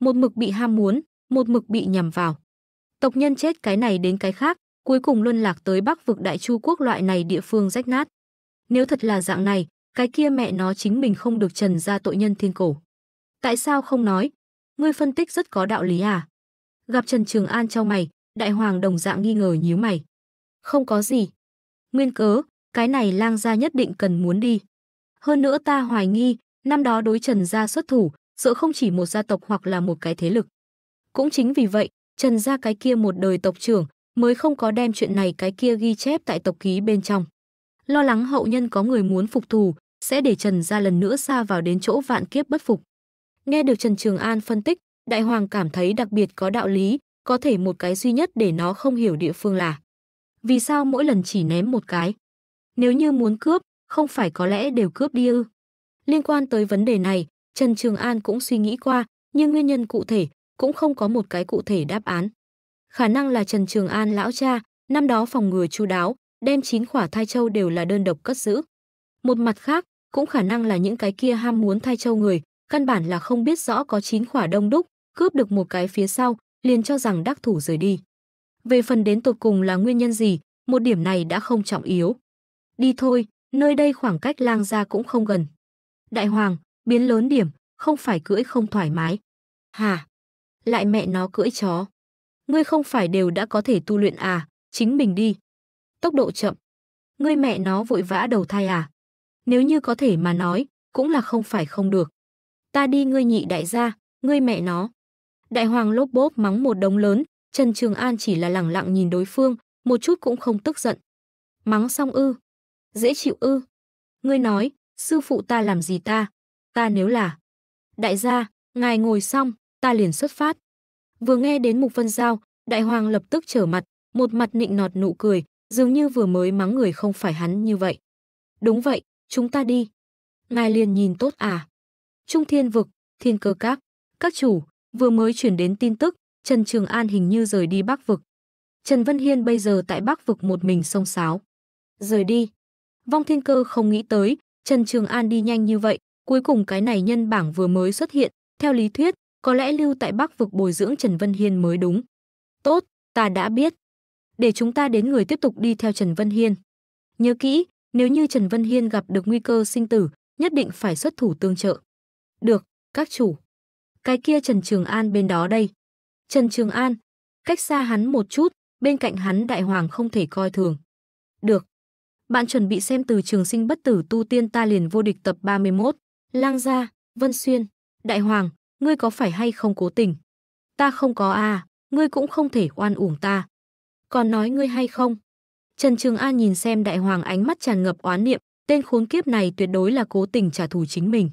Một mực bị ham muốn, một mực bị nhầm vào. Tộc nhân chết cái này đến cái khác, cuối cùng luân lạc tới bắc vực đại chu quốc loại này địa phương rách nát. Nếu thật là dạng này, cái kia mẹ nó chính mình không được trần ra tội nhân thiên cổ. Tại sao không nói? Ngươi phân tích rất có đạo lý à? Gặp Trần Trường An trong mày, đại hoàng đồng dạng nghi ngờ nhíu mày. Không có gì. Nguyên cớ, cái này lang gia nhất định cần muốn đi. Hơn nữa ta hoài nghi, năm đó đối Trần gia xuất thủ, sợ không chỉ một gia tộc hoặc là một cái thế lực. Cũng chính vì vậy, Trần gia cái kia một đời tộc trưởng mới không có đem chuyện này cái kia ghi chép tại tộc ký bên trong. Lo lắng hậu nhân có người muốn phục thù, sẽ để Trần ra lần nữa xa vào đến chỗ vạn kiếp bất phục. Nghe được Trần Trường An phân tích, Đại Hoàng cảm thấy đặc biệt có đạo lý, có thể một cái duy nhất để nó không hiểu địa phương là vì sao mỗi lần chỉ ném một cái. Nếu như muốn cướp, không phải có lẽ đều cướp đi ư. Liên quan tới vấn đề này, Trần Trường An cũng suy nghĩ qua, nhưng nguyên nhân cụ thể cũng không có một cái cụ thể đáp án. Khả năng là Trần Trường An lão cha, năm đó phòng ngừa chu đáo, đem chín khỏa thai châu đều là đơn độc cất giữ. Một mặt khác, cũng khả năng là những cái kia ham muốn thay châu người, căn bản là không biết rõ có chín khỏa đông đúc, cướp được một cái phía sau, liền cho rằng đắc thủ rời đi. Về phần đến tột cùng là nguyên nhân gì, một điểm này đã không trọng yếu. Đi thôi, nơi đây khoảng cách lang gia cũng không gần. Đại hoàng, biến lớn điểm, không phải cưỡi không thoải mái. Hà, lại mẹ nó cưỡi chó. Ngươi không phải đều đã có thể tu luyện à, chính mình đi. Tốc độ chậm. Ngươi mẹ nó vội vã đầu thai à nếu như có thể mà nói, cũng là không phải không được. Ta đi ngươi nhị đại gia, ngươi mẹ nó. Đại hoàng lốp bốp mắng một đống lớn, Trần Trường An chỉ là lẳng lặng nhìn đối phương, một chút cũng không tức giận. Mắng xong ư? Dễ chịu ư? Ngươi nói, sư phụ ta làm gì ta? Ta nếu là... Đại gia, ngài ngồi xong, ta liền xuất phát. Vừa nghe đến Mục Vân Giao, đại hoàng lập tức trở mặt, một mặt nịnh nọt nụ cười, dường như vừa mới mắng người không phải hắn như vậy. Đúng vậy, chúng ta đi. Ngài liền nhìn tốt à. Trung thiên vực, thiên cơ các, các chủ, vừa mới chuyển đến tin tức, Trần Trường An hình như rời đi Bắc Vực. Trần Vân Hiên bây giờ tại Bắc Vực một mình sông sáo. Rời đi. Vong thiên cơ không nghĩ tới, Trần Trường An đi nhanh như vậy, cuối cùng cái này nhân bảng vừa mới xuất hiện, theo lý thuyết, có lẽ lưu tại Bắc Vực bồi dưỡng Trần Vân Hiên mới đúng. Tốt, ta đã biết. Để chúng ta đến người tiếp tục đi theo Trần Vân Hiên. Nhớ kỹ, nếu như Trần Vân Hiên gặp được nguy cơ sinh tử, nhất định phải xuất thủ tương trợ. Được, các chủ. Cái kia Trần Trường An bên đó đây. Trần Trường An, cách xa hắn một chút, bên cạnh hắn đại hoàng không thể coi thường. Được. Bạn chuẩn bị xem từ trường sinh bất tử tu tiên ta liền vô địch tập 31. Lang gia, Vân Xuyên, Đại Hoàng, ngươi có phải hay không cố tình? Ta không có à, ngươi cũng không thể oan uổng ta. Còn nói ngươi hay không? Trần Trường An nhìn xem đại hoàng ánh mắt tràn ngập oán niệm, tên khốn kiếp này tuyệt đối là cố tình trả thù chính mình.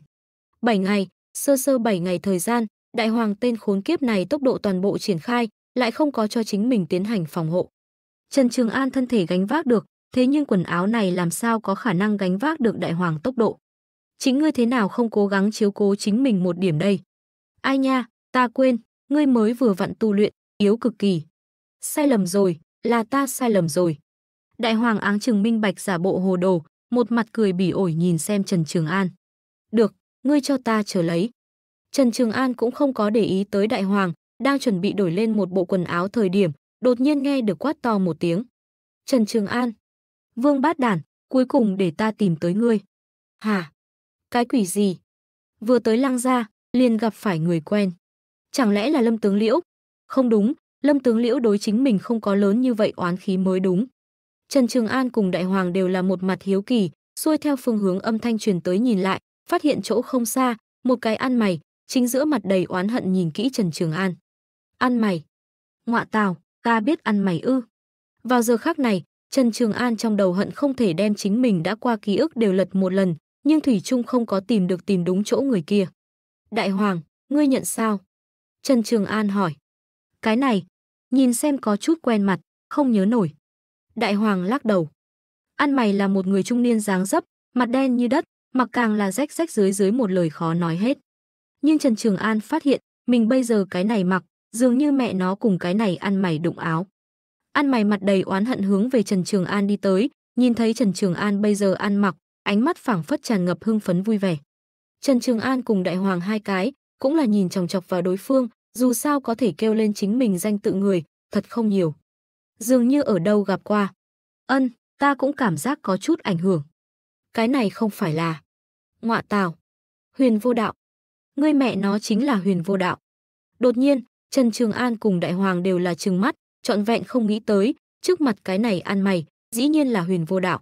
7 ngày, sơ sơ 7 ngày thời gian, đại hoàng tên khốn kiếp này tốc độ toàn bộ triển khai, lại không có cho chính mình tiến hành phòng hộ. Trần Trường An thân thể gánh vác được, thế nhưng quần áo này làm sao có khả năng gánh vác được đại hoàng tốc độ. Chính ngươi thế nào không cố gắng chiếu cố chính mình một điểm đây? Ai nha, ta quên, ngươi mới vừa vặn tu luyện, yếu cực kỳ. Sai lầm rồi, là ta sai lầm rồi. Đại hoàng áng chừng minh bạch giả bộ hồ đồ, một mặt cười bỉ ổi nhìn xem Trần Trường An. Được, ngươi cho ta trở lấy. Trần Trường An cũng không có để ý tới đại hoàng, đang chuẩn bị đổi lên một bộ quần áo thời điểm, đột nhiên nghe được quát to một tiếng. Trần Trường An, Vương Bát Đản, cuối cùng để ta tìm tới ngươi. Hả? Cái quỷ gì? Vừa tới lăng gia, liền gặp phải người quen. Chẳng lẽ là Lâm Tướng Liễu? Không đúng, Lâm Tướng Liễu đối chính mình không có lớn như vậy oán khí mới đúng. Trần Trường An cùng Đại Hoàng đều là một mặt hiếu kỳ, xuôi theo phương hướng âm thanh truyền tới nhìn lại, phát hiện chỗ không xa, một cái ăn mày, chính giữa mặt đầy oán hận nhìn kỹ Trần Trường An. Ăn mày. Ngoạ tào, ta biết ăn mày ư. Vào giờ khác này, Trần Trường An trong đầu hận không thể đem chính mình đã qua ký ức đều lật một lần, nhưng Thủy Trung không có tìm được tìm đúng chỗ người kia. Đại Hoàng, ngươi nhận sao? Trần Trường An hỏi. Cái này, nhìn xem có chút quen mặt, không nhớ nổi. Đại hoàng lắc đầu. Ăn mày là một người trung niên dáng dấp, mặt đen như đất, mặc càng là rách rách dưới dưới một lời khó nói hết. Nhưng Trần Trường An phát hiện, mình bây giờ cái này mặc, dường như mẹ nó cùng cái này ăn mày đụng áo. Ăn mày mặt đầy oán hận hướng về Trần Trường An đi tới, nhìn thấy Trần Trường An bây giờ ăn mặc, ánh mắt phảng phất tràn ngập hưng phấn vui vẻ. Trần Trường An cùng đại hoàng hai cái, cũng là nhìn chòng chọc vào đối phương, dù sao có thể kêu lên chính mình danh tự người, thật không nhiều dường như ở đâu gặp qua. Ân, ta cũng cảm giác có chút ảnh hưởng. Cái này không phải là ngọa tào, huyền vô đạo. Ngươi mẹ nó chính là huyền vô đạo. Đột nhiên, Trần Trường An cùng Đại Hoàng đều là trừng mắt, trọn vẹn không nghĩ tới, trước mặt cái này ăn mày, dĩ nhiên là huyền vô đạo.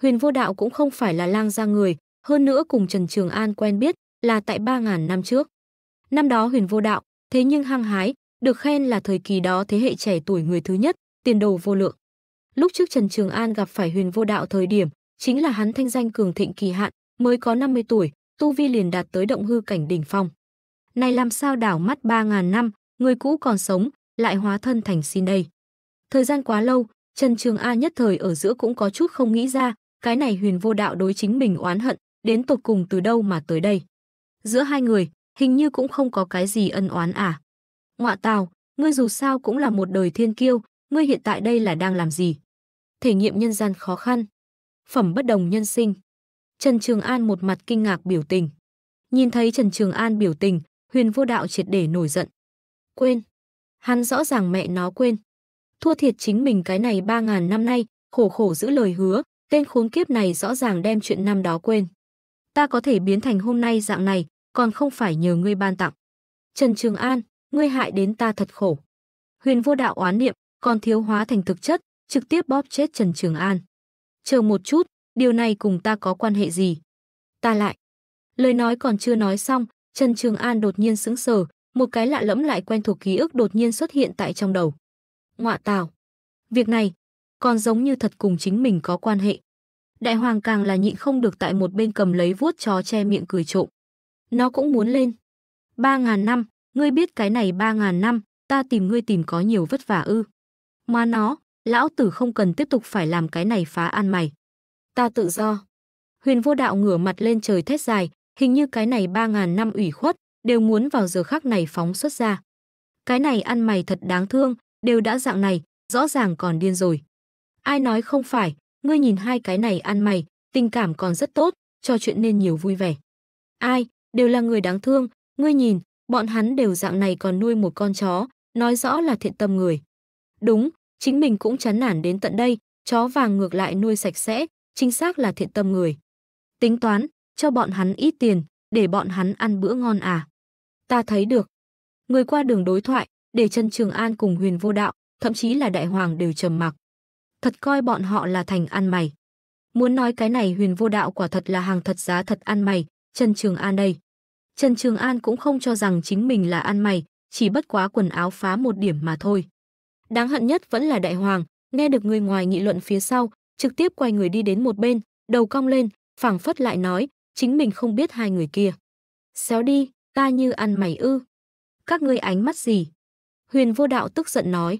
Huyền vô đạo cũng không phải là lang gia người, hơn nữa cùng Trần Trường An quen biết là tại 3.000 năm trước. Năm đó huyền vô đạo, thế nhưng hăng hái, được khen là thời kỳ đó thế hệ trẻ tuổi người thứ nhất, tiền đồ vô lượng. Lúc trước Trần Trường An gặp phải Huyền Vô Đạo thời điểm, chính là hắn thanh danh cường thịnh kỳ hạn, mới có 50 tuổi, tu vi liền đạt tới động hư cảnh đỉnh phong. Này làm sao đảo mắt 3000 năm, người cũ còn sống, lại hóa thân thành xin đây. Thời gian quá lâu, Trần Trường An nhất thời ở giữa cũng có chút không nghĩ ra, cái này Huyền Vô Đạo đối chính mình oán hận, đến tột cùng từ đâu mà tới đây. Giữa hai người, hình như cũng không có cái gì ân oán à. Ngọa Tào, ngươi dù sao cũng là một đời thiên kiêu, ngươi hiện tại đây là đang làm gì? Thể nghiệm nhân gian khó khăn. Phẩm bất đồng nhân sinh. Trần Trường An một mặt kinh ngạc biểu tình. Nhìn thấy Trần Trường An biểu tình, huyền vô đạo triệt để nổi giận. Quên. Hắn rõ ràng mẹ nó quên. Thua thiệt chính mình cái này ba ngàn năm nay, khổ khổ giữ lời hứa, tên khốn kiếp này rõ ràng đem chuyện năm đó quên. Ta có thể biến thành hôm nay dạng này, còn không phải nhờ ngươi ban tặng. Trần Trường An, ngươi hại đến ta thật khổ. Huyền vô đạo oán niệm, còn thiếu hóa thành thực chất, trực tiếp bóp chết Trần Trường An. Chờ một chút, điều này cùng ta có quan hệ gì? Ta lại. Lời nói còn chưa nói xong, Trần Trường An đột nhiên sững sờ, một cái lạ lẫm lại quen thuộc ký ức đột nhiên xuất hiện tại trong đầu. Ngọa tào. Việc này, còn giống như thật cùng chính mình có quan hệ. Đại hoàng càng là nhịn không được tại một bên cầm lấy vuốt chó che miệng cười trộm. Nó cũng muốn lên. Ba ngàn năm, ngươi biết cái này ba ngàn năm, ta tìm ngươi tìm có nhiều vất vả ư. Mà nó, lão tử không cần tiếp tục phải làm cái này phá an mày. Ta tự do. Huyền vô đạo ngửa mặt lên trời thét dài, hình như cái này ba ngàn năm ủy khuất, đều muốn vào giờ khắc này phóng xuất ra. Cái này ăn mày thật đáng thương, đều đã dạng này, rõ ràng còn điên rồi. Ai nói không phải, ngươi nhìn hai cái này ăn mày, tình cảm còn rất tốt, cho chuyện nên nhiều vui vẻ. Ai, đều là người đáng thương, ngươi nhìn, bọn hắn đều dạng này còn nuôi một con chó, nói rõ là thiện tâm người. Đúng, chính mình cũng chán nản đến tận đây, chó vàng ngược lại nuôi sạch sẽ, chính xác là thiện tâm người. Tính toán, cho bọn hắn ít tiền, để bọn hắn ăn bữa ngon à. Ta thấy được. Người qua đường đối thoại, để chân Trường An cùng huyền vô đạo, thậm chí là đại hoàng đều trầm mặc. Thật coi bọn họ là thành ăn mày. Muốn nói cái này huyền vô đạo quả thật là hàng thật giá thật ăn mày, Trần Trường An đây. Trần Trường An cũng không cho rằng chính mình là ăn mày, chỉ bất quá quần áo phá một điểm mà thôi. Đáng hận nhất vẫn là đại hoàng, nghe được người ngoài nghị luận phía sau, trực tiếp quay người đi đến một bên, đầu cong lên, phảng phất lại nói, chính mình không biết hai người kia. Xéo đi, ta như ăn mày ư. Các ngươi ánh mắt gì? Huyền vô đạo tức giận nói.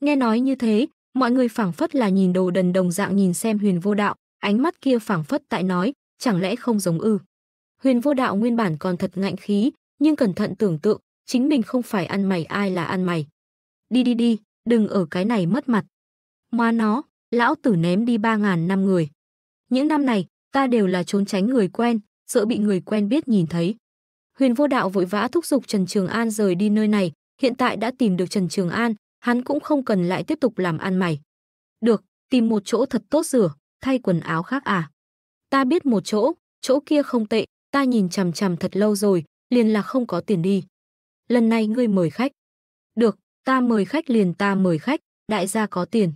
Nghe nói như thế, mọi người phảng phất là nhìn đồ đần đồng dạng nhìn xem huyền vô đạo, ánh mắt kia phảng phất tại nói, chẳng lẽ không giống ư. Huyền vô đạo nguyên bản còn thật ngạnh khí, nhưng cẩn thận tưởng tượng, chính mình không phải ăn mày ai là ăn mày. Đi đi đi, đừng ở cái này mất mặt. Má nó, lão tử ném đi 3.000 năm người. Những năm này, ta đều là trốn tránh người quen, sợ bị người quen biết nhìn thấy. Huyền vô đạo vội vã thúc giục Trần Trường An rời đi nơi này, hiện tại đã tìm được Trần Trường An, hắn cũng không cần lại tiếp tục làm ăn mày. Được, tìm một chỗ thật tốt rửa, thay quần áo khác à. Ta biết một chỗ, chỗ kia không tệ, ta nhìn chằm chằm thật lâu rồi, liền là không có tiền đi. Lần này ngươi mời khách. Ta mời khách liền ta mời khách, đại gia có tiền.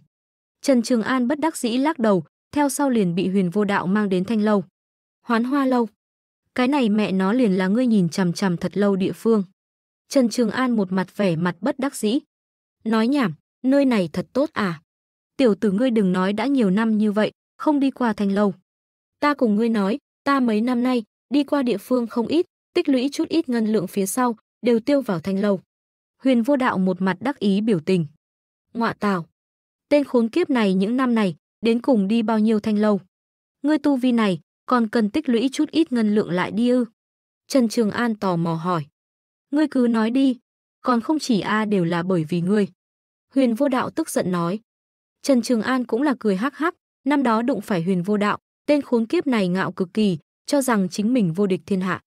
Trần Trường An bất đắc dĩ lắc đầu, theo sau liền bị huyền vô đạo mang đến thanh lâu. Hoán hoa lâu. Cái này mẹ nó liền là ngươi nhìn chằm chằm thật lâu địa phương. Trần Trường An một mặt vẻ mặt bất đắc dĩ. Nói nhảm, nơi này thật tốt à. Tiểu tử ngươi đừng nói đã nhiều năm như vậy, không đi qua thanh lâu. Ta cùng ngươi nói, ta mấy năm nay, đi qua địa phương không ít, tích lũy chút ít ngân lượng phía sau, đều tiêu vào thanh lâu. Huyền vô đạo một mặt đắc ý biểu tình. Ngoạ tào. Tên khốn kiếp này những năm này, đến cùng đi bao nhiêu thanh lâu. Ngươi tu vi này, còn cần tích lũy chút ít ngân lượng lại đi ư. Trần Trường An tò mò hỏi. Ngươi cứ nói đi, còn không chỉ A đều là bởi vì ngươi. Huyền vô đạo tức giận nói. Trần Trường An cũng là cười hắc hắc, năm đó đụng phải huyền vô đạo, tên khốn kiếp này ngạo cực kỳ, cho rằng chính mình vô địch thiên hạ.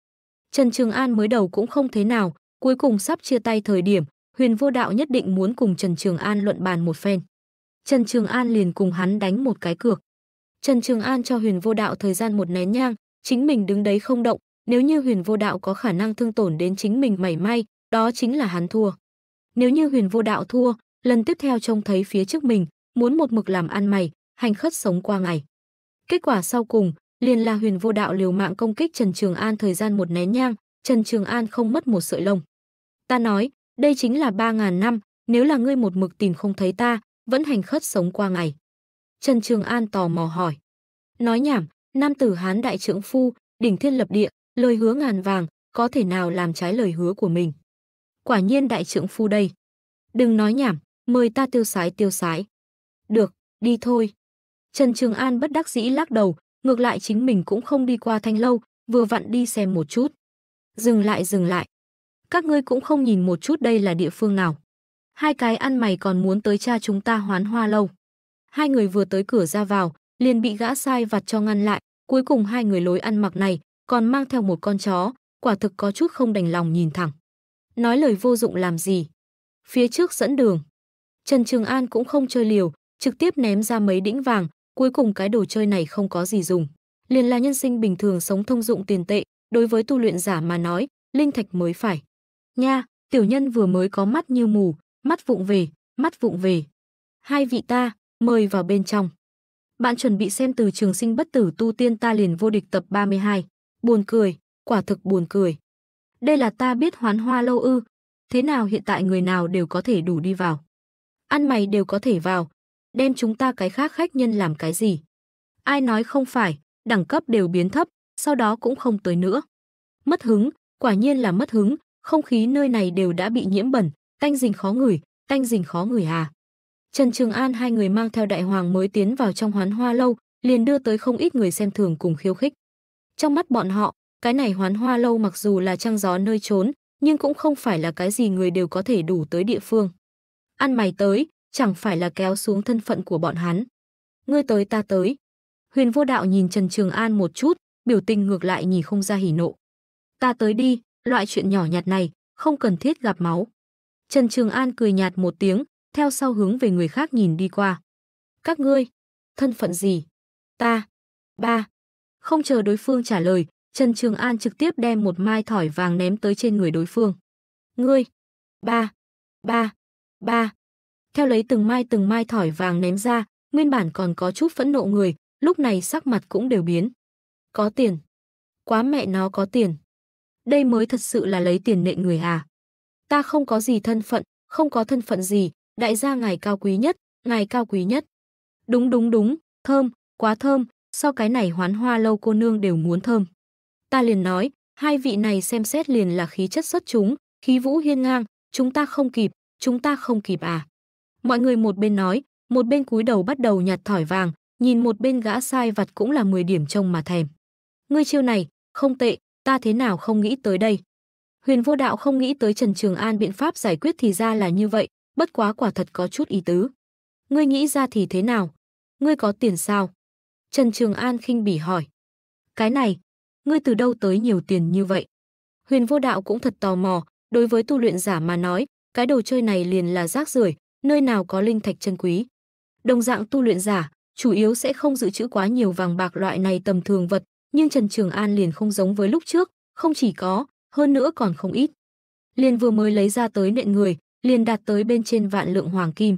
Trần Trường An mới đầu cũng không thế nào, Cuối cùng sắp chia tay thời điểm, Huyền Vô Đạo nhất định muốn cùng Trần Trường An luận bàn một phen. Trần Trường An liền cùng hắn đánh một cái cược. Trần Trường An cho Huyền Vô Đạo thời gian một nén nhang, chính mình đứng đấy không động, nếu như Huyền Vô Đạo có khả năng thương tổn đến chính mình mảy may, đó chính là hắn thua. Nếu như Huyền Vô Đạo thua, lần tiếp theo trông thấy phía trước mình, muốn một mực làm ăn mày, hành khất sống qua ngày. Kết quả sau cùng, liền là Huyền Vô Đạo liều mạng công kích Trần Trường An thời gian một nén nhang, Trần Trường An không mất một sợi lông. Ta nói, đây chính là ba ngàn năm, nếu là ngươi một mực tìm không thấy ta, vẫn hành khất sống qua ngày. Trần Trường An tò mò hỏi. Nói nhảm, nam tử Hán đại trưởng phu, đỉnh thiên lập địa, lời hứa ngàn vàng, có thể nào làm trái lời hứa của mình. Quả nhiên đại trưởng phu đây. Đừng nói nhảm, mời ta tiêu sái tiêu sái. Được, đi thôi. Trần Trường An bất đắc dĩ lắc đầu, ngược lại chính mình cũng không đi qua thanh lâu, vừa vặn đi xem một chút. Dừng lại dừng lại, các ngươi cũng không nhìn một chút đây là địa phương nào. Hai cái ăn mày còn muốn tới cha chúng ta hoán hoa lâu. Hai người vừa tới cửa ra vào, liền bị gã sai vặt cho ngăn lại, cuối cùng hai người lối ăn mặc này còn mang theo một con chó, quả thực có chút không đành lòng nhìn thẳng. Nói lời vô dụng làm gì? Phía trước dẫn đường. Trần Trường An cũng không chơi liều, trực tiếp ném ra mấy đĩnh vàng, cuối cùng cái đồ chơi này không có gì dùng. Liền là nhân sinh bình thường sống thông dụng tiền tệ, đối với tu luyện giả mà nói, linh thạch mới phải. Nha, tiểu nhân vừa mới có mắt như mù, mắt vụng về, mắt vụng về. Hai vị ta, mời vào bên trong. Bạn chuẩn bị xem từ trường sinh bất tử tu tiên ta liền vô địch tập 32. Buồn cười, quả thực buồn cười. Đây là ta biết hoán hoa lâu ư. Thế nào hiện tại người nào đều có thể đủ đi vào. Ăn mày đều có thể vào. Đem chúng ta cái khác khách nhân làm cái gì. Ai nói không phải, đẳng cấp đều biến thấp, sau đó cũng không tới nữa. Mất hứng, quả nhiên là mất hứng, không khí nơi này đều đã bị nhiễm bẩn, tanh dình khó ngửi, tanh dình khó ngửi à. Trần Trường An hai người mang theo đại hoàng mới tiến vào trong hoán hoa lâu, liền đưa tới không ít người xem thường cùng khiêu khích. Trong mắt bọn họ, cái này hoán hoa lâu mặc dù là trăng gió nơi trốn, nhưng cũng không phải là cái gì người đều có thể đủ tới địa phương. Ăn mày tới, chẳng phải là kéo xuống thân phận của bọn hắn. Ngươi tới ta tới. Huyền vô đạo nhìn Trần Trường An một chút, biểu tình ngược lại nhìn không ra hỉ nộ. Ta tới đi, Loại chuyện nhỏ nhặt này, không cần thiết gặp máu. Trần Trường An cười nhạt một tiếng, theo sau hướng về người khác nhìn đi qua. Các ngươi, thân phận gì? Ta. Ba. Không chờ đối phương trả lời, Trần Trường An trực tiếp đem một mai thỏi vàng ném tới trên người đối phương. Ngươi. Ba. Ba. Ba. Theo lấy từng mai từng mai thỏi vàng ném ra, nguyên bản còn có chút phẫn nộ người, lúc này sắc mặt cũng đều biến. Có tiền. Quá mẹ nó có tiền đây mới thật sự là lấy tiền nệ người à. Ta không có gì thân phận, không có thân phận gì, đại gia ngài cao quý nhất, ngài cao quý nhất. Đúng đúng đúng, thơm, quá thơm, sau cái này hoán hoa lâu cô nương đều muốn thơm. Ta liền nói, hai vị này xem xét liền là khí chất xuất chúng, khí vũ hiên ngang, chúng ta không kịp, chúng ta không kịp à. Mọi người một bên nói, một bên cúi đầu bắt đầu nhặt thỏi vàng, nhìn một bên gã sai vặt cũng là 10 điểm trông mà thèm. Ngươi chiêu này, không tệ, ta thế nào không nghĩ tới đây. Huyền vô đạo không nghĩ tới Trần Trường An biện pháp giải quyết thì ra là như vậy, bất quá quả thật có chút ý tứ. Ngươi nghĩ ra thì thế nào? Ngươi có tiền sao? Trần Trường An khinh bỉ hỏi. Cái này, ngươi từ đâu tới nhiều tiền như vậy? Huyền vô đạo cũng thật tò mò, đối với tu luyện giả mà nói, cái đồ chơi này liền là rác rưởi, nơi nào có linh thạch chân quý. Đồng dạng tu luyện giả, chủ yếu sẽ không dự trữ quá nhiều vàng bạc loại này tầm thường vật, nhưng Trần Trường An liền không giống với lúc trước, không chỉ có, hơn nữa còn không ít. Liền vừa mới lấy ra tới nện người, liền đạt tới bên trên vạn lượng hoàng kim.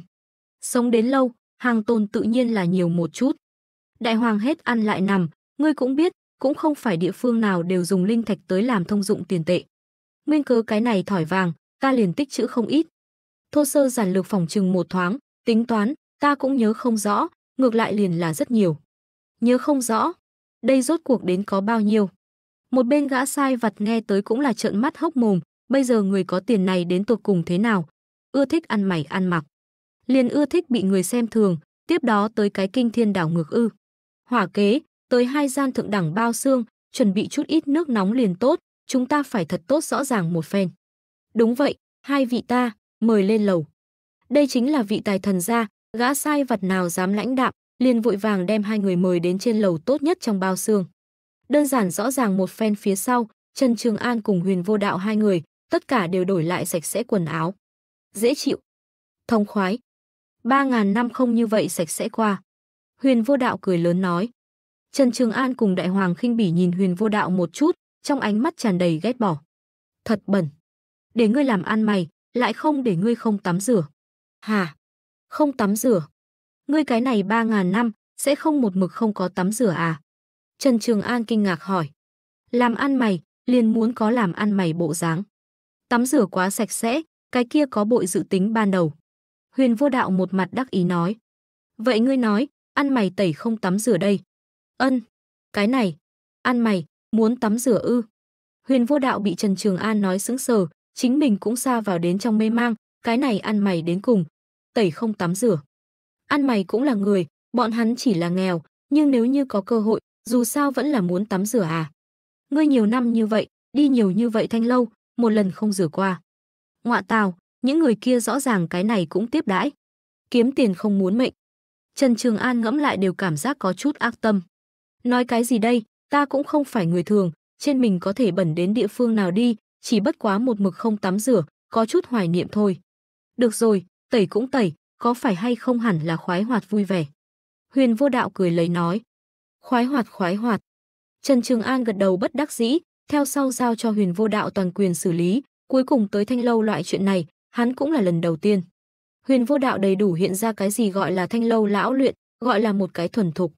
Sống đến lâu, hàng tồn tự nhiên là nhiều một chút. Đại hoàng hết ăn lại nằm, ngươi cũng biết, cũng không phải địa phương nào đều dùng linh thạch tới làm thông dụng tiền tệ. Nguyên cớ cái này thỏi vàng, ta liền tích chữ không ít. Thô sơ giản lược phòng trừng một thoáng, tính toán, ta cũng nhớ không rõ, ngược lại liền là rất nhiều. Nhớ không rõ, đây rốt cuộc đến có bao nhiêu. Một bên gã sai vặt nghe tới cũng là trợn mắt hốc mồm, bây giờ người có tiền này đến tột cùng thế nào, ưa thích ăn mày ăn mặc. Liền ưa thích bị người xem thường, tiếp đó tới cái kinh thiên đảo ngược ư. Hỏa kế, tới hai gian thượng đẳng bao xương, chuẩn bị chút ít nước nóng liền tốt, chúng ta phải thật tốt rõ ràng một phen. Đúng vậy, hai vị ta, mời lên lầu. Đây chính là vị tài thần gia, gã sai vật nào dám lãnh đạm, liền vội vàng đem hai người mời đến trên lầu tốt nhất trong bao xương. Đơn giản rõ ràng một phen phía sau, Trần Trường An cùng Huyền Vô Đạo hai người, tất cả đều đổi lại sạch sẽ quần áo. Dễ chịu, thông khoái. Ba ngàn năm không như vậy sạch sẽ qua. Huyền Vô Đạo cười lớn nói. Trần Trường An cùng Đại Hoàng khinh bỉ nhìn Huyền Vô Đạo một chút, trong ánh mắt tràn đầy ghét bỏ. Thật bẩn. Để ngươi làm ăn mày, lại không để ngươi không tắm rửa. Hà, không tắm rửa ngươi cái này ba ngàn năm, sẽ không một mực không có tắm rửa à? Trần Trường An kinh ngạc hỏi. Làm ăn mày, liền muốn có làm ăn mày bộ dáng. Tắm rửa quá sạch sẽ, cái kia có bội dự tính ban đầu. Huyền vô đạo một mặt đắc ý nói. Vậy ngươi nói, ăn mày tẩy không tắm rửa đây. Ân, cái này, ăn mày, muốn tắm rửa ư. Huyền vô đạo bị Trần Trường An nói sững sờ, chính mình cũng xa vào đến trong mê mang, cái này ăn mày đến cùng, tẩy không tắm rửa. An mày cũng là người, bọn hắn chỉ là nghèo, nhưng nếu như có cơ hội, dù sao vẫn là muốn tắm rửa à. Ngươi nhiều năm như vậy, đi nhiều như vậy thanh lâu, một lần không rửa qua. Ngoạ tào, những người kia rõ ràng cái này cũng tiếp đãi. Kiếm tiền không muốn mệnh. Trần Trường An ngẫm lại đều cảm giác có chút ác tâm. Nói cái gì đây, ta cũng không phải người thường, trên mình có thể bẩn đến địa phương nào đi, chỉ bất quá một mực không tắm rửa, có chút hoài niệm thôi. Được rồi, tẩy cũng tẩy, có phải hay không hẳn là khoái hoạt vui vẻ. Huyền vô đạo cười lấy nói. Khoái hoạt khoái hoạt. Trần Trường An gật đầu bất đắc dĩ, theo sau giao cho huyền vô đạo toàn quyền xử lý, cuối cùng tới thanh lâu loại chuyện này, hắn cũng là lần đầu tiên. Huyền vô đạo đầy đủ hiện ra cái gì gọi là thanh lâu lão luyện, gọi là một cái thuần thục.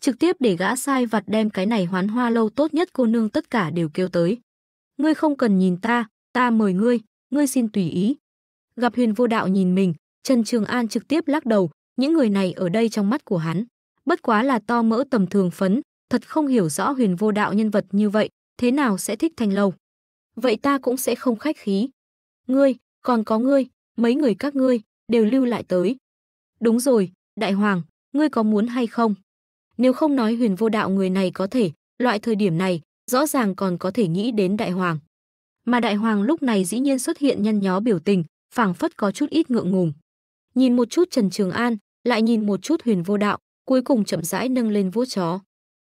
Trực tiếp để gã sai vặt đem cái này hoán hoa lâu tốt nhất cô nương tất cả đều kêu tới. Ngươi không cần nhìn ta, ta mời ngươi, ngươi xin tùy ý. Gặp huyền vô đạo nhìn mình, Trần Trường An trực tiếp lắc đầu, những người này ở đây trong mắt của hắn. Bất quá là to mỡ tầm thường phấn, thật không hiểu rõ huyền vô đạo nhân vật như vậy, thế nào sẽ thích thanh lâu. Vậy ta cũng sẽ không khách khí. Ngươi, còn có ngươi, mấy người các ngươi, đều lưu lại tới. Đúng rồi, đại hoàng, ngươi có muốn hay không? Nếu không nói huyền vô đạo người này có thể, loại thời điểm này, rõ ràng còn có thể nghĩ đến đại hoàng. Mà đại hoàng lúc này dĩ nhiên xuất hiện nhăn nhó biểu tình, phảng phất có chút ít ngượng ngùng nhìn một chút Trần Trường An, lại nhìn một chút Huyền Vô Đạo, cuối cùng chậm rãi nâng lên vuốt chó.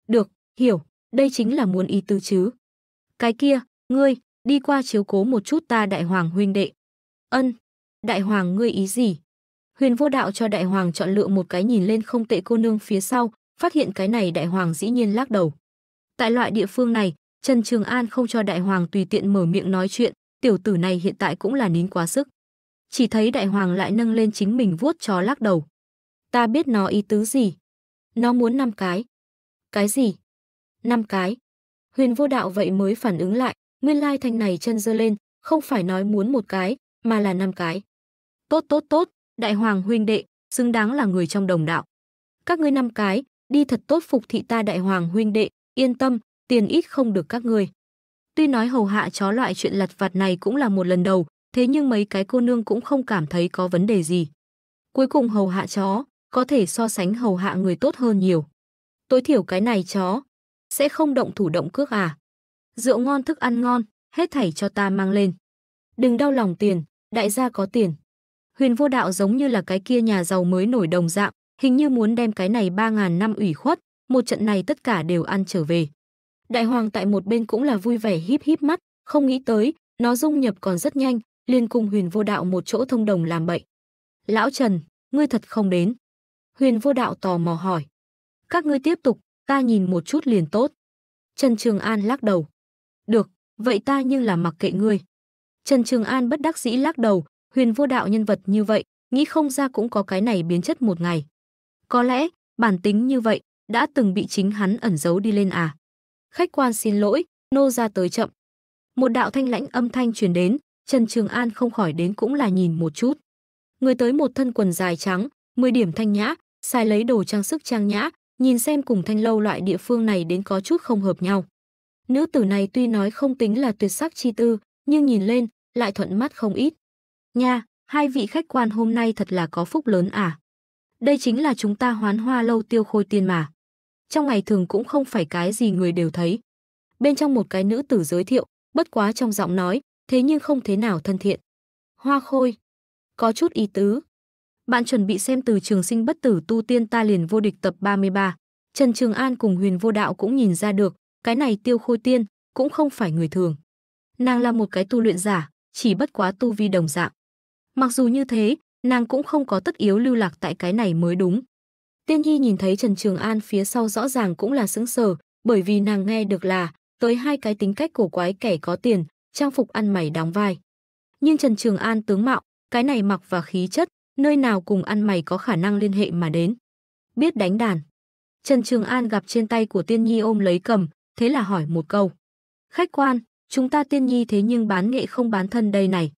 Được, hiểu, đây chính là muốn ý tứ chứ. Cái kia, ngươi, đi qua chiếu cố một chút ta đại hoàng huynh đệ. Ân, đại hoàng ngươi ý gì? Huyền vô đạo cho đại hoàng chọn lựa một cái nhìn lên không tệ cô nương phía sau, phát hiện cái này đại hoàng dĩ nhiên lắc đầu. Tại loại địa phương này, Trần Trường An không cho đại hoàng tùy tiện mở miệng nói chuyện, tiểu tử này hiện tại cũng là nín quá sức chỉ thấy đại hoàng lại nâng lên chính mình vuốt chó lắc đầu. Ta biết nó ý tứ gì. Nó muốn năm cái. Cái gì? Năm cái. Huyền vô đạo vậy mới phản ứng lại, nguyên lai thanh này chân dơ lên, không phải nói muốn một cái, mà là năm cái. Tốt tốt tốt, đại hoàng huynh đệ, xứng đáng là người trong đồng đạo. Các ngươi năm cái, đi thật tốt phục thị ta đại hoàng huynh đệ, yên tâm, tiền ít không được các ngươi. Tuy nói hầu hạ chó loại chuyện lặt vặt này cũng là một lần đầu, thế nhưng mấy cái cô nương cũng không cảm thấy có vấn đề gì. Cuối cùng hầu hạ chó, có thể so sánh hầu hạ người tốt hơn nhiều. Tối thiểu cái này chó, sẽ không động thủ động cước à. Rượu ngon thức ăn ngon, hết thảy cho ta mang lên. Đừng đau lòng tiền, đại gia có tiền. Huyền vô đạo giống như là cái kia nhà giàu mới nổi đồng dạng, hình như muốn đem cái này 3.000 năm ủy khuất, một trận này tất cả đều ăn trở về. Đại hoàng tại một bên cũng là vui vẻ híp híp mắt, không nghĩ tới, nó dung nhập còn rất nhanh, liên cùng Huyền Vô Đạo một chỗ thông đồng làm bậy. "Lão Trần, ngươi thật không đến?" Huyền Vô Đạo tò mò hỏi. "Các ngươi tiếp tục, ta nhìn một chút liền tốt." Trần Trường An lắc đầu. "Được, vậy ta nhưng là mặc kệ ngươi." Trần Trường An bất đắc dĩ lắc đầu, Huyền Vô Đạo nhân vật như vậy, nghĩ không ra cũng có cái này biến chất một ngày. Có lẽ, bản tính như vậy đã từng bị chính hắn ẩn giấu đi lên à. Khách quan xin lỗi, nô ra tới chậm. Một đạo thanh lãnh âm thanh truyền đến, Trần Trường An không khỏi đến cũng là nhìn một chút. Người tới một thân quần dài trắng, 10 điểm thanh nhã, xài lấy đồ trang sức trang nhã, nhìn xem cùng thanh lâu loại địa phương này đến có chút không hợp nhau. Nữ tử này tuy nói không tính là tuyệt sắc chi tư, nhưng nhìn lên, lại thuận mắt không ít. Nha, hai vị khách quan hôm nay thật là có phúc lớn à. Đây chính là chúng ta hoán hoa lâu tiêu khôi tiên mà. Trong ngày thường cũng không phải cái gì người đều thấy. Bên trong một cái nữ tử giới thiệu, bất quá trong giọng nói, thế nhưng không thế nào thân thiện. Hoa khôi, có chút ý tứ. Bạn chuẩn bị xem từ trường sinh bất tử tu tiên ta liền vô địch tập 33. Trần Trường An cùng huyền vô đạo cũng nhìn ra được, cái này tiêu khôi tiên cũng không phải người thường. Nàng là một cái tu luyện giả, chỉ bất quá tu vi đồng dạng. Mặc dù như thế, nàng cũng không có tất yếu lưu lạc tại cái này mới đúng. Tiên Nhi nhìn thấy Trần Trường An phía sau rõ ràng cũng là sững sờ, bởi vì nàng nghe được là tới hai cái tính cách cổ quái kẻ có tiền, trang phục ăn mày đóng vai. Nhưng Trần Trường An tướng mạo, cái này mặc và khí chất, nơi nào cùng ăn mày có khả năng liên hệ mà đến. Biết đánh đàn. Trần Trường An gặp trên tay của Tiên Nhi ôm lấy cầm, thế là hỏi một câu. Khách quan, chúng ta Tiên Nhi thế nhưng bán nghệ không bán thân đây này.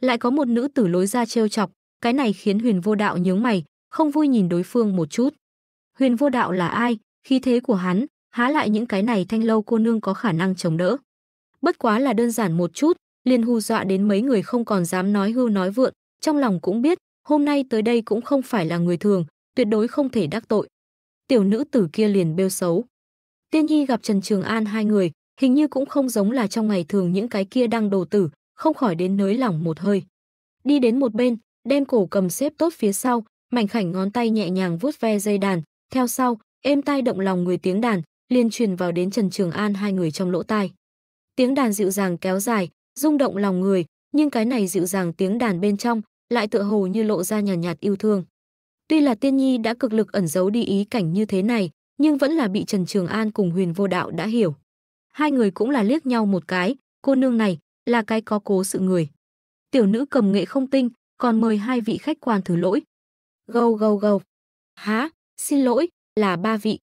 Lại có một nữ tử lối ra trêu chọc, cái này khiến huyền vô đạo nhướng mày, không vui nhìn đối phương một chút. Huyền vô đạo là ai, khí thế của hắn, há lại những cái này thanh lâu cô nương có khả năng chống đỡ bất quá là đơn giản một chút, liền hù dọa đến mấy người không còn dám nói hưu nói vượn, trong lòng cũng biết, hôm nay tới đây cũng không phải là người thường, tuyệt đối không thể đắc tội. Tiểu nữ tử kia liền bêu xấu. Tiên Nhi gặp Trần Trường An hai người, hình như cũng không giống là trong ngày thường những cái kia đang đồ tử, không khỏi đến nới lỏng một hơi. Đi đến một bên, đem cổ cầm xếp tốt phía sau, mảnh khảnh ngón tay nhẹ nhàng vuốt ve dây đàn, theo sau, êm tai động lòng người tiếng đàn, liền truyền vào đến Trần Trường An hai người trong lỗ tai tiếng đàn dịu dàng kéo dài, rung động lòng người, nhưng cái này dịu dàng tiếng đàn bên trong lại tựa hồ như lộ ra nhàn nhạt, nhạt yêu thương. Tuy là Tiên Nhi đã cực lực ẩn giấu đi ý cảnh như thế này, nhưng vẫn là bị Trần Trường An cùng Huyền Vô Đạo đã hiểu. Hai người cũng là liếc nhau một cái, cô nương này là cái có cố sự người. Tiểu nữ cầm nghệ không tinh, còn mời hai vị khách quan thứ lỗi. Gâu gâu gâu. Há, xin lỗi, là ba vị.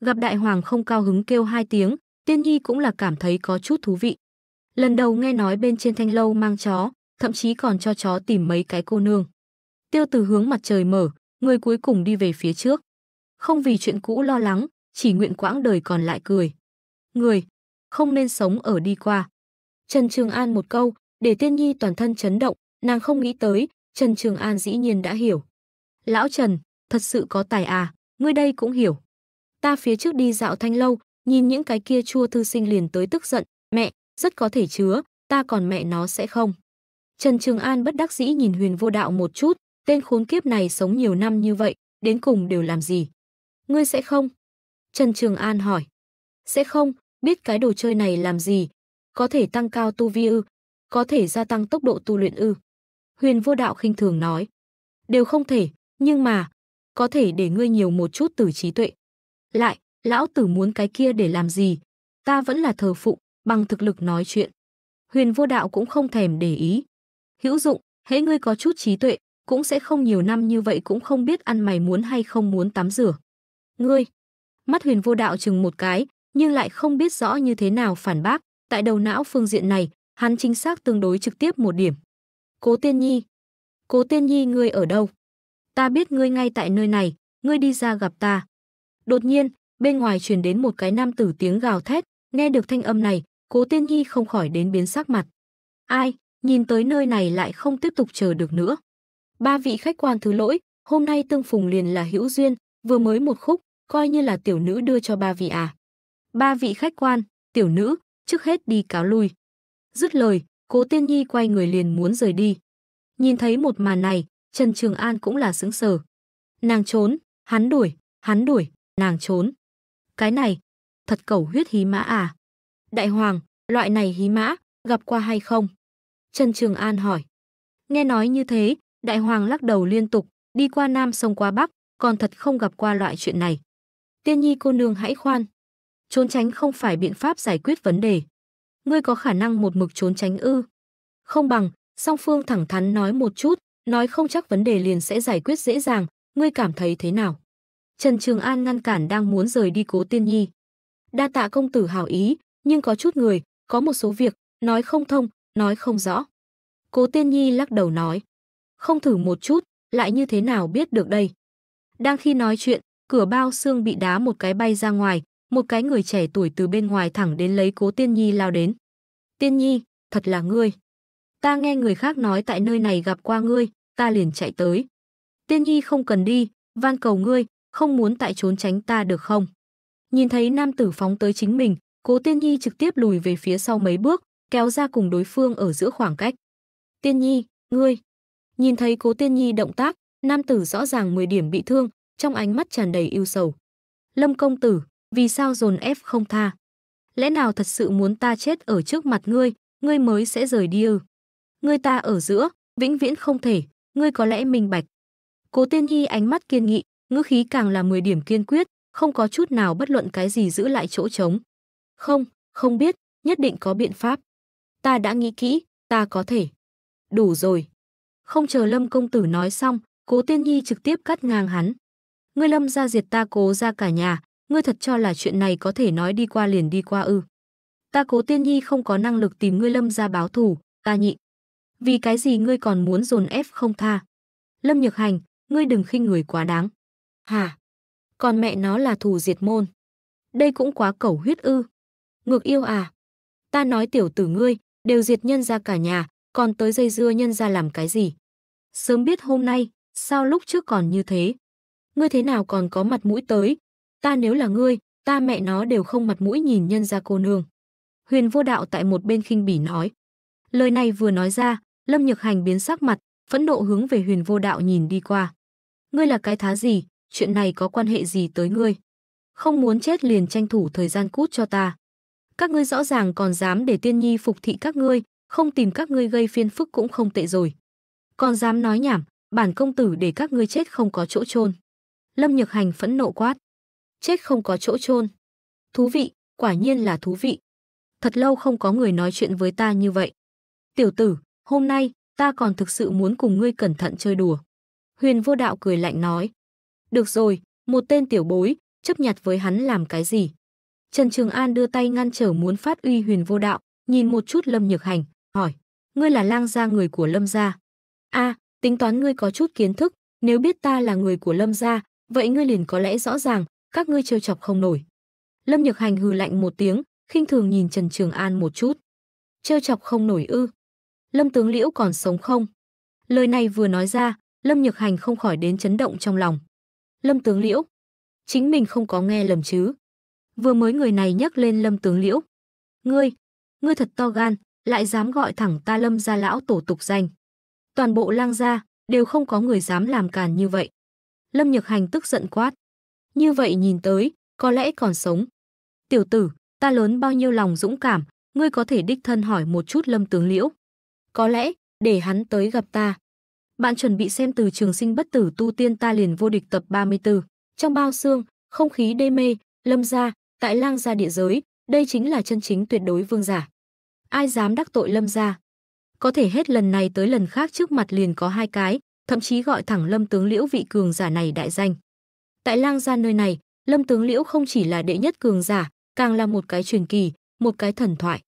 Gặp đại hoàng không cao hứng kêu hai tiếng, Tiên Nhi cũng là cảm thấy có chút thú vị. Lần đầu nghe nói bên trên thanh lâu mang chó, thậm chí còn cho chó tìm mấy cái cô nương. Tiêu từ hướng mặt trời mở, người cuối cùng đi về phía trước. Không vì chuyện cũ lo lắng, chỉ nguyện quãng đời còn lại cười. Người, không nên sống ở đi qua. Trần Trường An một câu, để Tiên Nhi toàn thân chấn động, nàng không nghĩ tới, Trần Trường An dĩ nhiên đã hiểu. Lão Trần, thật sự có tài à, ngươi đây cũng hiểu. Ta phía trước đi dạo thanh lâu, Nhìn những cái kia chua thư sinh liền tới tức giận, mẹ, rất có thể chứa, ta còn mẹ nó sẽ không. Trần Trường An bất đắc dĩ nhìn huyền vô đạo một chút, tên khốn kiếp này sống nhiều năm như vậy, đến cùng đều làm gì? Ngươi sẽ không? Trần Trường An hỏi. Sẽ không, biết cái đồ chơi này làm gì? Có thể tăng cao tu vi ư? Có thể gia tăng tốc độ tu luyện ư? Huyền vô đạo khinh thường nói. Đều không thể, nhưng mà, có thể để ngươi nhiều một chút từ trí tuệ. Lại, Lão tử muốn cái kia để làm gì? Ta vẫn là thờ phụng, bằng thực lực nói chuyện. Huyền vô đạo cũng không thèm để ý. Hữu dụng, hễ ngươi có chút trí tuệ, cũng sẽ không nhiều năm như vậy cũng không biết ăn mày muốn hay không muốn tắm rửa. Ngươi, mắt huyền vô đạo chừng một cái, nhưng lại không biết rõ như thế nào phản bác. Tại đầu não phương diện này, hắn chính xác tương đối trực tiếp một điểm. Cố Tiên Nhi, Cố Tiên Nhi ngươi ở đâu? Ta biết ngươi ngay tại nơi này, ngươi đi ra gặp ta. Đột nhiên, bên ngoài truyền đến một cái nam tử tiếng gào thét, nghe được thanh âm này, Cố Tiên Nhi không khỏi đến biến sắc mặt. Ai, nhìn tới nơi này lại không tiếp tục chờ được nữa. Ba vị khách quan thứ lỗi, hôm nay tương phùng liền là hữu duyên, vừa mới một khúc, coi như là tiểu nữ đưa cho ba vị à. Ba vị khách quan, tiểu nữ, trước hết đi cáo lui. Dứt lời, Cố Tiên Nhi quay người liền muốn rời đi. Nhìn thấy một màn này, Trần Trường An cũng là sững sờ. Nàng trốn, hắn đuổi, hắn đuổi, nàng trốn cái này, thật cẩu huyết hí mã à? Đại hoàng, loại này hí mã, gặp qua hay không? Trần Trường An hỏi. Nghe nói như thế, đại hoàng lắc đầu liên tục, đi qua Nam sông qua Bắc, còn thật không gặp qua loại chuyện này. Tiên nhi cô nương hãy khoan. Trốn tránh không phải biện pháp giải quyết vấn đề. Ngươi có khả năng một mực trốn tránh ư. Không bằng, song phương thẳng thắn nói một chút, nói không chắc vấn đề liền sẽ giải quyết dễ dàng, ngươi cảm thấy thế nào? Trần Trường An ngăn cản đang muốn rời đi Cố Tiên Nhi. Đa tạ công tử hảo ý, nhưng có chút người, có một số việc, nói không thông, nói không rõ. Cố Tiên Nhi lắc đầu nói, không thử một chút, lại như thế nào biết được đây. Đang khi nói chuyện, cửa bao xương bị đá một cái bay ra ngoài, một cái người trẻ tuổi từ bên ngoài thẳng đến lấy Cố Tiên Nhi lao đến. Tiên Nhi, thật là ngươi. Ta nghe người khác nói tại nơi này gặp qua ngươi, ta liền chạy tới. Tiên Nhi không cần đi, van cầu ngươi, không muốn tại trốn tránh ta được không? Nhìn thấy nam tử phóng tới chính mình, Cố Tiên Nhi trực tiếp lùi về phía sau mấy bước, kéo ra cùng đối phương ở giữa khoảng cách. Tiên Nhi, ngươi! Nhìn thấy Cố Tiên Nhi động tác, nam tử rõ ràng 10 điểm bị thương, trong ánh mắt tràn đầy yêu sầu. Lâm công tử, vì sao dồn ép không tha? Lẽ nào thật sự muốn ta chết ở trước mặt ngươi, ngươi mới sẽ rời đi ư? Ngươi ta ở giữa, vĩnh viễn không thể, ngươi có lẽ minh bạch. Cố Tiên Nhi ánh mắt kiên nghị, ngữ khí càng là 10 điểm kiên quyết, không có chút nào bất luận cái gì giữ lại chỗ trống. Không, không biết, nhất định có biện pháp. Ta đã nghĩ kỹ, ta có thể. Đủ rồi. Không chờ Lâm công tử nói xong, Cố Tiên Nhi trực tiếp cắt ngang hắn. Ngươi Lâm ra diệt ta cố ra cả nhà, ngươi thật cho là chuyện này có thể nói đi qua liền đi qua ư. Ta Cố Tiên Nhi không có năng lực tìm ngươi Lâm ra báo thù, ta nhị. Vì cái gì ngươi còn muốn dồn ép không tha? Lâm Nhược Hành, ngươi đừng khinh người quá đáng. Hả? Còn mẹ nó là thù diệt môn. Đây cũng quá cẩu huyết ư. Ngược yêu à? Ta nói tiểu tử ngươi, đều diệt nhân ra cả nhà, còn tới dây dưa nhân ra làm cái gì? Sớm biết hôm nay, sao lúc trước còn như thế? Ngươi thế nào còn có mặt mũi tới? Ta nếu là ngươi, ta mẹ nó đều không mặt mũi nhìn nhân ra cô nương. Huyền vô đạo tại một bên khinh bỉ nói. Lời này vừa nói ra, Lâm Nhược Hành biến sắc mặt, phẫn nộ hướng về huyền vô đạo nhìn đi qua. Ngươi là cái thá gì, chuyện này có quan hệ gì tới ngươi? Không muốn chết liền tranh thủ thời gian cút cho ta. Các ngươi rõ ràng còn dám để tiên nhi phục thị các ngươi, không tìm các ngươi gây phiên phức cũng không tệ rồi. Còn dám nói nhảm, bản công tử để các ngươi chết không có chỗ chôn. Lâm Nhược Hành phẫn nộ quát. Chết không có chỗ chôn. Thú vị, quả nhiên là thú vị. Thật lâu không có người nói chuyện với ta như vậy. Tiểu tử, hôm nay, ta còn thực sự muốn cùng ngươi cẩn thận chơi đùa. Huyền vô đạo cười lạnh nói. Được rồi, một tên tiểu bối, chấp nhặt với hắn làm cái gì? Trần Trường An đưa tay ngăn trở muốn phát uy huyền vô đạo, nhìn một chút Lâm Nhược Hành, hỏi, ngươi là lang gia người của Lâm gia. a tính toán ngươi có chút kiến thức, nếu biết ta là người của Lâm gia, vậy ngươi liền có lẽ rõ ràng, các ngươi trêu chọc không nổi. Lâm Nhược Hành hừ lạnh một tiếng, khinh thường nhìn Trần Trường An một chút. Trêu chọc không nổi ư? Lâm tướng Liễu còn sống không? Lời này vừa nói ra, Lâm Nhược Hành không khỏi đến chấn động trong lòng. Lâm Tướng Liễu. Chính mình không có nghe lầm chứ. Vừa mới người này nhắc lên Lâm Tướng Liễu. Ngươi, ngươi thật to gan, lại dám gọi thẳng ta Lâm gia lão tổ tục danh. Toàn bộ lang gia, đều không có người dám làm càn như vậy. Lâm Nhược Hành tức giận quát. Như vậy nhìn tới, có lẽ còn sống. Tiểu tử, ta lớn bao nhiêu lòng dũng cảm, ngươi có thể đích thân hỏi một chút Lâm Tướng Liễu. Có lẽ, để hắn tới gặp ta, bạn chuẩn bị xem từ trường sinh bất tử tu tiên ta liền vô địch tập 34. Trong bao xương, không khí đê mê, lâm gia, tại lang gia địa giới, đây chính là chân chính tuyệt đối vương giả. Ai dám đắc tội lâm gia? Có thể hết lần này tới lần khác trước mặt liền có hai cái, thậm chí gọi thẳng lâm tướng liễu vị cường giả này đại danh. Tại lang gia nơi này, lâm tướng liễu không chỉ là đệ nhất cường giả, càng là một cái truyền kỳ, một cái thần thoại.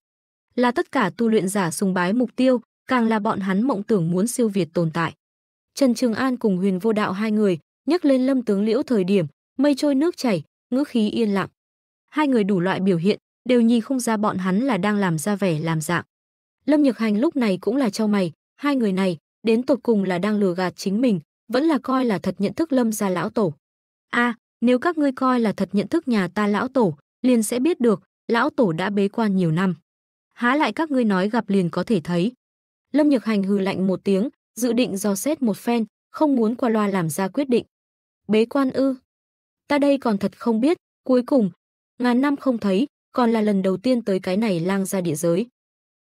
Là tất cả tu luyện giả sùng bái mục tiêu, càng là bọn hắn mộng tưởng muốn siêu việt tồn tại. Trần Trường An cùng Huyền Vô Đạo hai người nhắc lên Lâm Tướng Liễu thời điểm, mây trôi nước chảy, ngữ khí yên lặng. Hai người đủ loại biểu hiện, đều nhìn không ra bọn hắn là đang làm ra vẻ làm dạng. Lâm Nhược Hành lúc này cũng là cho mày, hai người này đến tột cùng là đang lừa gạt chính mình, vẫn là coi là thật nhận thức Lâm gia lão tổ. A, nếu các ngươi coi là thật nhận thức nhà ta lão tổ, liền sẽ biết được, lão tổ đã bế quan nhiều năm. Há lại các ngươi nói gặp liền có thể thấy. Lâm Nhược Hành hừ lạnh một tiếng, dự định dò xét một phen, không muốn qua loa làm ra quyết định. Bế quan ư? Ta đây còn thật không biết, cuối cùng, ngàn năm không thấy, còn là lần đầu tiên tới cái này lang ra địa giới.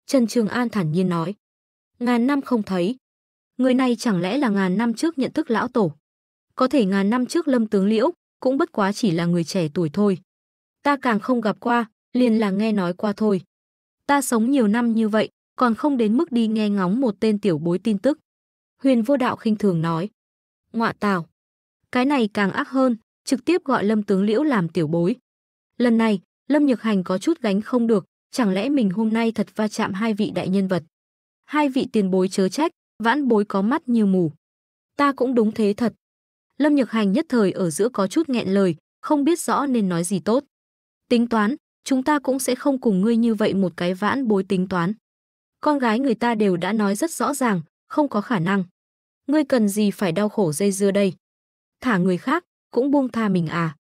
Trần Trường An thản nhiên nói. Ngàn năm không thấy. Người này chẳng lẽ là ngàn năm trước nhận thức lão tổ. Có thể ngàn năm trước lâm tướng liễu, cũng bất quá chỉ là người trẻ tuổi thôi. Ta càng không gặp qua, liền là nghe nói qua thôi. Ta sống nhiều năm như vậy, còn không đến mức đi nghe ngóng một tên tiểu bối tin tức. Huyền vô đạo khinh thường nói. Ngoạ tào. Cái này càng ác hơn, trực tiếp gọi Lâm Tướng Liễu làm tiểu bối. Lần này, Lâm Nhược Hành có chút gánh không được, chẳng lẽ mình hôm nay thật va chạm hai vị đại nhân vật. Hai vị tiền bối chớ trách, vãn bối có mắt như mù. Ta cũng đúng thế thật. Lâm Nhược Hành nhất thời ở giữa có chút nghẹn lời, không biết rõ nên nói gì tốt. Tính toán, chúng ta cũng sẽ không cùng ngươi như vậy một cái vãn bối tính toán. Con gái người ta đều đã nói rất rõ ràng, không có khả năng. Ngươi cần gì phải đau khổ dây dưa đây? Thả người khác, cũng buông tha mình à?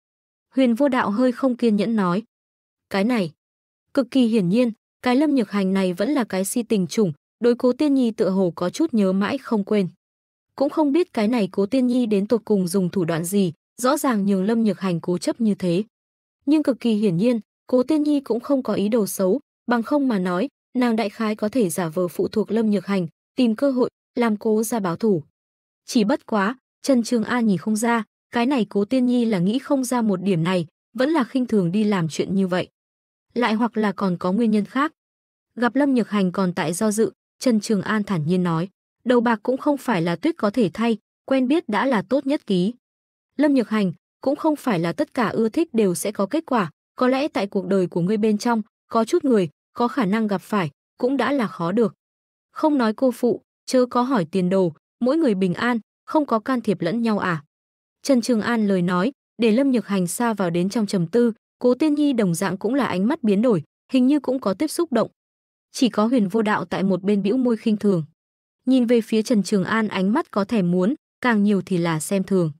Huyền vô đạo hơi không kiên nhẫn nói. Cái này, cực kỳ hiển nhiên, cái lâm nhược hành này vẫn là cái si tình trùng, đối cố tiên nhi tựa hồ có chút nhớ mãi không quên. Cũng không biết cái này cố tiên nhi đến tột cùng dùng thủ đoạn gì, rõ ràng nhường lâm nhược hành cố chấp như thế. Nhưng cực kỳ hiển nhiên, cố tiên nhi cũng không có ý đồ xấu, bằng không mà nói, nàng đại khái có thể giả vờ phụ thuộc lâm nhược hành, tìm cơ hội làm cố ra báo thủ. Chỉ bất quá, Trần Trường An nhìn không ra, cái này cố tiên nhi là nghĩ không ra một điểm này, vẫn là khinh thường đi làm chuyện như vậy. Lại hoặc là còn có nguyên nhân khác. Gặp Lâm Nhược Hành còn tại do dự, Trần Trường An thản nhiên nói, đầu bạc cũng không phải là tuyết có thể thay, quen biết đã là tốt nhất ký. Lâm Nhược Hành, cũng không phải là tất cả ưa thích đều sẽ có kết quả, có lẽ tại cuộc đời của người bên trong, có chút người, có khả năng gặp phải, cũng đã là khó được. Không nói cô phụ, chớ có hỏi tiền đồ, mỗi người bình an, không có can thiệp lẫn nhau à. Trần Trường An lời nói, để Lâm Nhược Hành xa vào đến trong trầm tư, Cố Tiên Nhi đồng dạng cũng là ánh mắt biến đổi, hình như cũng có tiếp xúc động. Chỉ có Huyền Vô Đạo tại một bên bĩu môi khinh thường. Nhìn về phía Trần Trường An ánh mắt có thể muốn, càng nhiều thì là xem thường.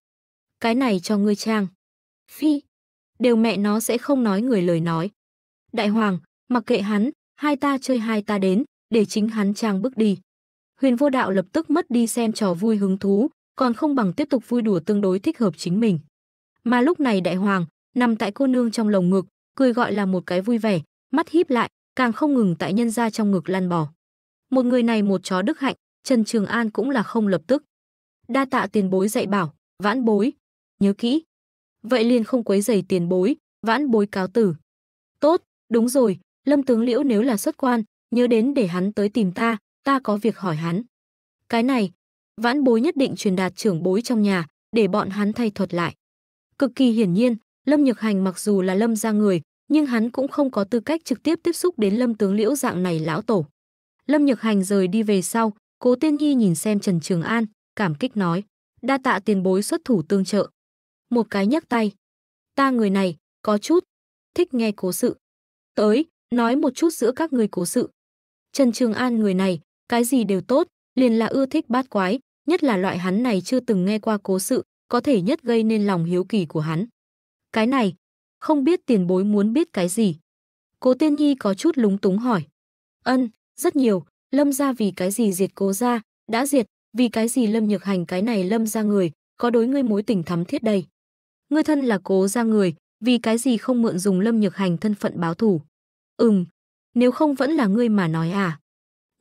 Cái này cho ngươi trang. Phi, đều mẹ nó sẽ không nói người lời nói. Đại Hoàng, mặc kệ hắn, hai ta chơi hai ta đến, để chính hắn trang bước đi huyền vô đạo lập tức mất đi xem trò vui hứng thú, còn không bằng tiếp tục vui đùa tương đối thích hợp chính mình. Mà lúc này đại hoàng, nằm tại cô nương trong lồng ngực, cười gọi là một cái vui vẻ, mắt híp lại, càng không ngừng tại nhân ra trong ngực lăn bỏ. Một người này một chó đức hạnh, Trần Trường An cũng là không lập tức. Đa tạ tiền bối dạy bảo, vãn bối, nhớ kỹ. Vậy liền không quấy giày tiền bối, vãn bối cáo tử. Tốt, đúng rồi, Lâm Tướng Liễu nếu là xuất quan, nhớ đến để hắn tới tìm ta, ta có việc hỏi hắn. Cái này, vãn bối nhất định truyền đạt trưởng bối trong nhà, để bọn hắn thay thuật lại. Cực kỳ hiển nhiên, Lâm Nhược Hành mặc dù là Lâm gia người, nhưng hắn cũng không có tư cách trực tiếp tiếp xúc đến Lâm tướng liễu dạng này lão tổ. Lâm Nhược Hành rời đi về sau, Cố Tiên nghi nhìn xem Trần Trường An, cảm kích nói, đa tạ tiền bối xuất thủ tương trợ. Một cái nhấc tay. Ta người này, có chút, thích nghe cố sự. Tới, nói một chút giữa các người cố sự. Trần Trường An người này, cái gì đều tốt, liền là ưa thích bát quái, nhất là loại hắn này chưa từng nghe qua cố sự, có thể nhất gây nên lòng hiếu kỳ của hắn. Cái này, không biết tiền bối muốn biết cái gì. Cố Tiên Nhi có chút lúng túng hỏi. Ân, rất nhiều, Lâm ra vì cái gì diệt cố ra, đã diệt, vì cái gì Lâm Nhược Hành cái này Lâm ra người, có đối ngươi mối tình thắm thiết đây. Ngươi thân là cố ra người, vì cái gì không mượn dùng Lâm Nhược Hành thân phận báo thủ. Ừm, nếu không vẫn là ngươi mà nói à.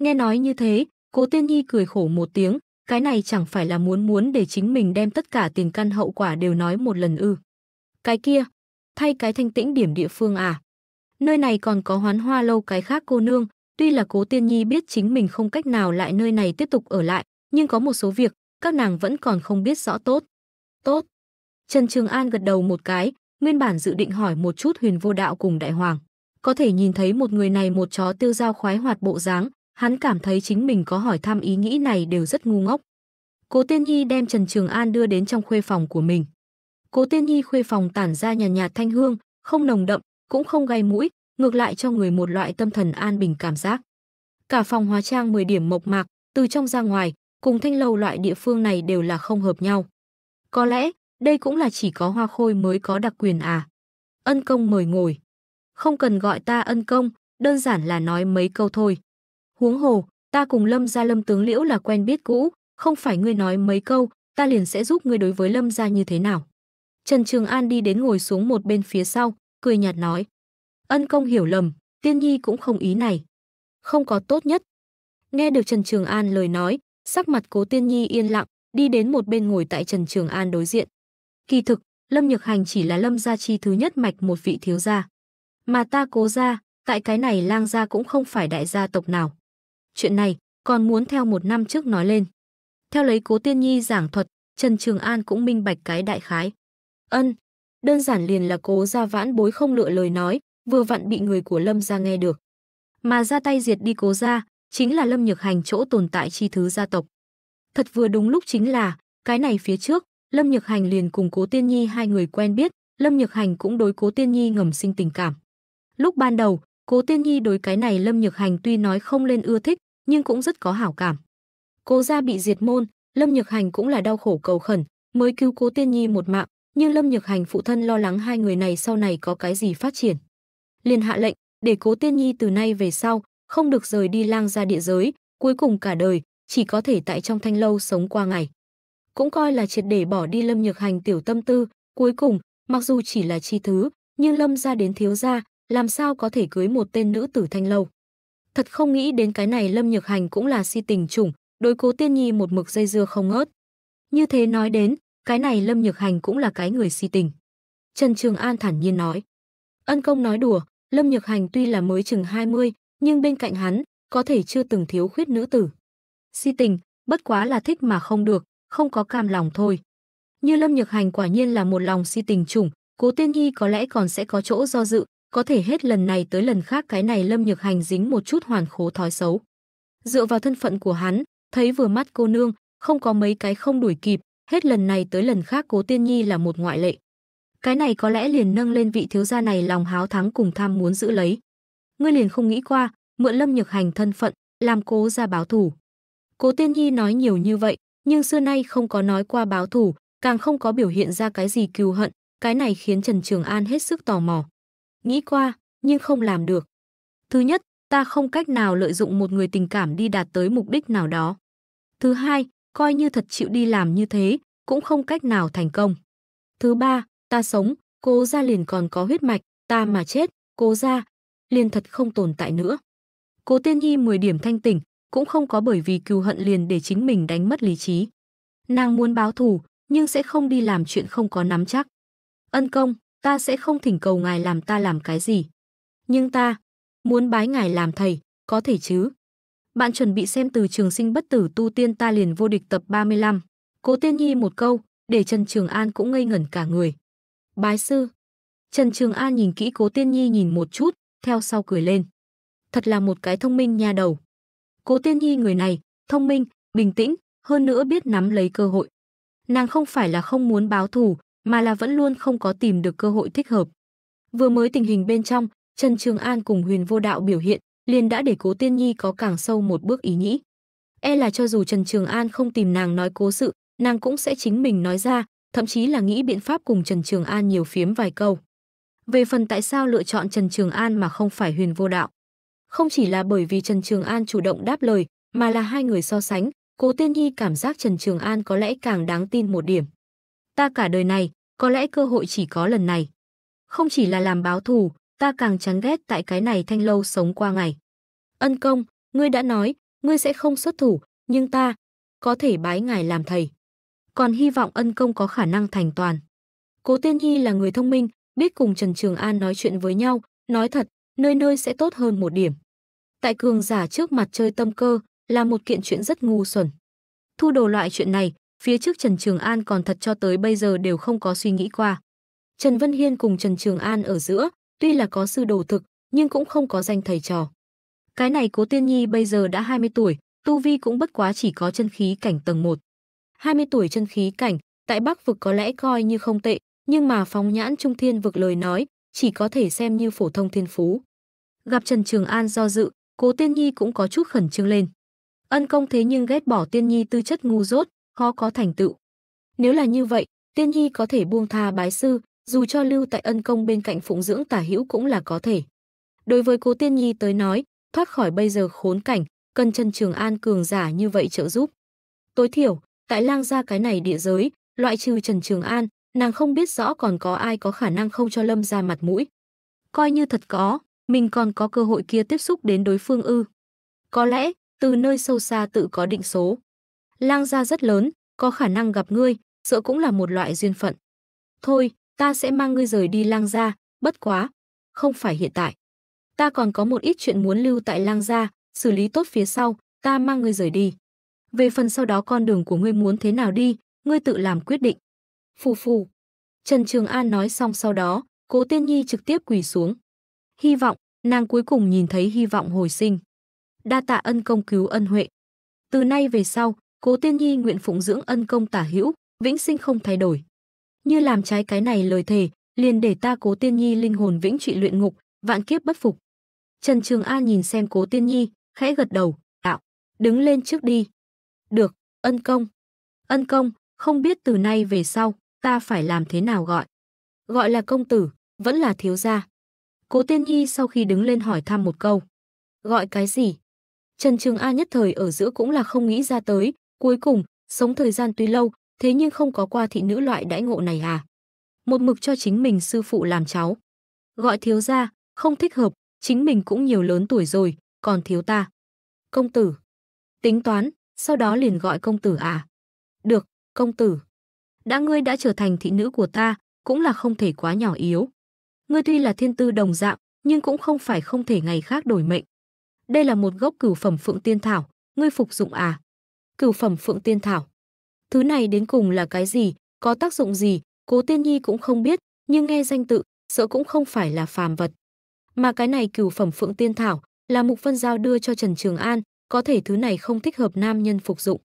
Nghe nói như thế, Cố Tiên Nhi cười khổ một tiếng, cái này chẳng phải là muốn muốn để chính mình đem tất cả tiền căn hậu quả đều nói một lần ư. Cái kia, thay cái thanh tĩnh điểm địa phương à. Nơi này còn có hoán hoa lâu cái khác cô nương, tuy là Cố Tiên Nhi biết chính mình không cách nào lại nơi này tiếp tục ở lại, nhưng có một số việc, các nàng vẫn còn không biết rõ tốt. Tốt. Trần Trường An gật đầu một cái, nguyên bản dự định hỏi một chút huyền vô đạo cùng đại hoàng. Có thể nhìn thấy một người này một chó tiêu dao khoái hoạt bộ dáng, hắn cảm thấy chính mình có hỏi thăm ý nghĩ này đều rất ngu ngốc. Cố Tiên nhi đem Trần Trường An đưa đến trong khuê phòng của mình. Cố Tiên nhi khuê phòng tản ra nhàn nhạt, thanh hương, không nồng đậm, cũng không gai mũi, ngược lại cho người một loại tâm thần an bình cảm giác. Cả phòng hóa trang 10 điểm mộc mạc, từ trong ra ngoài, cùng thanh lâu loại địa phương này đều là không hợp nhau. Có lẽ, đây cũng là chỉ có hoa khôi mới có đặc quyền à. Ân công mời ngồi. Không cần gọi ta ân công, đơn giản là nói mấy câu thôi. Huống hồ, ta cùng Lâm gia Lâm tướng Liễu là quen biết cũ, không phải ngươi nói mấy câu, ta liền sẽ giúp ngươi đối với Lâm gia như thế nào. Trần Trường An đi đến ngồi xuống một bên phía sau, cười nhạt nói. Ân công hiểu lầm, tiên nhi cũng không ý này. Không có tốt nhất. Nghe được Trần Trường An lời nói, sắc mặt cố tiên nhi yên lặng, đi đến một bên ngồi tại Trần Trường An đối diện. Kỳ thực, Lâm Nhược Hành chỉ là Lâm gia chi thứ nhất mạch một vị thiếu gia. Mà ta cố gia, tại cái này lang gia cũng không phải đại gia tộc nào. Chuyện này còn muốn theo một năm trước nói lên. Theo lấy Cố Tiên Nhi giảng thuật, Trần Trường An cũng minh bạch cái đại khái. Ân, đơn giản liền là Cố Gia Vãn bối không lựa lời nói, vừa vặn bị người của Lâm gia nghe được. Mà ra tay diệt đi Cố gia, chính là Lâm Nhược Hành chỗ tồn tại chi thứ gia tộc. Thật vừa đúng lúc chính là, cái này phía trước, Lâm Nhược Hành liền cùng Cố Tiên Nhi hai người quen biết, Lâm Nhược Hành cũng đối Cố Tiên Nhi ngầm sinh tình cảm. Lúc ban đầu, Cố Tiên Nhi đối cái này Lâm Nhược Hành tuy nói không lên ưa thích, nhưng cũng rất có hảo cảm. Cố gia bị diệt môn, Lâm Nhược Hành cũng là đau khổ cầu khẩn, mới cứu Cố Tiên Nhi một mạng, nhưng Lâm Nhược Hành phụ thân lo lắng hai người này sau này có cái gì phát triển. liền hạ lệnh, để Cố Tiên Nhi từ nay về sau không được rời đi lang ra địa giới, cuối cùng cả đời chỉ có thể tại trong thanh lâu sống qua ngày. Cũng coi là triệt để bỏ đi Lâm Nhược Hành tiểu tâm tư, cuối cùng, mặc dù chỉ là chi thứ, nhưng Lâm gia đến thiếu gia, làm sao có thể cưới một tên nữ tử thanh lâu. Thật không nghĩ đến cái này Lâm Nhược Hành cũng là si tình chủng, đối cố tiên nhi một mực dây dưa không ngớt. Như thế nói đến, cái này Lâm Nhược Hành cũng là cái người si tình. Trần Trường An thản nhiên nói. Ân công nói đùa, Lâm Nhược Hành tuy là mới chừng 20, nhưng bên cạnh hắn, có thể chưa từng thiếu khuyết nữ tử. Si tình, bất quá là thích mà không được, không có cam lòng thôi. Như Lâm Nhược Hành quả nhiên là một lòng si tình chủng, Cố Tiên Nhi có lẽ còn sẽ có chỗ do dự, có thể hết lần này tới lần khác cái này Lâm Nhược Hành dính một chút hoàn khố thói xấu. Dựa vào thân phận của hắn, thấy vừa mắt cô nương, không có mấy cái không đuổi kịp, hết lần này tới lần khác Cố Tiên Nhi là một ngoại lệ. Cái này có lẽ liền nâng lên vị thiếu gia này lòng háo thắng cùng tham muốn giữ lấy. Ngươi liền không nghĩ qua, mượn Lâm Nhược Hành thân phận, làm Cố ra báo thủ. Cố Tiên Nhi nói nhiều như vậy, nhưng xưa nay không có nói qua báo thủ, càng không có biểu hiện ra cái gì cừu hận, cái này khiến Trần Trường An hết sức tò mò nghĩ qua, nhưng không làm được. Thứ nhất, ta không cách nào lợi dụng một người tình cảm đi đạt tới mục đích nào đó. Thứ hai, coi như thật chịu đi làm như thế, cũng không cách nào thành công. Thứ ba, ta sống, cố gia liền còn có huyết mạch, ta mà chết, cố gia, liền thật không tồn tại nữa. Cố tiên Nhi 10 điểm thanh tỉnh, cũng không có bởi vì cừu hận liền để chính mình đánh mất lý trí. Nàng muốn báo thù, nhưng sẽ không đi làm chuyện không có nắm chắc. Ân công, ta sẽ không thỉnh cầu ngài làm ta làm cái gì. Nhưng ta muốn bái ngài làm thầy, có thể chứ? Bạn chuẩn bị xem từ trường sinh bất tử tu tiên ta liền vô địch tập 35. Cố Tiên Nhi một câu, để Trần Trường An cũng ngây ngẩn cả người. Bái sư. Trần Trường An nhìn kỹ Cố Tiên Nhi nhìn một chút, theo sau cười lên. Thật là một cái thông minh nha đầu. Cố Tiên Nhi người này, thông minh, bình tĩnh, hơn nữa biết nắm lấy cơ hội. Nàng không phải là không muốn báo thù, mà là vẫn luôn không có tìm được cơ hội thích hợp. Vừa mới tình hình bên trong, Trần Trường An cùng Huyền Vô Đạo biểu hiện, liền đã để Cố Tiên Nhi có càng sâu một bước ý nghĩ. E là cho dù Trần Trường An không tìm nàng nói cố sự, nàng cũng sẽ chính mình nói ra, thậm chí là nghĩ biện pháp cùng Trần Trường An nhiều phiếm vài câu. Về phần tại sao lựa chọn Trần Trường An mà không phải Huyền Vô Đạo? Không chỉ là bởi vì Trần Trường An chủ động đáp lời, mà là hai người so sánh, Cố Tiên Nhi cảm giác Trần Trường An có lẽ càng đáng tin một điểm ta cả đời này, có lẽ cơ hội chỉ có lần này. Không chỉ là làm báo thù, ta càng chán ghét tại cái này thanh lâu sống qua ngày. Ân công, ngươi đã nói, ngươi sẽ không xuất thủ, nhưng ta có thể bái ngài làm thầy. Còn hy vọng ân công có khả năng thành toàn. Cố Tiên Hy là người thông minh, biết cùng Trần Trường An nói chuyện với nhau, nói thật, nơi nơi sẽ tốt hơn một điểm. Tại cường giả trước mặt chơi tâm cơ là một kiện chuyện rất ngu xuẩn. Thu đồ loại chuyện này, Phía trước Trần Trường An còn thật cho tới bây giờ đều không có suy nghĩ qua. Trần Vân Hiên cùng Trần Trường An ở giữa, tuy là có sư đồ thực, nhưng cũng không có danh thầy trò. Cái này Cố Tiên Nhi bây giờ đã 20 tuổi, tu vi cũng bất quá chỉ có chân khí cảnh tầng 1. 20 tuổi chân khí cảnh, tại Bắc vực có lẽ coi như không tệ, nhưng mà phóng nhãn trung thiên vực lời nói, chỉ có thể xem như phổ thông thiên phú. Gặp Trần Trường An do dự, Cố Tiên Nhi cũng có chút khẩn trương lên. Ân công thế nhưng ghét bỏ Tiên Nhi tư chất ngu dốt, khó có thành tựu. Nếu là như vậy, Tiên nhi có thể buông tha bái sư, dù cho lưu tại ân công bên cạnh phụng dưỡng tả hữu cũng là có thể. Đối với cố Tiên Nhi tới nói, thoát khỏi bây giờ khốn cảnh, cần chân trường an cường giả như vậy trợ giúp. Tối thiểu, tại lang gia cái này địa giới, loại trừ Trần Trường An, nàng không biết rõ còn có ai có khả năng không cho Lâm ra mặt mũi. Coi như thật có, mình còn có cơ hội kia tiếp xúc đến đối phương ư. Có lẽ, từ nơi sâu xa tự có định số lang gia rất lớn, có khả năng gặp ngươi, sợ cũng là một loại duyên phận. Thôi, ta sẽ mang ngươi rời đi lang gia, bất quá, không phải hiện tại. Ta còn có một ít chuyện muốn lưu tại lang gia, xử lý tốt phía sau, ta mang ngươi rời đi. Về phần sau đó con đường của ngươi muốn thế nào đi, ngươi tự làm quyết định. Phù phù. Trần Trường An nói xong sau đó, cố tiên nhi trực tiếp quỳ xuống. Hy vọng, nàng cuối cùng nhìn thấy hy vọng hồi sinh. Đa tạ ân công cứu ân huệ. Từ nay về sau, Cố Tiên Nhi nguyện phụng dưỡng ân công tả hữu, vĩnh sinh không thay đổi. Như làm trái cái này lời thề, liền để ta Cố Tiên Nhi linh hồn vĩnh trụ luyện ngục, vạn kiếp bất phục. Trần Trường A nhìn xem Cố Tiên Nhi, khẽ gật đầu, "Đạo, đứng lên trước đi." "Được, ân công." "Ân công, không biết từ nay về sau ta phải làm thế nào gọi?" "Gọi là công tử, vẫn là thiếu gia." Cố Tiên Nhi sau khi đứng lên hỏi thăm một câu. "Gọi cái gì?" Trần Trường A nhất thời ở giữa cũng là không nghĩ ra tới, Cuối cùng, sống thời gian tuy lâu, thế nhưng không có qua thị nữ loại đãi ngộ này à? Một mực cho chính mình sư phụ làm cháu. Gọi thiếu gia, không thích hợp, chính mình cũng nhiều lớn tuổi rồi, còn thiếu ta. Công tử. Tính toán, sau đó liền gọi công tử à? Được, công tử. Đã ngươi đã trở thành thị nữ của ta, cũng là không thể quá nhỏ yếu. Ngươi tuy là thiên tư đồng dạng, nhưng cũng không phải không thể ngày khác đổi mệnh. Đây là một gốc cửu phẩm phượng tiên thảo, ngươi phục dụng à? cửu phẩm phượng tiên thảo. Thứ này đến cùng là cái gì, có tác dụng gì, Cố Tiên Nhi cũng không biết, nhưng nghe danh tự, sợ cũng không phải là phàm vật. Mà cái này cửu phẩm phượng tiên thảo là Mục Vân Giao đưa cho Trần Trường An, có thể thứ này không thích hợp nam nhân phục dụng.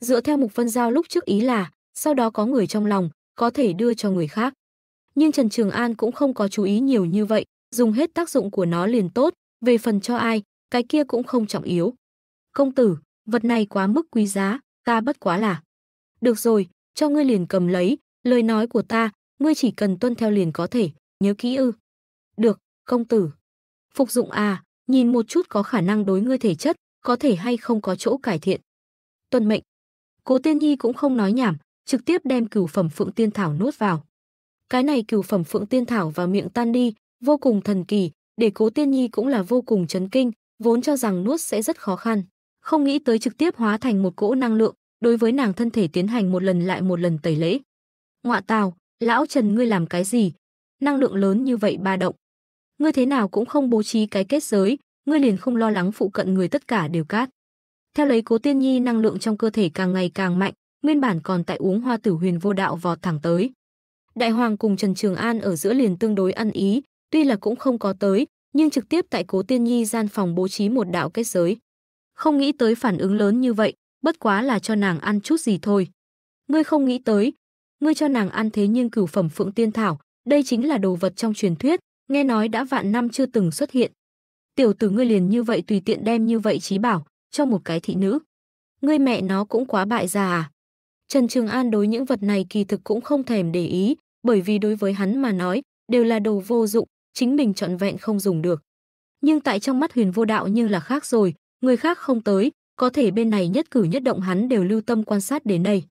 Dựa theo Mục Vân Giao lúc trước ý là, sau đó có người trong lòng, có thể đưa cho người khác. Nhưng Trần Trường An cũng không có chú ý nhiều như vậy, dùng hết tác dụng của nó liền tốt, về phần cho ai, cái kia cũng không trọng yếu. Công tử, vật này quá mức quý giá, ta bất quá là. Được rồi, cho ngươi liền cầm lấy, lời nói của ta, ngươi chỉ cần tuân theo liền có thể, nhớ kỹ ư. Được, công tử. Phục dụng à, nhìn một chút có khả năng đối ngươi thể chất, có thể hay không có chỗ cải thiện. Tuân mệnh. Cố Tiên Nhi cũng không nói nhảm, trực tiếp đem cửu phẩm Phượng Tiên Thảo nuốt vào. Cái này cửu phẩm Phượng Tiên Thảo vào miệng tan đi, vô cùng thần kỳ, để Cố Tiên Nhi cũng là vô cùng chấn kinh, vốn cho rằng nuốt sẽ rất khó khăn không nghĩ tới trực tiếp hóa thành một cỗ năng lượng, đối với nàng thân thể tiến hành một lần lại một lần tẩy lễ. Ngọa tào, lão Trần ngươi làm cái gì? Năng lượng lớn như vậy ba động. Ngươi thế nào cũng không bố trí cái kết giới, ngươi liền không lo lắng phụ cận người tất cả đều cát. Theo lấy Cố Tiên Nhi năng lượng trong cơ thể càng ngày càng mạnh, nguyên bản còn tại uống hoa tử huyền vô đạo vọt thẳng tới. Đại Hoàng cùng Trần Trường An ở giữa liền tương đối ăn ý, tuy là cũng không có tới, nhưng trực tiếp tại Cố Tiên Nhi gian phòng bố trí một đạo kết giới không nghĩ tới phản ứng lớn như vậy, bất quá là cho nàng ăn chút gì thôi. Ngươi không nghĩ tới, ngươi cho nàng ăn thế nhưng cửu phẩm phượng tiên thảo, đây chính là đồ vật trong truyền thuyết, nghe nói đã vạn năm chưa từng xuất hiện. Tiểu tử ngươi liền như vậy tùy tiện đem như vậy trí bảo, cho một cái thị nữ. Ngươi mẹ nó cũng quá bại già à. Trần Trường An đối những vật này kỳ thực cũng không thèm để ý, bởi vì đối với hắn mà nói, đều là đồ vô dụng, chính mình trọn vẹn không dùng được. Nhưng tại trong mắt huyền vô đạo như là khác rồi, người khác không tới, có thể bên này nhất cử nhất động hắn đều lưu tâm quan sát đến đây.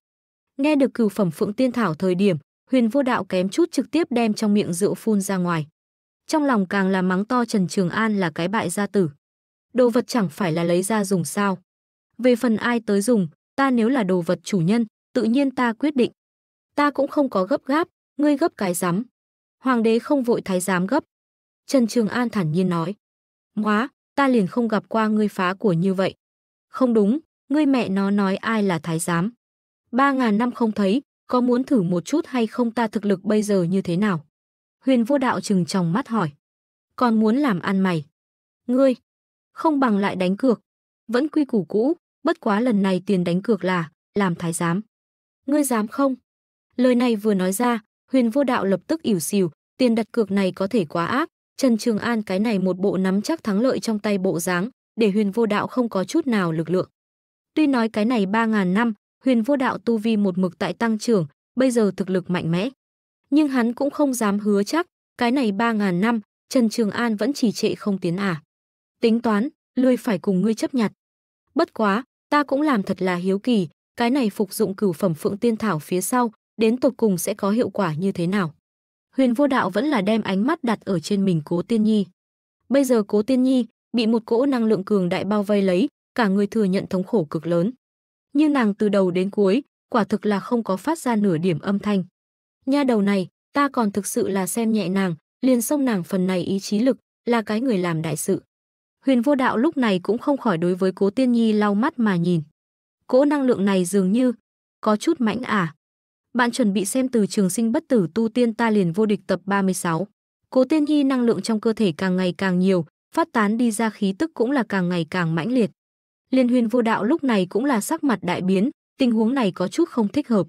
Nghe được cửu phẩm Phượng Tiên Thảo thời điểm, huyền vô đạo kém chút trực tiếp đem trong miệng rượu phun ra ngoài. Trong lòng càng là mắng to Trần Trường An là cái bại gia tử. Đồ vật chẳng phải là lấy ra dùng sao. Về phần ai tới dùng, ta nếu là đồ vật chủ nhân, tự nhiên ta quyết định. Ta cũng không có gấp gáp, ngươi gấp cái rắm. Hoàng đế không vội thái giám gấp. Trần Trường An thản nhiên nói. Quá, ta liền không gặp qua ngươi phá của như vậy. Không đúng, ngươi mẹ nó nói ai là thái giám. Ba ngàn năm không thấy, có muốn thử một chút hay không ta thực lực bây giờ như thế nào? Huyền vô đạo trừng tròng mắt hỏi. Còn muốn làm ăn mày? Ngươi, không bằng lại đánh cược. Vẫn quy củ cũ, bất quá lần này tiền đánh cược là làm thái giám. Ngươi dám không? Lời này vừa nói ra, huyền vô đạo lập tức ỉu xìu, tiền đặt cược này có thể quá ác, Trần Trường An cái này một bộ nắm chắc thắng lợi trong tay bộ dáng, để huyền vô đạo không có chút nào lực lượng. Tuy nói cái này 3.000 năm, huyền vô đạo tu vi một mực tại tăng trưởng, bây giờ thực lực mạnh mẽ. Nhưng hắn cũng không dám hứa chắc, cái này 3.000 năm, Trần Trường An vẫn chỉ trệ không tiến à. Tính toán, lười phải cùng ngươi chấp nhặt. Bất quá, ta cũng làm thật là hiếu kỳ, cái này phục dụng cửu phẩm phượng tiên thảo phía sau, đến tột cùng sẽ có hiệu quả như thế nào. Huyền Vô Đạo vẫn là đem ánh mắt đặt ở trên mình Cố Tiên Nhi. Bây giờ Cố Tiên Nhi bị một cỗ năng lượng cường đại bao vây lấy, cả người thừa nhận thống khổ cực lớn. Như nàng từ đầu đến cuối, quả thực là không có phát ra nửa điểm âm thanh. Nha đầu này, ta còn thực sự là xem nhẹ nàng, liền xông nàng phần này ý chí lực, là cái người làm đại sự. Huyền Vô Đạo lúc này cũng không khỏi đối với Cố Tiên Nhi lau mắt mà nhìn. Cỗ năng lượng này dường như có chút mãnh À. Bạn chuẩn bị xem từ trường sinh bất tử tu tiên ta liền vô địch tập 36. Cố Tiên Hy năng lượng trong cơ thể càng ngày càng nhiều, phát tán đi ra khí tức cũng là càng ngày càng mãnh liệt. Liên Huyền Vô Đạo lúc này cũng là sắc mặt đại biến, tình huống này có chút không thích hợp.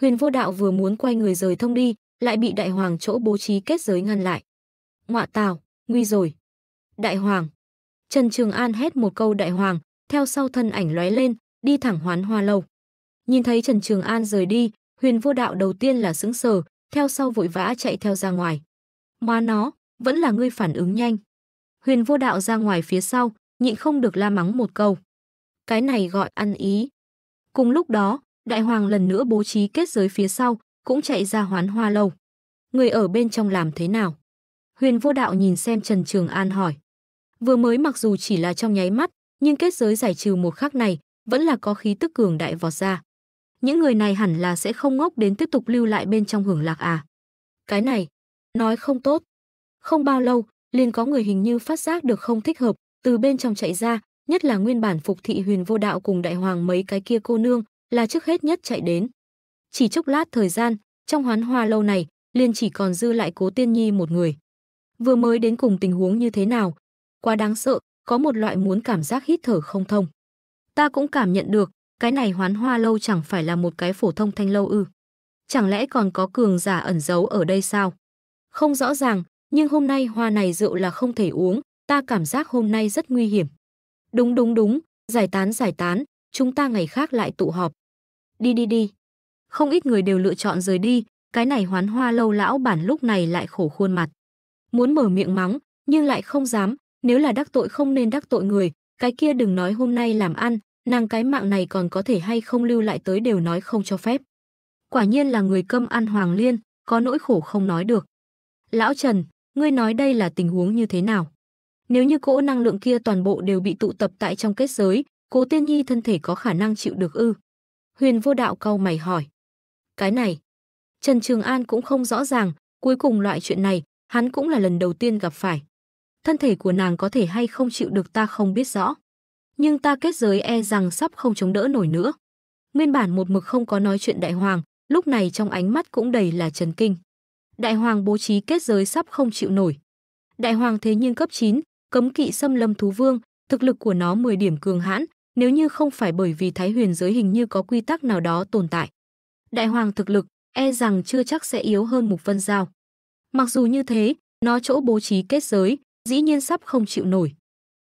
Huyền Vô Đạo vừa muốn quay người rời thông đi, lại bị đại hoàng chỗ bố trí kết giới ngăn lại. Ngọa tào, nguy rồi. Đại hoàng. Trần Trường An hét một câu đại hoàng, theo sau thân ảnh lóe lên, đi thẳng hoán hoa lâu. Nhìn thấy Trần Trường An rời đi, Huyền vô đạo đầu tiên là sững sờ, theo sau vội vã chạy theo ra ngoài. Mà nó, vẫn là ngươi phản ứng nhanh. Huyền vô đạo ra ngoài phía sau, nhịn không được la mắng một câu. Cái này gọi ăn ý. Cùng lúc đó, đại hoàng lần nữa bố trí kết giới phía sau, cũng chạy ra hoán hoa lâu. Người ở bên trong làm thế nào? Huyền vô đạo nhìn xem Trần Trường An hỏi. Vừa mới mặc dù chỉ là trong nháy mắt, nhưng kết giới giải trừ một khắc này, vẫn là có khí tức cường đại vọt ra những người này hẳn là sẽ không ngốc đến tiếp tục lưu lại bên trong hưởng lạc à. Cái này, nói không tốt. Không bao lâu, liền có người hình như phát giác được không thích hợp, từ bên trong chạy ra, nhất là nguyên bản phục thị huyền vô đạo cùng đại hoàng mấy cái kia cô nương, là trước hết nhất chạy đến. Chỉ chốc lát thời gian, trong hoán hoa lâu này, liền chỉ còn dư lại cố tiên nhi một người. Vừa mới đến cùng tình huống như thế nào? Quá đáng sợ, có một loại muốn cảm giác hít thở không thông. Ta cũng cảm nhận được, cái này hoán hoa lâu chẳng phải là một cái phổ thông thanh lâu ư. Chẳng lẽ còn có cường giả ẩn giấu ở đây sao? Không rõ ràng, nhưng hôm nay hoa này rượu là không thể uống, ta cảm giác hôm nay rất nguy hiểm. Đúng đúng đúng, giải tán giải tán, chúng ta ngày khác lại tụ họp. Đi đi đi. Không ít người đều lựa chọn rời đi, cái này hoán hoa lâu lão bản lúc này lại khổ khuôn mặt. Muốn mở miệng mắng, nhưng lại không dám, nếu là đắc tội không nên đắc tội người, cái kia đừng nói hôm nay làm ăn, nàng cái mạng này còn có thể hay không lưu lại tới đều nói không cho phép. Quả nhiên là người câm ăn hoàng liên, có nỗi khổ không nói được. Lão Trần, ngươi nói đây là tình huống như thế nào? Nếu như cỗ năng lượng kia toàn bộ đều bị tụ tập tại trong kết giới, cố tiên nhi thân thể có khả năng chịu được ư? Huyền vô đạo cau mày hỏi. Cái này, Trần Trường An cũng không rõ ràng, cuối cùng loại chuyện này, hắn cũng là lần đầu tiên gặp phải. Thân thể của nàng có thể hay không chịu được ta không biết rõ nhưng ta kết giới e rằng sắp không chống đỡ nổi nữa. Nguyên bản một mực không có nói chuyện đại hoàng, lúc này trong ánh mắt cũng đầy là chấn kinh. Đại hoàng bố trí kết giới sắp không chịu nổi. Đại hoàng thế nhưng cấp 9, cấm kỵ xâm lâm thú vương, thực lực của nó 10 điểm cường hãn, nếu như không phải bởi vì thái huyền giới hình như có quy tắc nào đó tồn tại. Đại hoàng thực lực, e rằng chưa chắc sẽ yếu hơn mục vân giao. Mặc dù như thế, nó chỗ bố trí kết giới, dĩ nhiên sắp không chịu nổi.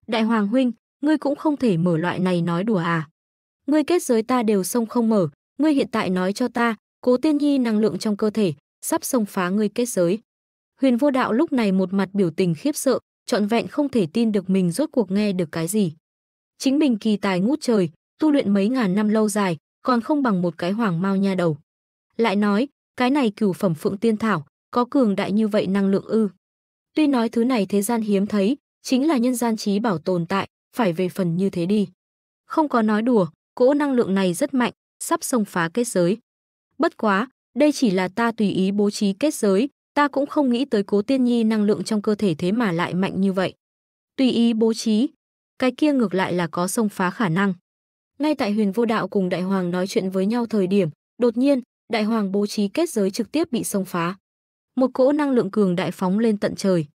Đại hoàng huynh, ngươi cũng không thể mở loại này nói đùa à. Ngươi kết giới ta đều xông không mở, ngươi hiện tại nói cho ta, cố tiên nhi năng lượng trong cơ thể, sắp xông phá ngươi kết giới. Huyền vô đạo lúc này một mặt biểu tình khiếp sợ, trọn vẹn không thể tin được mình rốt cuộc nghe được cái gì. Chính mình kỳ tài ngút trời, tu luyện mấy ngàn năm lâu dài, còn không bằng một cái hoàng mau nha đầu. Lại nói, cái này cửu phẩm phượng tiên thảo, có cường đại như vậy năng lượng ư. Tuy nói thứ này thế gian hiếm thấy, chính là nhân gian trí bảo tồn tại, phải về phần như thế đi. Không có nói đùa, cỗ năng lượng này rất mạnh, sắp xông phá kết giới. Bất quá, đây chỉ là ta tùy ý bố trí kết giới, ta cũng không nghĩ tới cố tiên nhi năng lượng trong cơ thể thế mà lại mạnh như vậy. Tùy ý bố trí, cái kia ngược lại là có xông phá khả năng. Ngay tại huyền vô đạo cùng đại hoàng nói chuyện với nhau thời điểm, đột nhiên, đại hoàng bố trí kết giới trực tiếp bị xông phá. Một cỗ năng lượng cường đại phóng lên tận trời.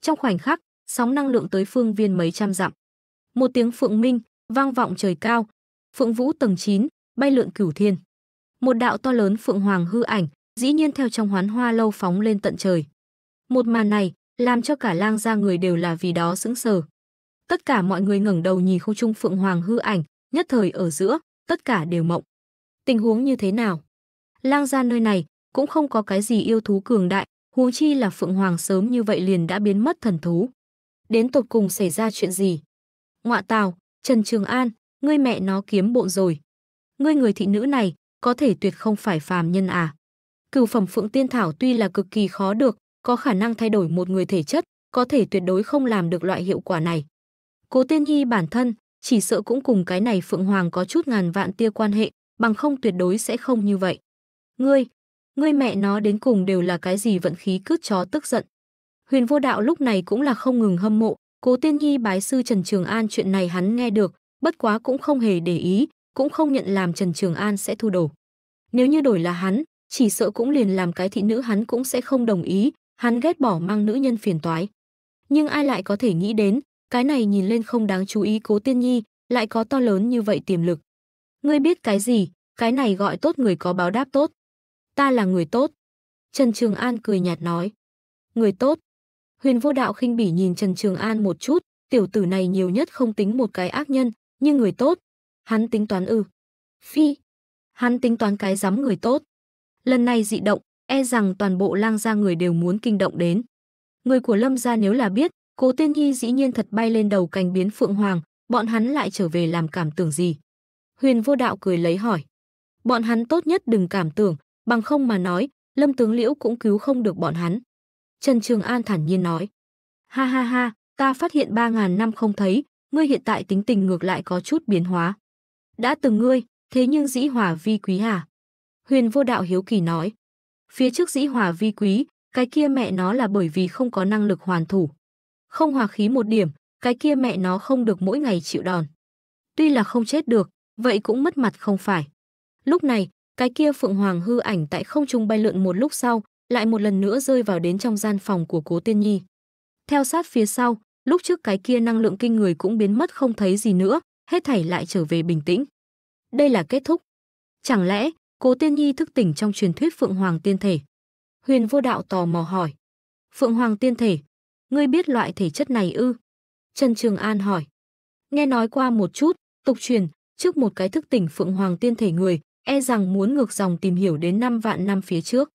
Trong khoảnh khắc, sóng năng lượng tới phương viên mấy trăm dặm một tiếng phượng minh vang vọng trời cao, phượng vũ tầng 9, bay lượn cửu thiên. Một đạo to lớn phượng hoàng hư ảnh, dĩ nhiên theo trong hoán hoa lâu phóng lên tận trời. Một màn này, làm cho cả lang gia người đều là vì đó sững sờ. Tất cả mọi người ngẩng đầu nhìn không trung phượng hoàng hư ảnh, nhất thời ở giữa, tất cả đều mộng. Tình huống như thế nào? Lang gia nơi này cũng không có cái gì yêu thú cường đại, huống chi là phượng hoàng sớm như vậy liền đã biến mất thần thú. Đến tột cùng xảy ra chuyện gì? Ngoạ tào, Trần Trường An, ngươi mẹ nó kiếm bộn rồi. Ngươi người thị nữ này, có thể tuyệt không phải phàm nhân à. Cửu phẩm Phượng Tiên Thảo tuy là cực kỳ khó được, có khả năng thay đổi một người thể chất, có thể tuyệt đối không làm được loại hiệu quả này. Cố Tiên nhi bản thân, chỉ sợ cũng cùng cái này Phượng Hoàng có chút ngàn vạn tia quan hệ, bằng không tuyệt đối sẽ không như vậy. Ngươi, ngươi mẹ nó đến cùng đều là cái gì vận khí cướp chó tức giận. Huyền vô đạo lúc này cũng là không ngừng hâm mộ, Cố Tiên Nhi bái sư Trần Trường An chuyện này hắn nghe được, bất quá cũng không hề để ý, cũng không nhận làm Trần Trường An sẽ thu đồ. Nếu như đổi là hắn, chỉ sợ cũng liền làm cái thị nữ hắn cũng sẽ không đồng ý, hắn ghét bỏ mang nữ nhân phiền toái. Nhưng ai lại có thể nghĩ đến, cái này nhìn lên không đáng chú ý Cố Tiên Nhi, lại có to lớn như vậy tiềm lực. Ngươi biết cái gì, cái này gọi tốt người có báo đáp tốt. Ta là người tốt. Trần Trường An cười nhạt nói. Người tốt, Huyền Vô Đạo khinh bỉ nhìn Trần Trường An một chút, tiểu tử này nhiều nhất không tính một cái ác nhân, nhưng người tốt, hắn tính toán ư? Phi, hắn tính toán cái dám người tốt. Lần này dị động, e rằng toàn bộ lang gia người đều muốn kinh động đến. Người của Lâm gia nếu là biết, Cố Tiên Nhi dĩ nhiên thật bay lên đầu cành biến phượng hoàng, bọn hắn lại trở về làm cảm tưởng gì? Huyền Vô Đạo cười lấy hỏi. Bọn hắn tốt nhất đừng cảm tưởng, bằng không mà nói, Lâm tướng Liễu cũng cứu không được bọn hắn. Trần Trường An thản nhiên nói. Ha ha ha, ta phát hiện ba ngàn năm không thấy, ngươi hiện tại tính tình ngược lại có chút biến hóa. Đã từng ngươi, thế nhưng dĩ Hòa vi quý hả? À? Huyền vô đạo hiếu kỳ nói. Phía trước dĩ Hòa vi quý, cái kia mẹ nó là bởi vì không có năng lực hoàn thủ. Không hòa khí một điểm, cái kia mẹ nó không được mỗi ngày chịu đòn. Tuy là không chết được, vậy cũng mất mặt không phải. Lúc này, cái kia phượng hoàng hư ảnh tại không trung bay lượn một lúc sau, lại một lần nữa rơi vào đến trong gian phòng của Cố Tiên Nhi. Theo sát phía sau, lúc trước cái kia năng lượng kinh người cũng biến mất không thấy gì nữa, hết thảy lại trở về bình tĩnh. Đây là kết thúc. Chẳng lẽ, Cố Tiên Nhi thức tỉnh trong truyền thuyết Phượng Hoàng Tiên Thể? Huyền Vô Đạo tò mò hỏi. Phượng Hoàng Tiên Thể, ngươi biết loại thể chất này ư? Trần Trường An hỏi. Nghe nói qua một chút, tục truyền, trước một cái thức tỉnh Phượng Hoàng Tiên Thể người, e rằng muốn ngược dòng tìm hiểu đến năm vạn năm phía trước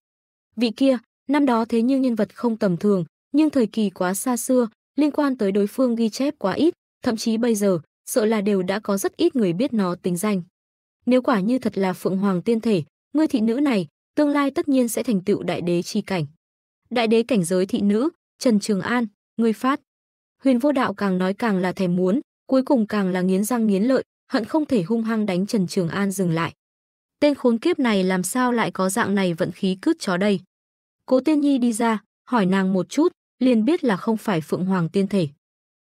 vị kia, năm đó thế nhưng nhân vật không tầm thường, nhưng thời kỳ quá xa xưa, liên quan tới đối phương ghi chép quá ít, thậm chí bây giờ, sợ là đều đã có rất ít người biết nó tính danh. Nếu quả như thật là Phượng Hoàng tiên thể, người thị nữ này, tương lai tất nhiên sẽ thành tựu đại đế chi cảnh. Đại đế cảnh giới thị nữ, Trần Trường An, người phát. Huyền Vô Đạo càng nói càng là thèm muốn, cuối cùng càng là nghiến răng nghiến lợi, hận không thể hung hăng đánh Trần Trường An dừng lại. Tên khốn kiếp này làm sao lại có dạng này vận khí cướp chó đây? Cố Tiên Nhi đi ra, hỏi nàng một chút, liền biết là không phải Phượng Hoàng Tiên Thể.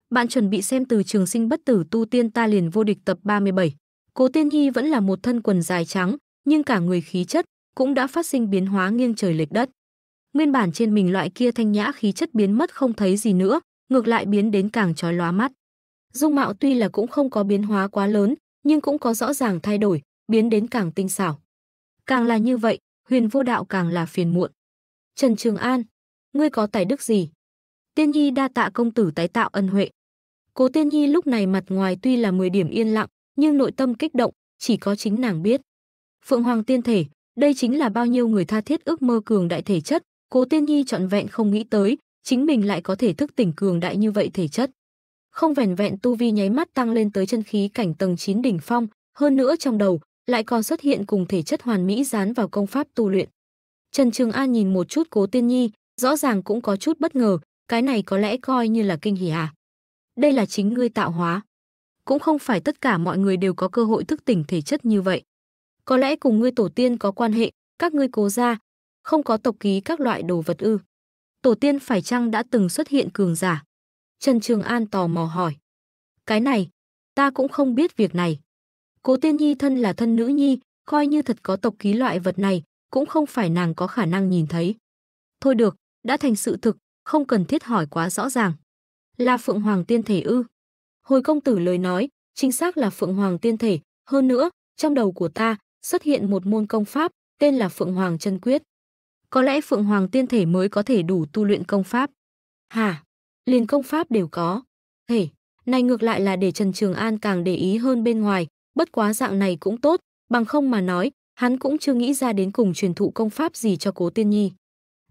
Bạn chuẩn bị xem từ trường sinh bất tử tu tiên ta liền vô địch tập 37. Cố Tiên Nhi vẫn là một thân quần dài trắng, nhưng cả người khí chất cũng đã phát sinh biến hóa nghiêng trời lệch đất. Nguyên bản trên mình loại kia thanh nhã khí chất biến mất không thấy gì nữa, ngược lại biến đến càng chói lóa mắt. Dung mạo tuy là cũng không có biến hóa quá lớn, nhưng cũng có rõ ràng thay đổi, biến đến càng tinh xảo. Càng là như vậy, huyền vô đạo càng là phiền muộn. Trần Trường An, ngươi có tài đức gì? Tiên Nhi đa tạ công tử tái tạo ân huệ. Cố Tiên Nhi lúc này mặt ngoài tuy là 10 điểm yên lặng, nhưng nội tâm kích động, chỉ có chính nàng biết. Phượng Hoàng Tiên Thể, đây chính là bao nhiêu người tha thiết ước mơ cường đại thể chất, Cố Tiên Nhi trọn vẹn không nghĩ tới, chính mình lại có thể thức tỉnh cường đại như vậy thể chất. Không vẻn vẹn tu vi nháy mắt tăng lên tới chân khí cảnh tầng 9 đỉnh phong, hơn nữa trong đầu, lại còn xuất hiện cùng thể chất hoàn mỹ dán vào công pháp tu luyện. Trần Trường An nhìn một chút Cố Tiên Nhi, rõ ràng cũng có chút bất ngờ, cái này có lẽ coi như là kinh hỉ à. Đây là chính ngươi tạo hóa. Cũng không phải tất cả mọi người đều có cơ hội thức tỉnh thể chất như vậy. Có lẽ cùng ngươi tổ tiên có quan hệ, các ngươi cố gia, không có tộc ký các loại đồ vật ư. Tổ tiên phải chăng đã từng xuất hiện cường giả? Trần Trường An tò mò hỏi. Cái này, ta cũng không biết việc này. Cố Tiên Nhi thân là thân nữ nhi, coi như thật có tộc ký loại vật này, cũng không phải nàng có khả năng nhìn thấy. Thôi được, đã thành sự thực, không cần thiết hỏi quá rõ ràng. Là Phượng Hoàng Tiên Thể ư? Hồi công tử lời nói, chính xác là Phượng Hoàng Tiên Thể, hơn nữa, trong đầu của ta xuất hiện một môn công pháp tên là Phượng Hoàng Chân Quyết. Có lẽ Phượng Hoàng Tiên Thể mới có thể đủ tu luyện công pháp. Hả? Liền công pháp đều có. Thể, này ngược lại là để Trần Trường An càng để ý hơn bên ngoài, bất quá dạng này cũng tốt, bằng không mà nói, hắn cũng chưa nghĩ ra đến cùng truyền thụ công pháp gì cho Cố Tiên Nhi.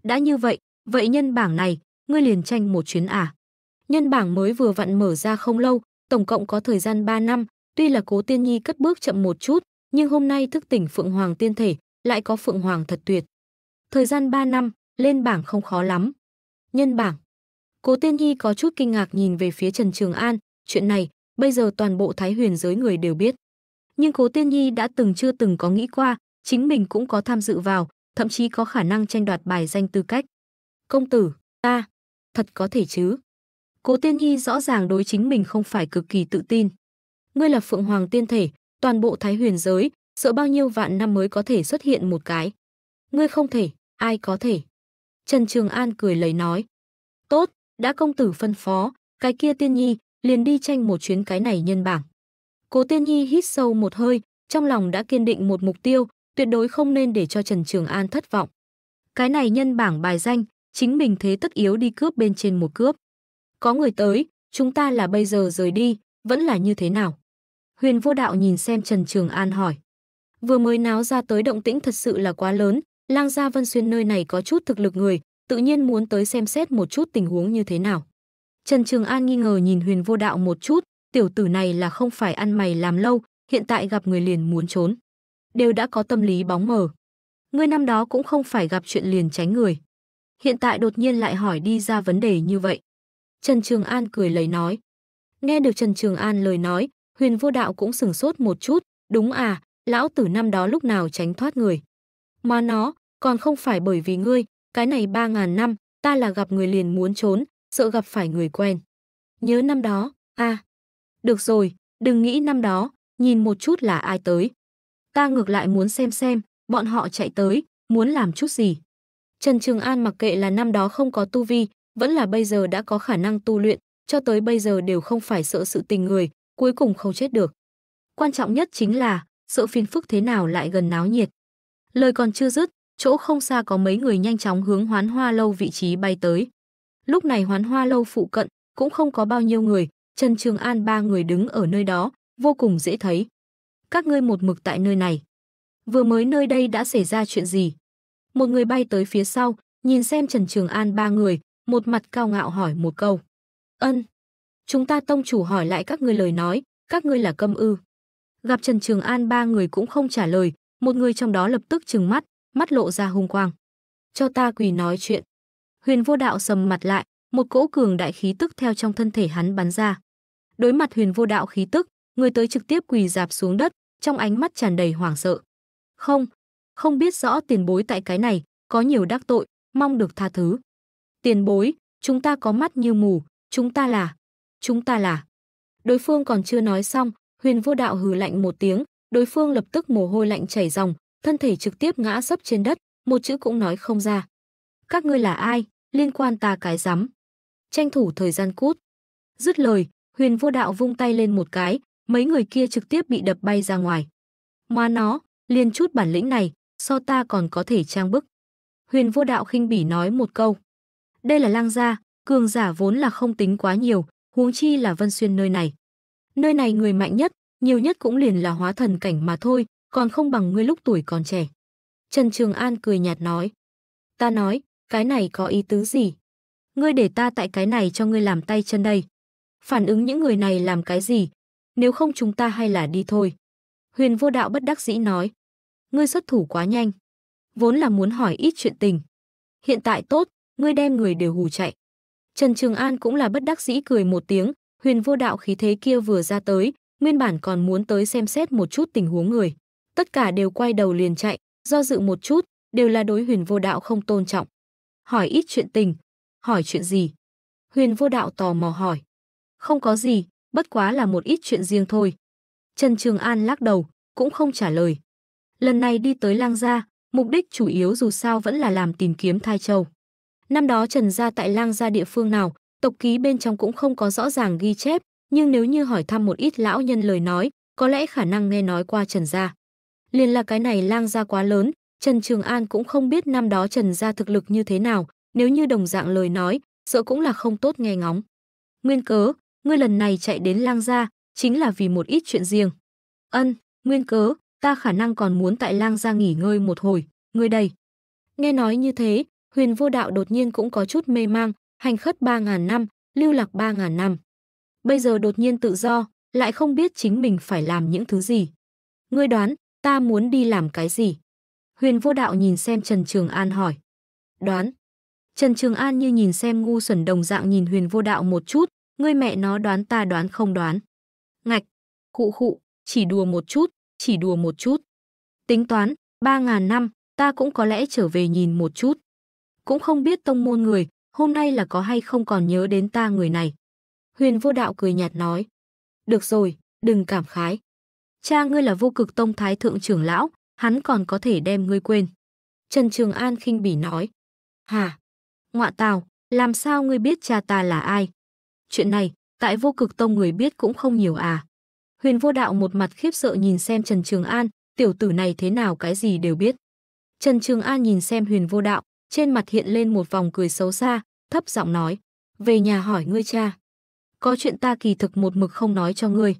Đã như vậy, vậy nhân bảng này, ngươi liền tranh một chuyến à? Nhân bảng mới vừa vặn mở ra không lâu, tổng cộng có thời gian 3 năm, tuy là Cố Tiên Nhi cất bước chậm một chút, nhưng hôm nay thức tỉnh Phượng Hoàng tiên thể, lại có Phượng Hoàng thật tuyệt. Thời gian 3 năm, lên bảng không khó lắm. Nhân bảng. Cố Tiên Nhi có chút kinh ngạc nhìn về phía Trần Trường An, chuyện này bây giờ toàn bộ Thái Huyền giới người đều biết nhưng Cố Tiên Nhi đã từng chưa từng có nghĩ qua, chính mình cũng có tham dự vào, thậm chí có khả năng tranh đoạt bài danh tư cách. Công tử, ta, thật có thể chứ? Cố Tiên Nhi rõ ràng đối chính mình không phải cực kỳ tự tin. Ngươi là Phượng Hoàng Tiên Thể, toàn bộ Thái Huyền giới, sợ bao nhiêu vạn năm mới có thể xuất hiện một cái. Ngươi không thể, ai có thể? Trần Trường An cười lấy nói. Tốt, đã công tử phân phó, cái kia Tiên Nhi, liền đi tranh một chuyến cái này nhân bảng. Cố Tiên Nhi hít sâu một hơi, trong lòng đã kiên định một mục tiêu, tuyệt đối không nên để cho Trần Trường An thất vọng. Cái này nhân bảng bài danh, chính mình thế tất yếu đi cướp bên trên một cướp. Có người tới, chúng ta là bây giờ rời đi, vẫn là như thế nào? Huyền vô đạo nhìn xem Trần Trường An hỏi. Vừa mới náo ra tới động tĩnh thật sự là quá lớn, lang gia Vân Xuyên nơi này có chút thực lực người, tự nhiên muốn tới xem xét một chút tình huống như thế nào. Trần Trường An nghi ngờ nhìn huyền vô đạo một chút, tiểu tử này là không phải ăn mày làm lâu, hiện tại gặp người liền muốn trốn. Đều đã có tâm lý bóng mờ. Ngươi năm đó cũng không phải gặp chuyện liền tránh người. Hiện tại đột nhiên lại hỏi đi ra vấn đề như vậy. Trần Trường An cười lấy nói. Nghe được Trần Trường An lời nói, huyền vô đạo cũng sừng sốt một chút. Đúng à, lão tử năm đó lúc nào tránh thoát người. Mà nó, còn không phải bởi vì ngươi, cái này ba ngàn năm, ta là gặp người liền muốn trốn, sợ gặp phải người quen. Nhớ năm đó, a à, được rồi, đừng nghĩ năm đó, nhìn một chút là ai tới. Ta ngược lại muốn xem xem, bọn họ chạy tới, muốn làm chút gì. Trần Trường An mặc kệ là năm đó không có tu vi, vẫn là bây giờ đã có khả năng tu luyện, cho tới bây giờ đều không phải sợ sự tình người, cuối cùng không chết được. Quan trọng nhất chính là, sợ phiền phức thế nào lại gần náo nhiệt. Lời còn chưa dứt, chỗ không xa có mấy người nhanh chóng hướng hoán hoa lâu vị trí bay tới. Lúc này hoán hoa lâu phụ cận, cũng không có bao nhiêu người, Trần Trường An ba người đứng ở nơi đó, vô cùng dễ thấy. Các ngươi một mực tại nơi này. Vừa mới nơi đây đã xảy ra chuyện gì? Một người bay tới phía sau, nhìn xem Trần Trường An ba người, một mặt cao ngạo hỏi một câu. Ân, chúng ta tông chủ hỏi lại các ngươi lời nói, các ngươi là câm ư. Gặp Trần Trường An ba người cũng không trả lời, một người trong đó lập tức trừng mắt, mắt lộ ra hung quang. Cho ta quỳ nói chuyện. Huyền vô đạo sầm mặt lại, một cỗ cường đại khí tức theo trong thân thể hắn bắn ra đối mặt huyền vô đạo khí tức người tới trực tiếp quỳ dạp xuống đất trong ánh mắt tràn đầy hoảng sợ không không biết rõ tiền bối tại cái này có nhiều đắc tội mong được tha thứ tiền bối chúng ta có mắt như mù chúng ta là chúng ta là đối phương còn chưa nói xong huyền vô đạo hừ lạnh một tiếng đối phương lập tức mồ hôi lạnh chảy ròng thân thể trực tiếp ngã sấp trên đất một chữ cũng nói không ra các ngươi là ai liên quan ta cái rắm tranh thủ thời gian cút dứt lời Huyền vô đạo vung tay lên một cái, mấy người kia trực tiếp bị đập bay ra ngoài. Moa nó, liền chút bản lĩnh này, so ta còn có thể trang bức. Huyền vô đạo khinh bỉ nói một câu. Đây là lang gia, cường giả vốn là không tính quá nhiều, huống chi là vân xuyên nơi này. Nơi này người mạnh nhất, nhiều nhất cũng liền là hóa thần cảnh mà thôi, còn không bằng ngươi lúc tuổi còn trẻ. Trần Trường An cười nhạt nói. Ta nói, cái này có ý tứ gì? Ngươi để ta tại cái này cho ngươi làm tay chân đây phản ứng những người này làm cái gì? Nếu không chúng ta hay là đi thôi. Huyền vô đạo bất đắc dĩ nói. Ngươi xuất thủ quá nhanh. Vốn là muốn hỏi ít chuyện tình. Hiện tại tốt, ngươi đem người đều hù chạy. Trần Trường An cũng là bất đắc dĩ cười một tiếng, huyền vô đạo khí thế kia vừa ra tới, nguyên bản còn muốn tới xem xét một chút tình huống người. Tất cả đều quay đầu liền chạy, do dự một chút, đều là đối huyền vô đạo không tôn trọng. Hỏi ít chuyện tình, hỏi chuyện gì? Huyền vô đạo tò mò hỏi. Không có gì, bất quá là một ít chuyện riêng thôi. Trần Trường An lắc đầu, cũng không trả lời. Lần này đi tới Lang Gia, mục đích chủ yếu dù sao vẫn là làm tìm kiếm thai châu. Năm đó Trần Gia tại Lang Gia địa phương nào, tộc ký bên trong cũng không có rõ ràng ghi chép, nhưng nếu như hỏi thăm một ít lão nhân lời nói, có lẽ khả năng nghe nói qua Trần Gia. Liên là cái này Lang Gia quá lớn, Trần Trường An cũng không biết năm đó Trần Gia thực lực như thế nào, nếu như đồng dạng lời nói, sợ cũng là không tốt nghe ngóng. Nguyên cớ, ngươi lần này chạy đến lang gia, chính là vì một ít chuyện riêng. Ân, nguyên cớ, ta khả năng còn muốn tại lang gia nghỉ ngơi một hồi, ngươi đây. Nghe nói như thế, huyền vô đạo đột nhiên cũng có chút mê mang, hành khất ba ngàn năm, lưu lạc ba ngàn năm. Bây giờ đột nhiên tự do, lại không biết chính mình phải làm những thứ gì. Ngươi đoán, ta muốn đi làm cái gì? Huyền vô đạo nhìn xem Trần Trường An hỏi. Đoán. Trần Trường An như nhìn xem ngu xuẩn đồng dạng nhìn huyền vô đạo một chút, ngươi mẹ nó đoán ta đoán không đoán. Ngạch, khụ khụ, chỉ đùa một chút, chỉ đùa một chút. Tính toán, ba ngàn năm, ta cũng có lẽ trở về nhìn một chút. Cũng không biết tông môn người, hôm nay là có hay không còn nhớ đến ta người này. Huyền vô đạo cười nhạt nói. Được rồi, đừng cảm khái. Cha ngươi là vô cực tông thái thượng trưởng lão, hắn còn có thể đem ngươi quên. Trần Trường An khinh bỉ nói. hà Ngoạ tào, làm sao ngươi biết cha ta là ai? Chuyện này, tại vô cực tông người biết cũng không nhiều à. Huyền vô đạo một mặt khiếp sợ nhìn xem Trần Trường An, tiểu tử này thế nào cái gì đều biết. Trần Trường An nhìn xem huyền vô đạo, trên mặt hiện lên một vòng cười xấu xa, thấp giọng nói, về nhà hỏi ngươi cha. Có chuyện ta kỳ thực một mực không nói cho ngươi.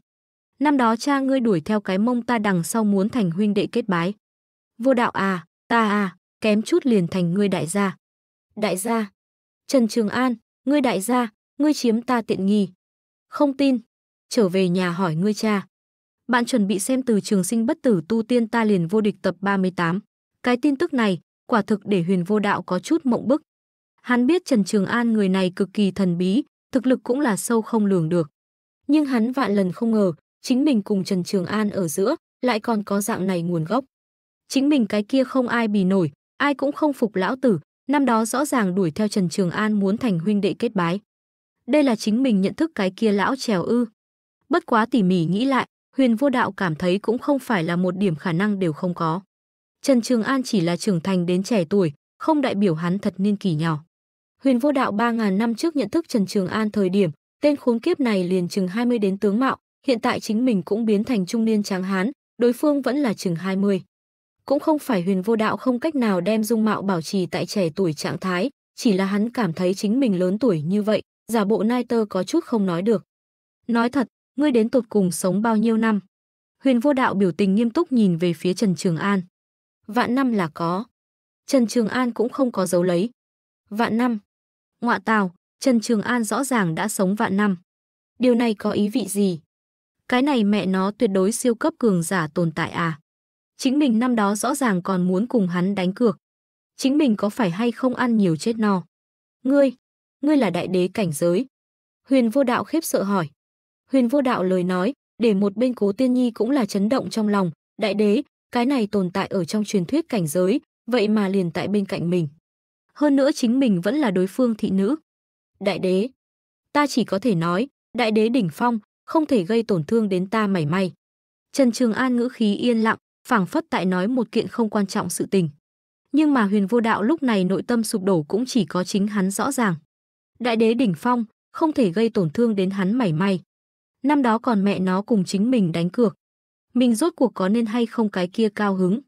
Năm đó cha ngươi đuổi theo cái mông ta đằng sau muốn thành huynh đệ kết bái. Vô đạo à, ta à, kém chút liền thành ngươi đại gia. Đại gia. Trần Trường An, ngươi đại gia, ngươi chiếm ta tiện nghi. Không tin, trở về nhà hỏi ngươi cha. Bạn chuẩn bị xem từ trường sinh bất tử tu tiên ta liền vô địch tập 38. Cái tin tức này, quả thực để huyền vô đạo có chút mộng bức. Hắn biết Trần Trường An người này cực kỳ thần bí, thực lực cũng là sâu không lường được. Nhưng hắn vạn lần không ngờ, chính mình cùng Trần Trường An ở giữa, lại còn có dạng này nguồn gốc. Chính mình cái kia không ai bì nổi, ai cũng không phục lão tử, năm đó rõ ràng đuổi theo Trần Trường An muốn thành huynh đệ kết bái đây là chính mình nhận thức cái kia lão trèo ư. Bất quá tỉ mỉ nghĩ lại, huyền vô đạo cảm thấy cũng không phải là một điểm khả năng đều không có. Trần Trường An chỉ là trưởng thành đến trẻ tuổi, không đại biểu hắn thật niên kỳ nhỏ. Huyền vô đạo 3.000 năm trước nhận thức Trần Trường An thời điểm, tên khốn kiếp này liền chừng 20 đến tướng mạo, hiện tại chính mình cũng biến thành trung niên tráng hán, đối phương vẫn là chừng 20. Cũng không phải huyền vô đạo không cách nào đem dung mạo bảo trì tại trẻ tuổi trạng thái, chỉ là hắn cảm thấy chính mình lớn tuổi như vậy, Giả bộ Niter có chút không nói được. Nói thật, ngươi đến tột cùng sống bao nhiêu năm? Huyền vô đạo biểu tình nghiêm túc nhìn về phía Trần Trường An. Vạn năm là có. Trần Trường An cũng không có giấu lấy. Vạn năm. Ngoạ tào, Trần Trường An rõ ràng đã sống vạn năm. Điều này có ý vị gì? Cái này mẹ nó tuyệt đối siêu cấp cường giả tồn tại à? Chính mình năm đó rõ ràng còn muốn cùng hắn đánh cược. Chính mình có phải hay không ăn nhiều chết no? Ngươi, ngươi là đại đế cảnh giới. Huyền vô đạo khiếp sợ hỏi. Huyền vô đạo lời nói, để một bên cố tiên nhi cũng là chấn động trong lòng, đại đế, cái này tồn tại ở trong truyền thuyết cảnh giới, vậy mà liền tại bên cạnh mình. Hơn nữa chính mình vẫn là đối phương thị nữ. Đại đế, ta chỉ có thể nói, đại đế đỉnh phong, không thể gây tổn thương đến ta mảy may. Trần Trường An ngữ khí yên lặng, phảng phất tại nói một kiện không quan trọng sự tình. Nhưng mà huyền vô đạo lúc này nội tâm sụp đổ cũng chỉ có chính hắn rõ ràng. Đại đế đỉnh phong, không thể gây tổn thương đến hắn mảy may. Năm đó còn mẹ nó cùng chính mình đánh cược. Mình rốt cuộc có nên hay không cái kia cao hứng.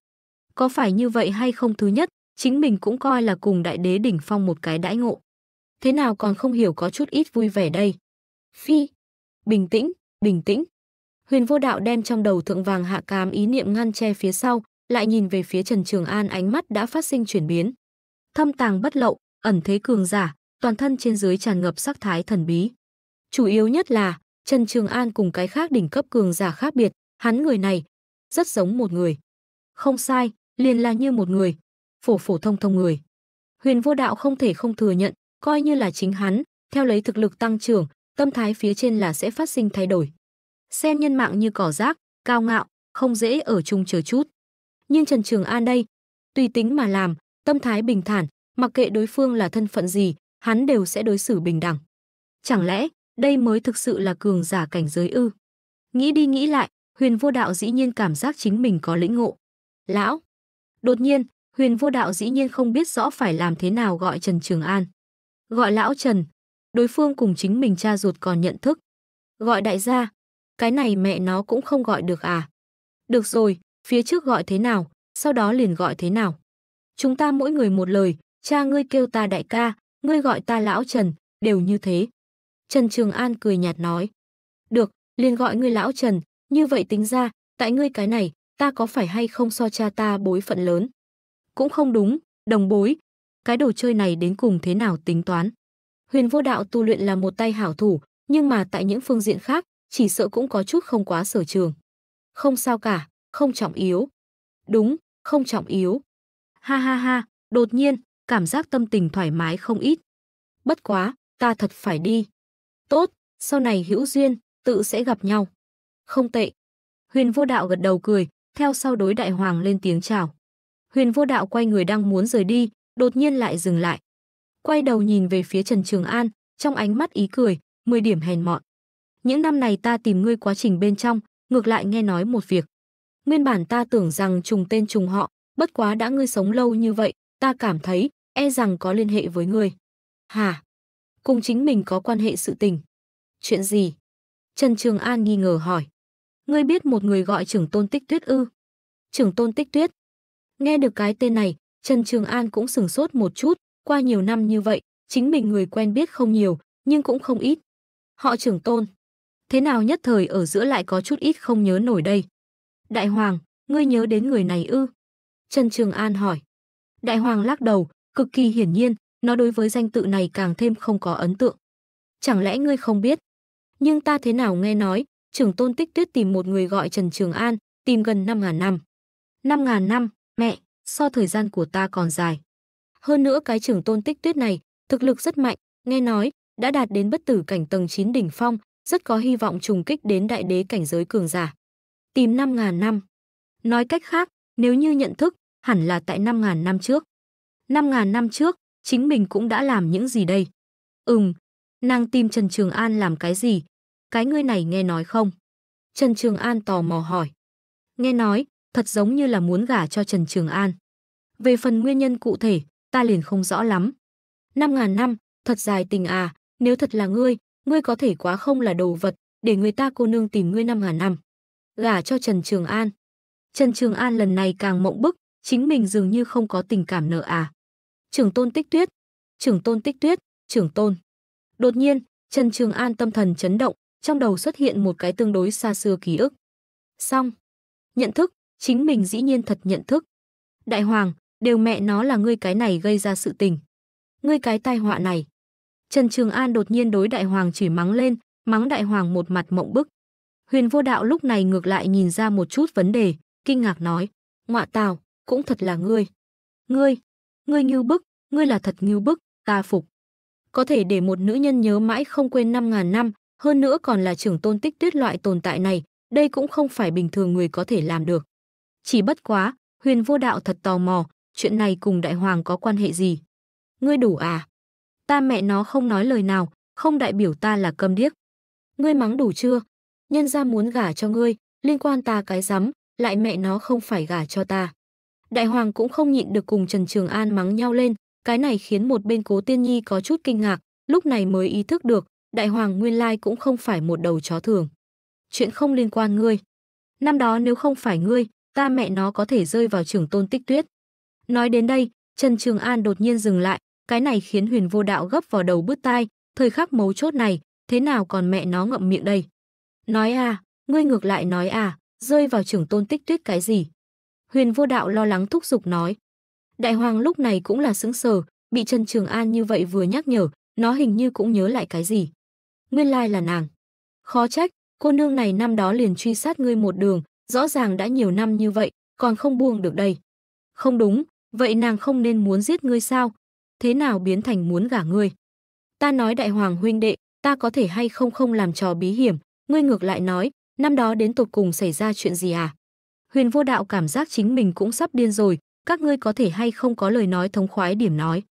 Có phải như vậy hay không thứ nhất, chính mình cũng coi là cùng đại đế đỉnh phong một cái đãi ngộ. Thế nào còn không hiểu có chút ít vui vẻ đây. Phi, bình tĩnh, bình tĩnh. Huyền vô đạo đem trong đầu thượng vàng hạ cám ý niệm ngăn che phía sau, lại nhìn về phía Trần Trường An ánh mắt đã phát sinh chuyển biến. Thâm tàng bất lộ ẩn thế cường giả, toàn thân trên dưới tràn ngập sắc thái thần bí. Chủ yếu nhất là Trần Trường An cùng cái khác đỉnh cấp cường giả khác biệt, hắn người này rất giống một người. Không sai, liền là như một người, phổ phổ thông thông người. Huyền Vô Đạo không thể không thừa nhận, coi như là chính hắn, theo lấy thực lực tăng trưởng, tâm thái phía trên là sẽ phát sinh thay đổi. Xem nhân mạng như cỏ rác, cao ngạo, không dễ ở chung chờ chút. Nhưng Trần Trường An đây, tùy tính mà làm, tâm thái bình thản, mặc kệ đối phương là thân phận gì, hắn đều sẽ đối xử bình đẳng. Chẳng lẽ đây mới thực sự là cường giả cảnh giới ư? Nghĩ đi nghĩ lại, huyền vô đạo dĩ nhiên cảm giác chính mình có lĩnh ngộ. Lão! Đột nhiên, huyền vô đạo dĩ nhiên không biết rõ phải làm thế nào gọi Trần Trường An. Gọi lão Trần, đối phương cùng chính mình cha ruột còn nhận thức. Gọi đại gia, cái này mẹ nó cũng không gọi được à. Được rồi, phía trước gọi thế nào, sau đó liền gọi thế nào. Chúng ta mỗi người một lời, cha ngươi kêu ta đại ca, ngươi gọi ta lão Trần, đều như thế. Trần Trường An cười nhạt nói. Được, liền gọi ngươi lão Trần, như vậy tính ra, tại ngươi cái này, ta có phải hay không so cha ta bối phận lớn? Cũng không đúng, đồng bối. Cái đồ chơi này đến cùng thế nào tính toán? Huyền vô đạo tu luyện là một tay hảo thủ, nhưng mà tại những phương diện khác, chỉ sợ cũng có chút không quá sở trường. Không sao cả, không trọng yếu. Đúng, không trọng yếu. Ha ha ha, đột nhiên, cảm giác tâm tình thoải mái không ít. Bất quá, ta thật phải đi. Tốt, sau này hữu duyên, tự sẽ gặp nhau. Không tệ. Huyền vô đạo gật đầu cười, theo sau đối đại hoàng lên tiếng chào. Huyền vô đạo quay người đang muốn rời đi, đột nhiên lại dừng lại. Quay đầu nhìn về phía Trần Trường An, trong ánh mắt ý cười, mười điểm hèn mọn. Những năm này ta tìm ngươi quá trình bên trong, ngược lại nghe nói một việc. Nguyên bản ta tưởng rằng trùng tên trùng họ, bất quá đã ngươi sống lâu như vậy, ta cảm thấy e rằng có liên hệ với người. Hà Cùng chính mình có quan hệ sự tình. Chuyện gì? Trần Trường An nghi ngờ hỏi. Ngươi biết một người gọi trưởng tôn tích tuyết ư? Trưởng tôn tích tuyết. Nghe được cái tên này, Trần Trường An cũng sừng sốt một chút. Qua nhiều năm như vậy, chính mình người quen biết không nhiều, nhưng cũng không ít. Họ trưởng tôn. Thế nào nhất thời ở giữa lại có chút ít không nhớ nổi đây? Đại Hoàng, ngươi nhớ đến người này ư? Trần Trường An hỏi. Đại Hoàng lắc đầu, Cực kỳ hiển nhiên, nó đối với danh tự này càng thêm không có ấn tượng. Chẳng lẽ ngươi không biết? Nhưng ta thế nào nghe nói, trưởng tôn tích tuyết tìm một người gọi Trần Trường An, tìm gần 5.000 năm. 5.000 năm, mẹ, so thời gian của ta còn dài. Hơn nữa cái trưởng tôn tích tuyết này, thực lực rất mạnh, nghe nói, đã đạt đến bất tử cảnh tầng 9 đỉnh phong, rất có hy vọng trùng kích đến đại đế cảnh giới cường giả. Tìm 5.000 năm. Nói cách khác, nếu như nhận thức, hẳn là tại 5.000 năm trước. 5.000 năm trước, chính mình cũng đã làm những gì đây? Ừm, nàng tìm Trần Trường An làm cái gì? Cái ngươi này nghe nói không? Trần Trường An tò mò hỏi. Nghe nói, thật giống như là muốn gả cho Trần Trường An. Về phần nguyên nhân cụ thể, ta liền không rõ lắm. 5.000 năm, thật dài tình à, nếu thật là ngươi, ngươi có thể quá không là đồ vật, để người ta cô nương tìm ngươi 5.000 năm. Gả cho Trần Trường An. Trần Trường An lần này càng mộng bức, chính mình dường như không có tình cảm nợ à trưởng tôn tích tuyết, trưởng tôn tích tuyết, trưởng tôn. Đột nhiên, Trần Trường An tâm thần chấn động, trong đầu xuất hiện một cái tương đối xa xưa ký ức. Xong. Nhận thức, chính mình dĩ nhiên thật nhận thức. Đại Hoàng, đều mẹ nó là ngươi cái này gây ra sự tình. Ngươi cái tai họa này. Trần Trường An đột nhiên đối Đại Hoàng chửi mắng lên, mắng Đại Hoàng một mặt mộng bức. Huyền vô đạo lúc này ngược lại nhìn ra một chút vấn đề, kinh ngạc nói. Ngoạ tào, cũng thật là ngươi. Ngươi, Ngươi như bức, ngươi là thật như bức, ta phục. Có thể để một nữ nhân nhớ mãi không quên năm ngàn năm, hơn nữa còn là trưởng tôn tích tuyết loại tồn tại này, đây cũng không phải bình thường người có thể làm được. Chỉ bất quá, huyền vô đạo thật tò mò, chuyện này cùng đại hoàng có quan hệ gì? Ngươi đủ à? Ta mẹ nó không nói lời nào, không đại biểu ta là câm điếc. Ngươi mắng đủ chưa? Nhân ra muốn gả cho ngươi, liên quan ta cái rắm lại mẹ nó không phải gả cho ta. Đại Hoàng cũng không nhịn được cùng Trần Trường An mắng nhau lên, cái này khiến một bên Cố Tiên Nhi có chút kinh ngạc, lúc này mới ý thức được, Đại Hoàng nguyên lai cũng không phải một đầu chó thường. Chuyện không liên quan ngươi. Năm đó nếu không phải ngươi, ta mẹ nó có thể rơi vào trường tôn tích tuyết. Nói đến đây, Trần Trường An đột nhiên dừng lại, cái này khiến huyền vô đạo gấp vào đầu bứt tai, thời khắc mấu chốt này, thế nào còn mẹ nó ngậm miệng đây. Nói à, ngươi ngược lại nói à, rơi vào trường tôn tích tuyết cái gì. Huyền Vô Đạo lo lắng thúc giục nói. Đại Hoàng lúc này cũng là sững sờ, bị Trần Trường An như vậy vừa nhắc nhở, nó hình như cũng nhớ lại cái gì. Nguyên lai là nàng. Khó trách, cô nương này năm đó liền truy sát ngươi một đường, rõ ràng đã nhiều năm như vậy, còn không buông được đây. Không đúng, vậy nàng không nên muốn giết ngươi sao? Thế nào biến thành muốn gả ngươi? Ta nói đại hoàng huynh đệ, ta có thể hay không không làm trò bí hiểm, ngươi ngược lại nói, năm đó đến tột cùng xảy ra chuyện gì à? Huyền Vô Đạo cảm giác chính mình cũng sắp điên rồi, các ngươi có thể hay không có lời nói thống khoái điểm nói.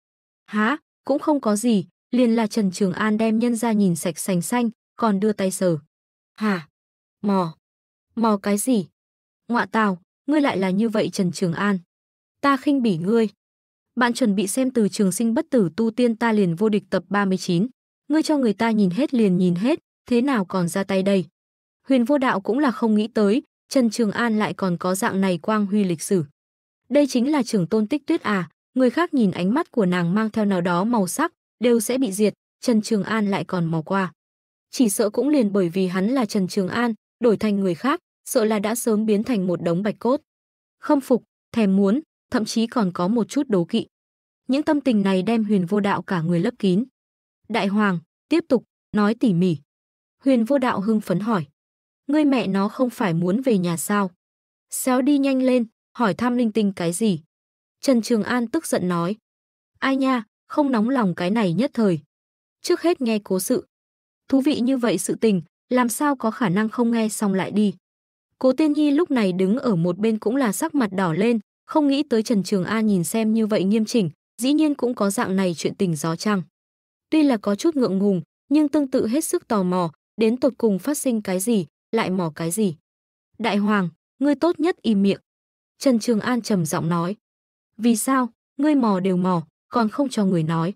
Há, cũng không có gì, liền là Trần Trường An đem nhân ra nhìn sạch sành xanh, còn đưa tay sờ. Hả? Mò. Mò cái gì? Ngoạ tào, ngươi lại là như vậy Trần Trường An. Ta khinh bỉ ngươi. Bạn chuẩn bị xem từ trường sinh bất tử tu tiên ta liền vô địch tập 39. Ngươi cho người ta nhìn hết liền nhìn hết, thế nào còn ra tay đây? Huyền vô đạo cũng là không nghĩ tới, Trần Trường An lại còn có dạng này quang huy lịch sử. Đây chính là trưởng tôn tích tuyết à, người khác nhìn ánh mắt của nàng mang theo nào đó màu sắc, đều sẽ bị diệt, Trần Trường An lại còn mò qua. Chỉ sợ cũng liền bởi vì hắn là Trần Trường An, đổi thành người khác, sợ là đã sớm biến thành một đống bạch cốt. Không phục, thèm muốn, thậm chí còn có một chút đố kỵ. Những tâm tình này đem huyền vô đạo cả người lấp kín. Đại Hoàng, tiếp tục, nói tỉ mỉ. Huyền vô đạo hưng phấn hỏi ngươi mẹ nó không phải muốn về nhà sao? Xéo đi nhanh lên, hỏi thăm linh tinh cái gì? Trần Trường An tức giận nói. Ai nha, không nóng lòng cái này nhất thời. Trước hết nghe cố sự. Thú vị như vậy sự tình, làm sao có khả năng không nghe xong lại đi. Cố Tiên Nhi lúc này đứng ở một bên cũng là sắc mặt đỏ lên, không nghĩ tới Trần Trường An nhìn xem như vậy nghiêm chỉnh, dĩ nhiên cũng có dạng này chuyện tình gió trăng. Tuy là có chút ngượng ngùng, nhưng tương tự hết sức tò mò, đến tột cùng phát sinh cái gì, lại mò cái gì? Đại hoàng, ngươi tốt nhất im miệng. Trần Trường An trầm giọng nói. Vì sao, ngươi mò đều mò, còn không cho người nói.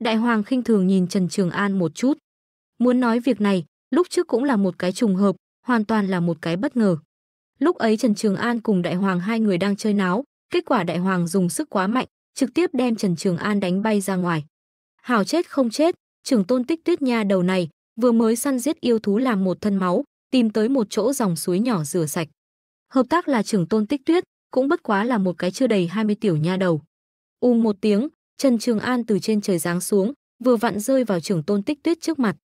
Đại hoàng khinh thường nhìn Trần Trường An một chút. Muốn nói việc này, lúc trước cũng là một cái trùng hợp, hoàn toàn là một cái bất ngờ. Lúc ấy Trần Trường An cùng đại hoàng hai người đang chơi náo, kết quả đại hoàng dùng sức quá mạnh, trực tiếp đem Trần Trường An đánh bay ra ngoài. Hảo chết không chết, trưởng tôn tích tuyết nha đầu này, vừa mới săn giết yêu thú làm một thân máu, tìm tới một chỗ dòng suối nhỏ rửa sạch. Hợp tác là trưởng tôn tích tuyết, cũng bất quá là một cái chưa đầy 20 tiểu nha đầu. U một tiếng, Trần Trường An từ trên trời giáng xuống, vừa vặn rơi vào trưởng tôn tích tuyết trước mặt.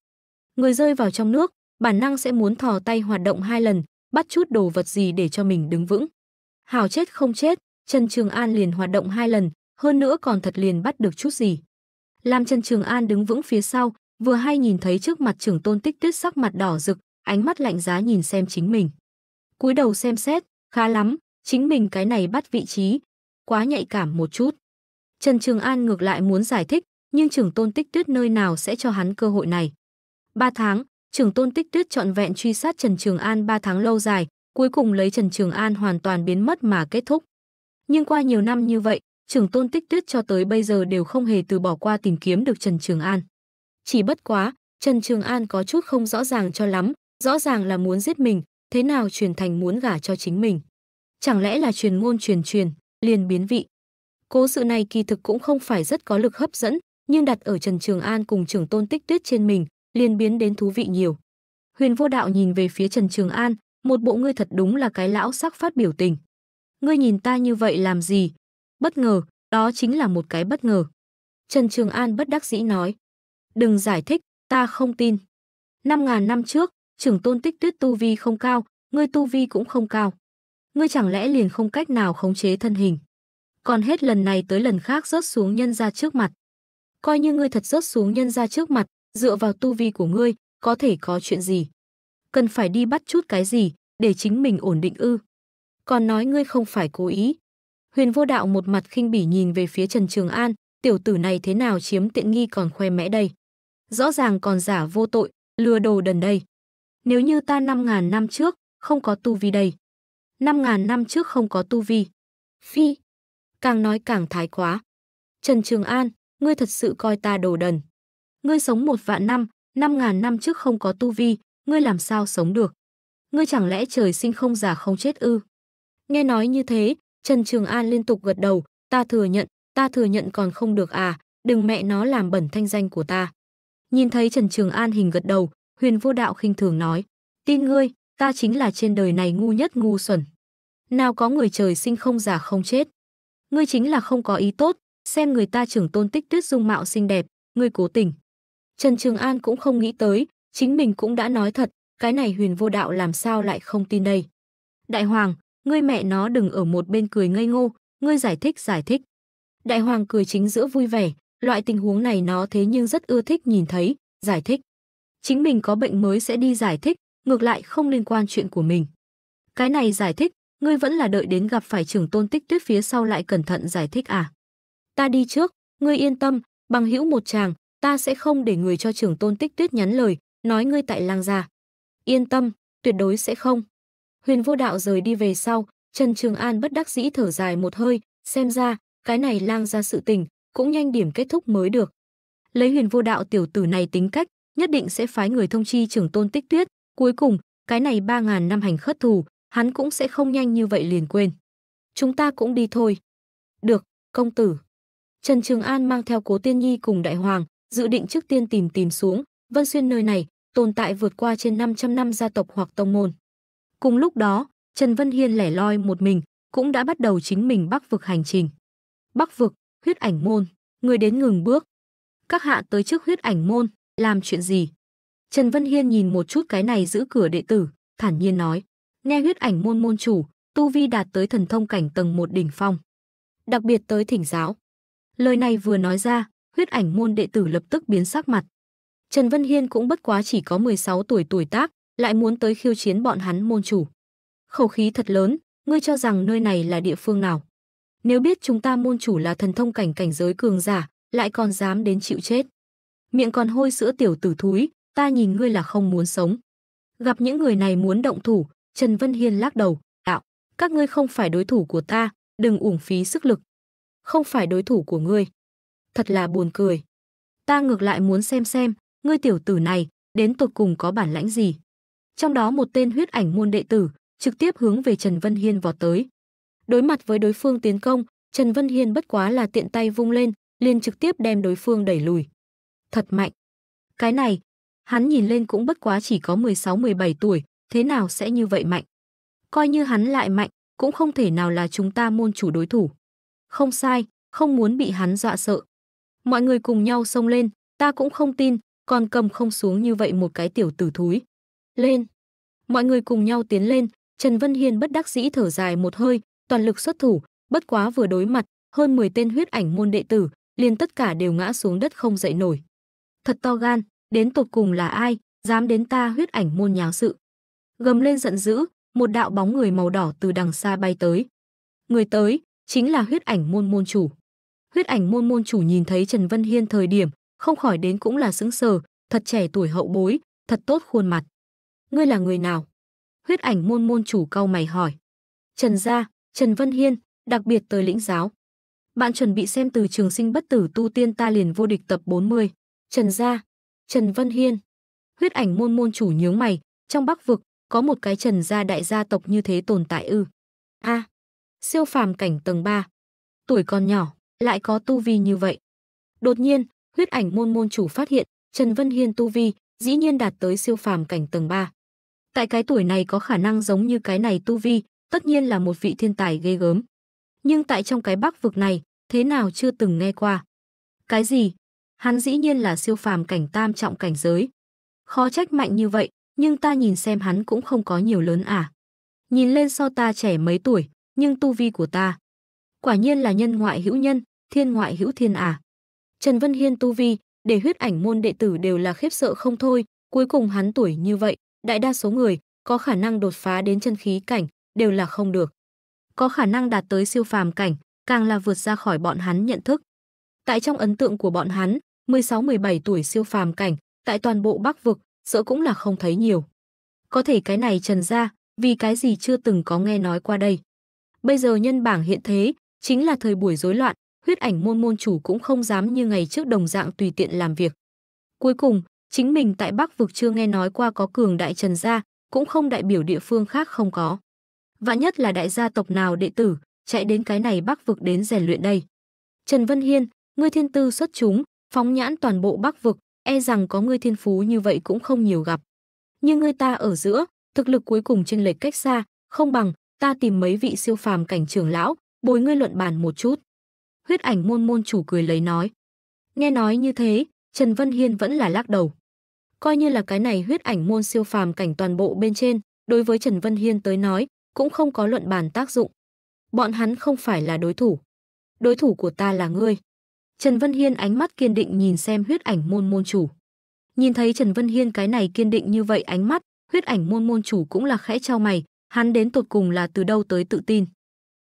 Người rơi vào trong nước, bản năng sẽ muốn thò tay hoạt động hai lần, bắt chút đồ vật gì để cho mình đứng vững. Hảo chết không chết, Trần Trường An liền hoạt động hai lần, hơn nữa còn thật liền bắt được chút gì. Làm Trần Trường An đứng vững phía sau, vừa hay nhìn thấy trước mặt trưởng tôn tích tuyết sắc mặt đỏ rực, ánh mắt lạnh giá nhìn xem chính mình. Cúi đầu xem xét, khá lắm, chính mình cái này bắt vị trí, quá nhạy cảm một chút. Trần Trường An ngược lại muốn giải thích, nhưng trưởng tôn tích tuyết nơi nào sẽ cho hắn cơ hội này. Ba tháng, trưởng tôn tích tuyết trọn vẹn truy sát Trần Trường An ba tháng lâu dài, cuối cùng lấy Trần Trường An hoàn toàn biến mất mà kết thúc. Nhưng qua nhiều năm như vậy, trưởng tôn tích tuyết cho tới bây giờ đều không hề từ bỏ qua tìm kiếm được Trần Trường An. Chỉ bất quá, Trần Trường An có chút không rõ ràng cho lắm, Rõ ràng là muốn giết mình, thế nào truyền thành muốn gả cho chính mình. Chẳng lẽ là truyền ngôn truyền truyền, liền biến vị. Cố sự này kỳ thực cũng không phải rất có lực hấp dẫn, nhưng đặt ở Trần Trường An cùng trưởng tôn tích tuyết trên mình, liền biến đến thú vị nhiều. Huyền vô đạo nhìn về phía Trần Trường An, một bộ ngươi thật đúng là cái lão sắc phát biểu tình. Ngươi nhìn ta như vậy làm gì? Bất ngờ, đó chính là một cái bất ngờ. Trần Trường An bất đắc dĩ nói. Đừng giải thích, ta không tin. Năm ngàn năm trước, trưởng tôn tích tuyết tu vi không cao, ngươi tu vi cũng không cao. Ngươi chẳng lẽ liền không cách nào khống chế thân hình. Còn hết lần này tới lần khác rớt xuống nhân ra trước mặt. Coi như ngươi thật rớt xuống nhân ra trước mặt, dựa vào tu vi của ngươi, có thể có chuyện gì. Cần phải đi bắt chút cái gì, để chính mình ổn định ư. Còn nói ngươi không phải cố ý. Huyền vô đạo một mặt khinh bỉ nhìn về phía Trần Trường An, tiểu tử này thế nào chiếm tiện nghi còn khoe mẽ đây. Rõ ràng còn giả vô tội, lừa đồ đần đây. Nếu như ta 5.000 năm trước, không có tu vi đây. 5.000 năm trước không có tu vi. Phi. Càng nói càng thái quá. Trần Trường An, ngươi thật sự coi ta đồ đần. Ngươi sống một vạn năm, 5.000 năm trước không có tu vi, ngươi làm sao sống được? Ngươi chẳng lẽ trời sinh không già không chết ư? Nghe nói như thế, Trần Trường An liên tục gật đầu, ta thừa nhận, ta thừa nhận còn không được à, đừng mẹ nó làm bẩn thanh danh của ta. Nhìn thấy Trần Trường An hình gật đầu, Huyền vô đạo khinh thường nói, tin ngươi, ta chính là trên đời này ngu nhất ngu xuẩn. Nào có người trời sinh không già không chết. Ngươi chính là không có ý tốt, xem người ta trưởng tôn tích tuyết dung mạo xinh đẹp, ngươi cố tình. Trần Trường An cũng không nghĩ tới, chính mình cũng đã nói thật, cái này huyền vô đạo làm sao lại không tin đây. Đại Hoàng, ngươi mẹ nó đừng ở một bên cười ngây ngô, ngươi giải thích giải thích. Đại Hoàng cười chính giữa vui vẻ, loại tình huống này nó thế nhưng rất ưa thích nhìn thấy, giải thích chính mình có bệnh mới sẽ đi giải thích, ngược lại không liên quan chuyện của mình. Cái này giải thích, ngươi vẫn là đợi đến gặp phải trưởng tôn tích tuyết phía sau lại cẩn thận giải thích à. Ta đi trước, ngươi yên tâm, bằng hữu một chàng, ta sẽ không để người cho trưởng tôn tích tuyết nhắn lời, nói ngươi tại lang gia. Yên tâm, tuyệt đối sẽ không. Huyền vô đạo rời đi về sau, Trần Trường An bất đắc dĩ thở dài một hơi, xem ra, cái này lang ra sự tình, cũng nhanh điểm kết thúc mới được. Lấy huyền vô đạo tiểu tử này tính cách, nhất định sẽ phái người thông chi trưởng tôn tích tuyết cuối cùng cái này ba ngàn năm hành khất thù hắn cũng sẽ không nhanh như vậy liền quên chúng ta cũng đi thôi được công tử trần trường an mang theo cố tiên nhi cùng đại hoàng dự định trước tiên tìm tìm xuống vân xuyên nơi này tồn tại vượt qua trên 500 năm gia tộc hoặc tông môn cùng lúc đó trần vân hiên lẻ loi một mình cũng đã bắt đầu chính mình bắc vực hành trình bắc vực huyết ảnh môn người đến ngừng bước các hạ tới trước huyết ảnh môn làm chuyện gì? Trần Vân Hiên nhìn một chút cái này giữ cửa đệ tử, thản nhiên nói, nghe huyết ảnh môn môn chủ, tu vi đạt tới thần thông cảnh tầng một đỉnh phong. Đặc biệt tới thỉnh giáo. Lời này vừa nói ra, huyết ảnh môn đệ tử lập tức biến sắc mặt. Trần Vân Hiên cũng bất quá chỉ có 16 tuổi tuổi tác, lại muốn tới khiêu chiến bọn hắn môn chủ. Khẩu khí thật lớn, ngươi cho rằng nơi này là địa phương nào? Nếu biết chúng ta môn chủ là thần thông cảnh cảnh giới cường giả, lại còn dám đến chịu chết miệng còn hôi sữa tiểu tử thúi, ta nhìn ngươi là không muốn sống. Gặp những người này muốn động thủ, Trần Vân Hiên lắc đầu, đạo, các ngươi không phải đối thủ của ta, đừng uổng phí sức lực. Không phải đối thủ của ngươi. Thật là buồn cười. Ta ngược lại muốn xem xem, ngươi tiểu tử này, đến tột cùng có bản lãnh gì. Trong đó một tên huyết ảnh môn đệ tử, trực tiếp hướng về Trần Vân Hiên vọt tới. Đối mặt với đối phương tiến công, Trần Vân Hiên bất quá là tiện tay vung lên, liền trực tiếp đem đối phương đẩy lùi thật mạnh. Cái này, hắn nhìn lên cũng bất quá chỉ có 16-17 tuổi, thế nào sẽ như vậy mạnh? Coi như hắn lại mạnh, cũng không thể nào là chúng ta môn chủ đối thủ. Không sai, không muốn bị hắn dọa sợ. Mọi người cùng nhau xông lên, ta cũng không tin, còn cầm không xuống như vậy một cái tiểu tử thúi. Lên! Mọi người cùng nhau tiến lên, Trần Vân Hiên bất đắc dĩ thở dài một hơi, toàn lực xuất thủ, bất quá vừa đối mặt, hơn 10 tên huyết ảnh môn đệ tử, liền tất cả đều ngã xuống đất không dậy nổi thật to gan, đến tột cùng là ai, dám đến ta huyết ảnh môn nháo sự. Gầm lên giận dữ, một đạo bóng người màu đỏ từ đằng xa bay tới. Người tới, chính là huyết ảnh môn môn chủ. Huyết ảnh môn môn chủ nhìn thấy Trần Vân Hiên thời điểm, không khỏi đến cũng là sững sờ, thật trẻ tuổi hậu bối, thật tốt khuôn mặt. Ngươi là người nào? Huyết ảnh môn môn chủ cau mày hỏi. Trần gia, Trần Vân Hiên, đặc biệt tới lĩnh giáo. Bạn chuẩn bị xem từ trường sinh bất tử tu tiên ta liền vô địch tập 40. Trần Gia, Trần Vân Hiên. Huyết ảnh môn môn chủ nhướng mày, trong Bắc vực có một cái Trần gia đại gia tộc như thế tồn tại ư? A. siêu phàm cảnh tầng 3. Tuổi còn nhỏ, lại có tu vi như vậy. Đột nhiên, huyết ảnh môn môn chủ phát hiện, Trần Vân Hiên tu vi dĩ nhiên đạt tới siêu phàm cảnh tầng 3. Tại cái tuổi này có khả năng giống như cái này tu vi, tất nhiên là một vị thiên tài ghê gớm. Nhưng tại trong cái Bắc vực này, thế nào chưa từng nghe qua. Cái gì? hắn dĩ nhiên là siêu phàm cảnh tam trọng cảnh giới. Khó trách mạnh như vậy, nhưng ta nhìn xem hắn cũng không có nhiều lớn à. Nhìn lên so ta trẻ mấy tuổi, nhưng tu vi của ta. Quả nhiên là nhân ngoại hữu nhân, thiên ngoại hữu thiên à. Trần Vân Hiên tu vi, để huyết ảnh môn đệ tử đều là khiếp sợ không thôi, cuối cùng hắn tuổi như vậy, đại đa số người có khả năng đột phá đến chân khí cảnh đều là không được. Có khả năng đạt tới siêu phàm cảnh, càng là vượt ra khỏi bọn hắn nhận thức. Tại trong ấn tượng của bọn hắn, 16-17 tuổi siêu phàm cảnh, tại toàn bộ Bắc vực, sợ cũng là không thấy nhiều. Có thể cái này Trần gia, vì cái gì chưa từng có nghe nói qua đây. Bây giờ nhân bảng hiện thế, chính là thời buổi rối loạn, huyết ảnh môn môn chủ cũng không dám như ngày trước đồng dạng tùy tiện làm việc. Cuối cùng, chính mình tại Bắc vực chưa nghe nói qua có cường đại Trần gia, cũng không đại biểu địa phương khác không có. Và nhất là đại gia tộc nào đệ tử, chạy đến cái này Bắc vực đến rèn luyện đây. Trần Vân Hiên, ngươi thiên tư xuất chúng, Phóng nhãn toàn bộ Bắc vực, e rằng có ngươi thiên phú như vậy cũng không nhiều gặp. Nhưng ngươi ta ở giữa, thực lực cuối cùng trên lệch cách xa, không bằng ta tìm mấy vị siêu phàm cảnh trưởng lão, bồi ngươi luận bàn một chút. Huyết ảnh môn môn chủ cười lấy nói. Nghe nói như thế, Trần Vân Hiên vẫn là lắc đầu. Coi như là cái này huyết ảnh môn siêu phàm cảnh toàn bộ bên trên, đối với Trần Vân Hiên tới nói, cũng không có luận bàn tác dụng. Bọn hắn không phải là đối thủ. Đối thủ của ta là ngươi. Trần Vân Hiên ánh mắt kiên định nhìn xem huyết ảnh môn môn chủ. Nhìn thấy Trần Vân Hiên cái này kiên định như vậy ánh mắt, huyết ảnh môn môn chủ cũng là khẽ trao mày, hắn đến tột cùng là từ đâu tới tự tin.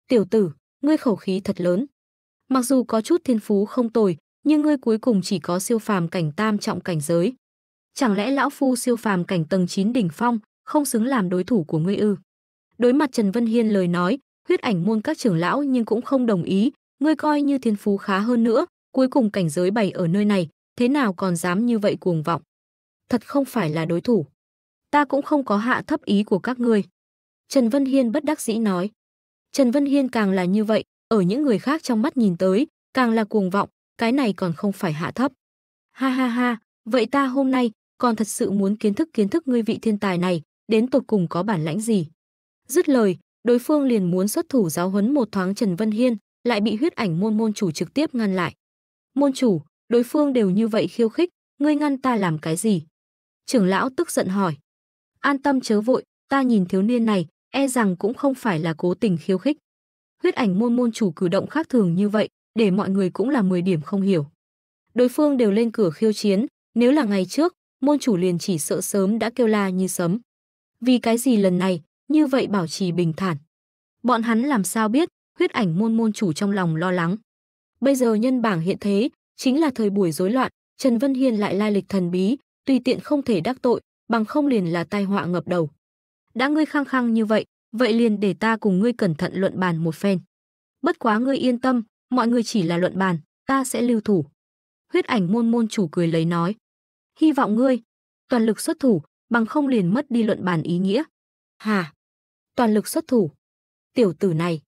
Tiểu tử, ngươi khẩu khí thật lớn. Mặc dù có chút thiên phú không tồi, nhưng ngươi cuối cùng chỉ có siêu phàm cảnh tam trọng cảnh giới. Chẳng lẽ lão phu siêu phàm cảnh tầng 9 đỉnh phong, không xứng làm đối thủ của ngươi ư? Đối mặt Trần Vân Hiên lời nói, huyết ảnh môn các trưởng lão nhưng cũng không đồng ý, ngươi coi như thiên phú khá hơn nữa, Cuối cùng cảnh giới bày ở nơi này, thế nào còn dám như vậy cuồng vọng. Thật không phải là đối thủ. Ta cũng không có hạ thấp ý của các ngươi. Trần Vân Hiên bất đắc dĩ nói. Trần Vân Hiên càng là như vậy, ở những người khác trong mắt nhìn tới, càng là cuồng vọng, cái này còn không phải hạ thấp. Ha ha ha, vậy ta hôm nay còn thật sự muốn kiến thức kiến thức ngươi vị thiên tài này, đến tột cùng có bản lãnh gì. Dứt lời, đối phương liền muốn xuất thủ giáo huấn một thoáng Trần Vân Hiên, lại bị huyết ảnh môn môn chủ trực tiếp ngăn lại môn chủ, đối phương đều như vậy khiêu khích, ngươi ngăn ta làm cái gì? Trưởng lão tức giận hỏi. An tâm chớ vội, ta nhìn thiếu niên này, e rằng cũng không phải là cố tình khiêu khích. Huyết ảnh môn môn chủ cử động khác thường như vậy, để mọi người cũng là 10 điểm không hiểu. Đối phương đều lên cửa khiêu chiến, nếu là ngày trước, môn chủ liền chỉ sợ sớm đã kêu la như sấm. Vì cái gì lần này, như vậy bảo trì bình thản. Bọn hắn làm sao biết, huyết ảnh môn môn chủ trong lòng lo lắng. Bây giờ nhân bảng hiện thế, chính là thời buổi rối loạn, Trần Vân Hiên lại lai lịch thần bí, tùy tiện không thể đắc tội, bằng không liền là tai họa ngập đầu. Đã ngươi khăng khăng như vậy, vậy liền để ta cùng ngươi cẩn thận luận bàn một phen. Bất quá ngươi yên tâm, mọi người chỉ là luận bàn, ta sẽ lưu thủ. Huyết ảnh môn môn chủ cười lấy nói. Hy vọng ngươi, toàn lực xuất thủ, bằng không liền mất đi luận bàn ý nghĩa. Hà, toàn lực xuất thủ. Tiểu tử này,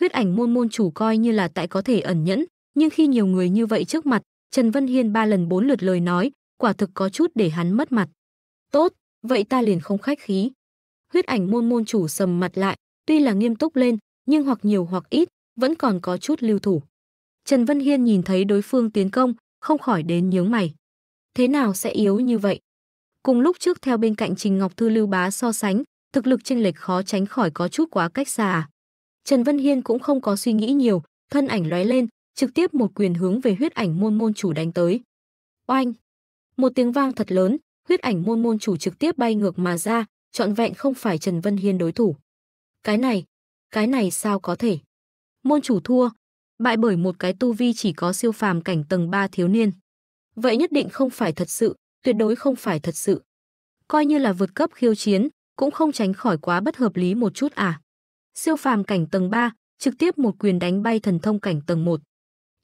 huyết ảnh môn môn chủ coi như là tại có thể ẩn nhẫn, nhưng khi nhiều người như vậy trước mặt, Trần Vân Hiên ba lần bốn lượt lời nói, quả thực có chút để hắn mất mặt. Tốt, vậy ta liền không khách khí. Huyết ảnh môn môn chủ sầm mặt lại, tuy là nghiêm túc lên, nhưng hoặc nhiều hoặc ít, vẫn còn có chút lưu thủ. Trần Vân Hiên nhìn thấy đối phương tiến công, không khỏi đến nhướng mày. Thế nào sẽ yếu như vậy? Cùng lúc trước theo bên cạnh Trình Ngọc Thư Lưu Bá so sánh, thực lực chênh lệch khó tránh khỏi có chút quá cách xa à? Trần Vân Hiên cũng không có suy nghĩ nhiều, thân ảnh lóe lên, trực tiếp một quyền hướng về huyết ảnh môn môn chủ đánh tới. Oanh! Một tiếng vang thật lớn, huyết ảnh môn môn chủ trực tiếp bay ngược mà ra, trọn vẹn không phải Trần Vân Hiên đối thủ. Cái này, cái này sao có thể? Môn chủ thua, bại bởi một cái tu vi chỉ có siêu phàm cảnh tầng 3 thiếu niên. Vậy nhất định không phải thật sự, tuyệt đối không phải thật sự. Coi như là vượt cấp khiêu chiến, cũng không tránh khỏi quá bất hợp lý một chút à siêu phàm cảnh tầng 3, trực tiếp một quyền đánh bay thần thông cảnh tầng 1.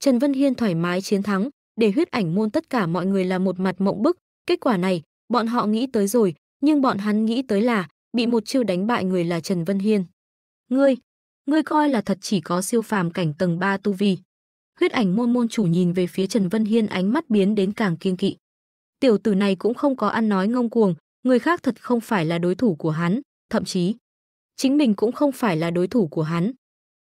Trần Vân Hiên thoải mái chiến thắng, để huyết ảnh môn tất cả mọi người là một mặt mộng bức, kết quả này, bọn họ nghĩ tới rồi, nhưng bọn hắn nghĩ tới là bị một chiêu đánh bại người là Trần Vân Hiên. Ngươi, ngươi coi là thật chỉ có siêu phàm cảnh tầng 3 tu vi. Huyết ảnh môn môn chủ nhìn về phía Trần Vân Hiên ánh mắt biến đến càng kiên kỵ. Tiểu tử này cũng không có ăn nói ngông cuồng, người khác thật không phải là đối thủ của hắn, thậm chí chính mình cũng không phải là đối thủ của hắn.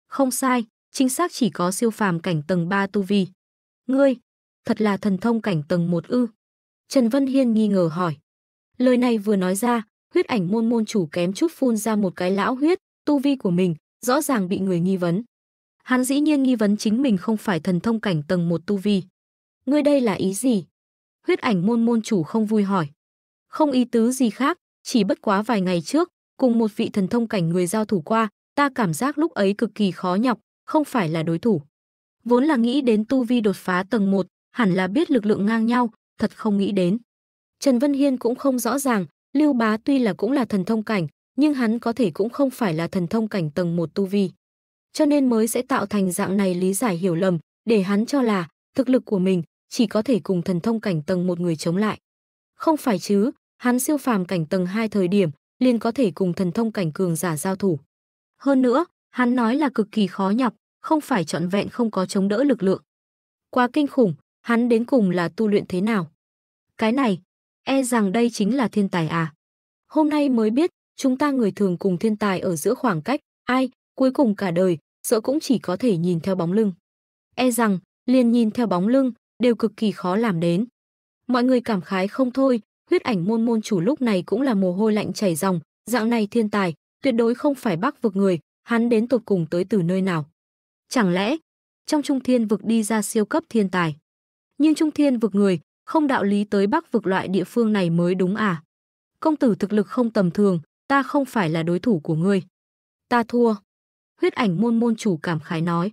Không sai, chính xác chỉ có siêu phàm cảnh tầng 3 tu vi. Ngươi, thật là thần thông cảnh tầng 1 ư. Trần Vân Hiên nghi ngờ hỏi. Lời này vừa nói ra, huyết ảnh môn môn chủ kém chút phun ra một cái lão huyết, tu vi của mình, rõ ràng bị người nghi vấn. Hắn dĩ nhiên nghi vấn chính mình không phải thần thông cảnh tầng 1 tu vi. Ngươi đây là ý gì? Huyết ảnh môn môn chủ không vui hỏi. Không ý tứ gì khác, chỉ bất quá vài ngày trước, cùng một vị thần thông cảnh người giao thủ qua, ta cảm giác lúc ấy cực kỳ khó nhọc, không phải là đối thủ. Vốn là nghĩ đến tu vi đột phá tầng 1, hẳn là biết lực lượng ngang nhau, thật không nghĩ đến. Trần Vân Hiên cũng không rõ ràng, Lưu Bá tuy là cũng là thần thông cảnh, nhưng hắn có thể cũng không phải là thần thông cảnh tầng 1 tu vi. Cho nên mới sẽ tạo thành dạng này lý giải hiểu lầm, để hắn cho là thực lực của mình chỉ có thể cùng thần thông cảnh tầng một người chống lại. Không phải chứ, hắn siêu phàm cảnh tầng 2 thời điểm, liền có thể cùng thần thông cảnh cường giả giao thủ. Hơn nữa, hắn nói là cực kỳ khó nhọc, không phải trọn vẹn không có chống đỡ lực lượng. Quá kinh khủng, hắn đến cùng là tu luyện thế nào? Cái này, e rằng đây chính là thiên tài à? Hôm nay mới biết, chúng ta người thường cùng thiên tài ở giữa khoảng cách, ai, cuối cùng cả đời, sợ cũng chỉ có thể nhìn theo bóng lưng. E rằng, liền nhìn theo bóng lưng, đều cực kỳ khó làm đến. Mọi người cảm khái không thôi, Huyết ảnh môn môn chủ lúc này cũng là mồ hôi lạnh chảy ròng, dạng này thiên tài, tuyệt đối không phải bắc vực người, hắn đến tột cùng tới từ nơi nào. Chẳng lẽ, trong trung thiên vực đi ra siêu cấp thiên tài. Nhưng trung thiên vực người, không đạo lý tới bắc vực loại địa phương này mới đúng à. Công tử thực lực không tầm thường, ta không phải là đối thủ của ngươi. Ta thua. Huyết ảnh môn môn chủ cảm khái nói.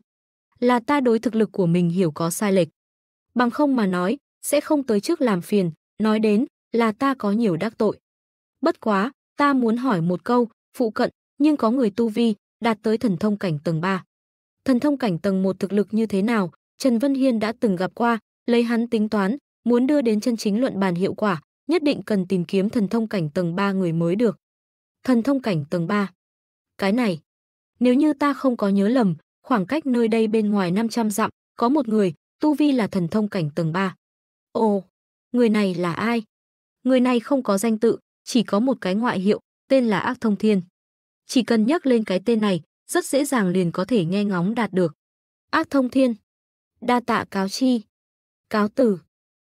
Là ta đối thực lực của mình hiểu có sai lệch. Bằng không mà nói, sẽ không tới trước làm phiền, nói đến, là ta có nhiều đắc tội. Bất quá, ta muốn hỏi một câu, phụ cận, nhưng có người tu vi, đạt tới thần thông cảnh tầng 3. Thần thông cảnh tầng 1 thực lực như thế nào, Trần Vân Hiên đã từng gặp qua, lấy hắn tính toán, muốn đưa đến chân chính luận bàn hiệu quả, nhất định cần tìm kiếm thần thông cảnh tầng 3 người mới được. Thần thông cảnh tầng 3. Cái này, nếu như ta không có nhớ lầm, khoảng cách nơi đây bên ngoài 500 dặm, có một người, tu vi là thần thông cảnh tầng 3. Ồ, người này là ai? Người này không có danh tự, chỉ có một cái ngoại hiệu, tên là Ác Thông Thiên. Chỉ cần nhắc lên cái tên này, rất dễ dàng liền có thể nghe ngóng đạt được. Ác Thông Thiên. Đa tạ cáo chi. Cáo tử.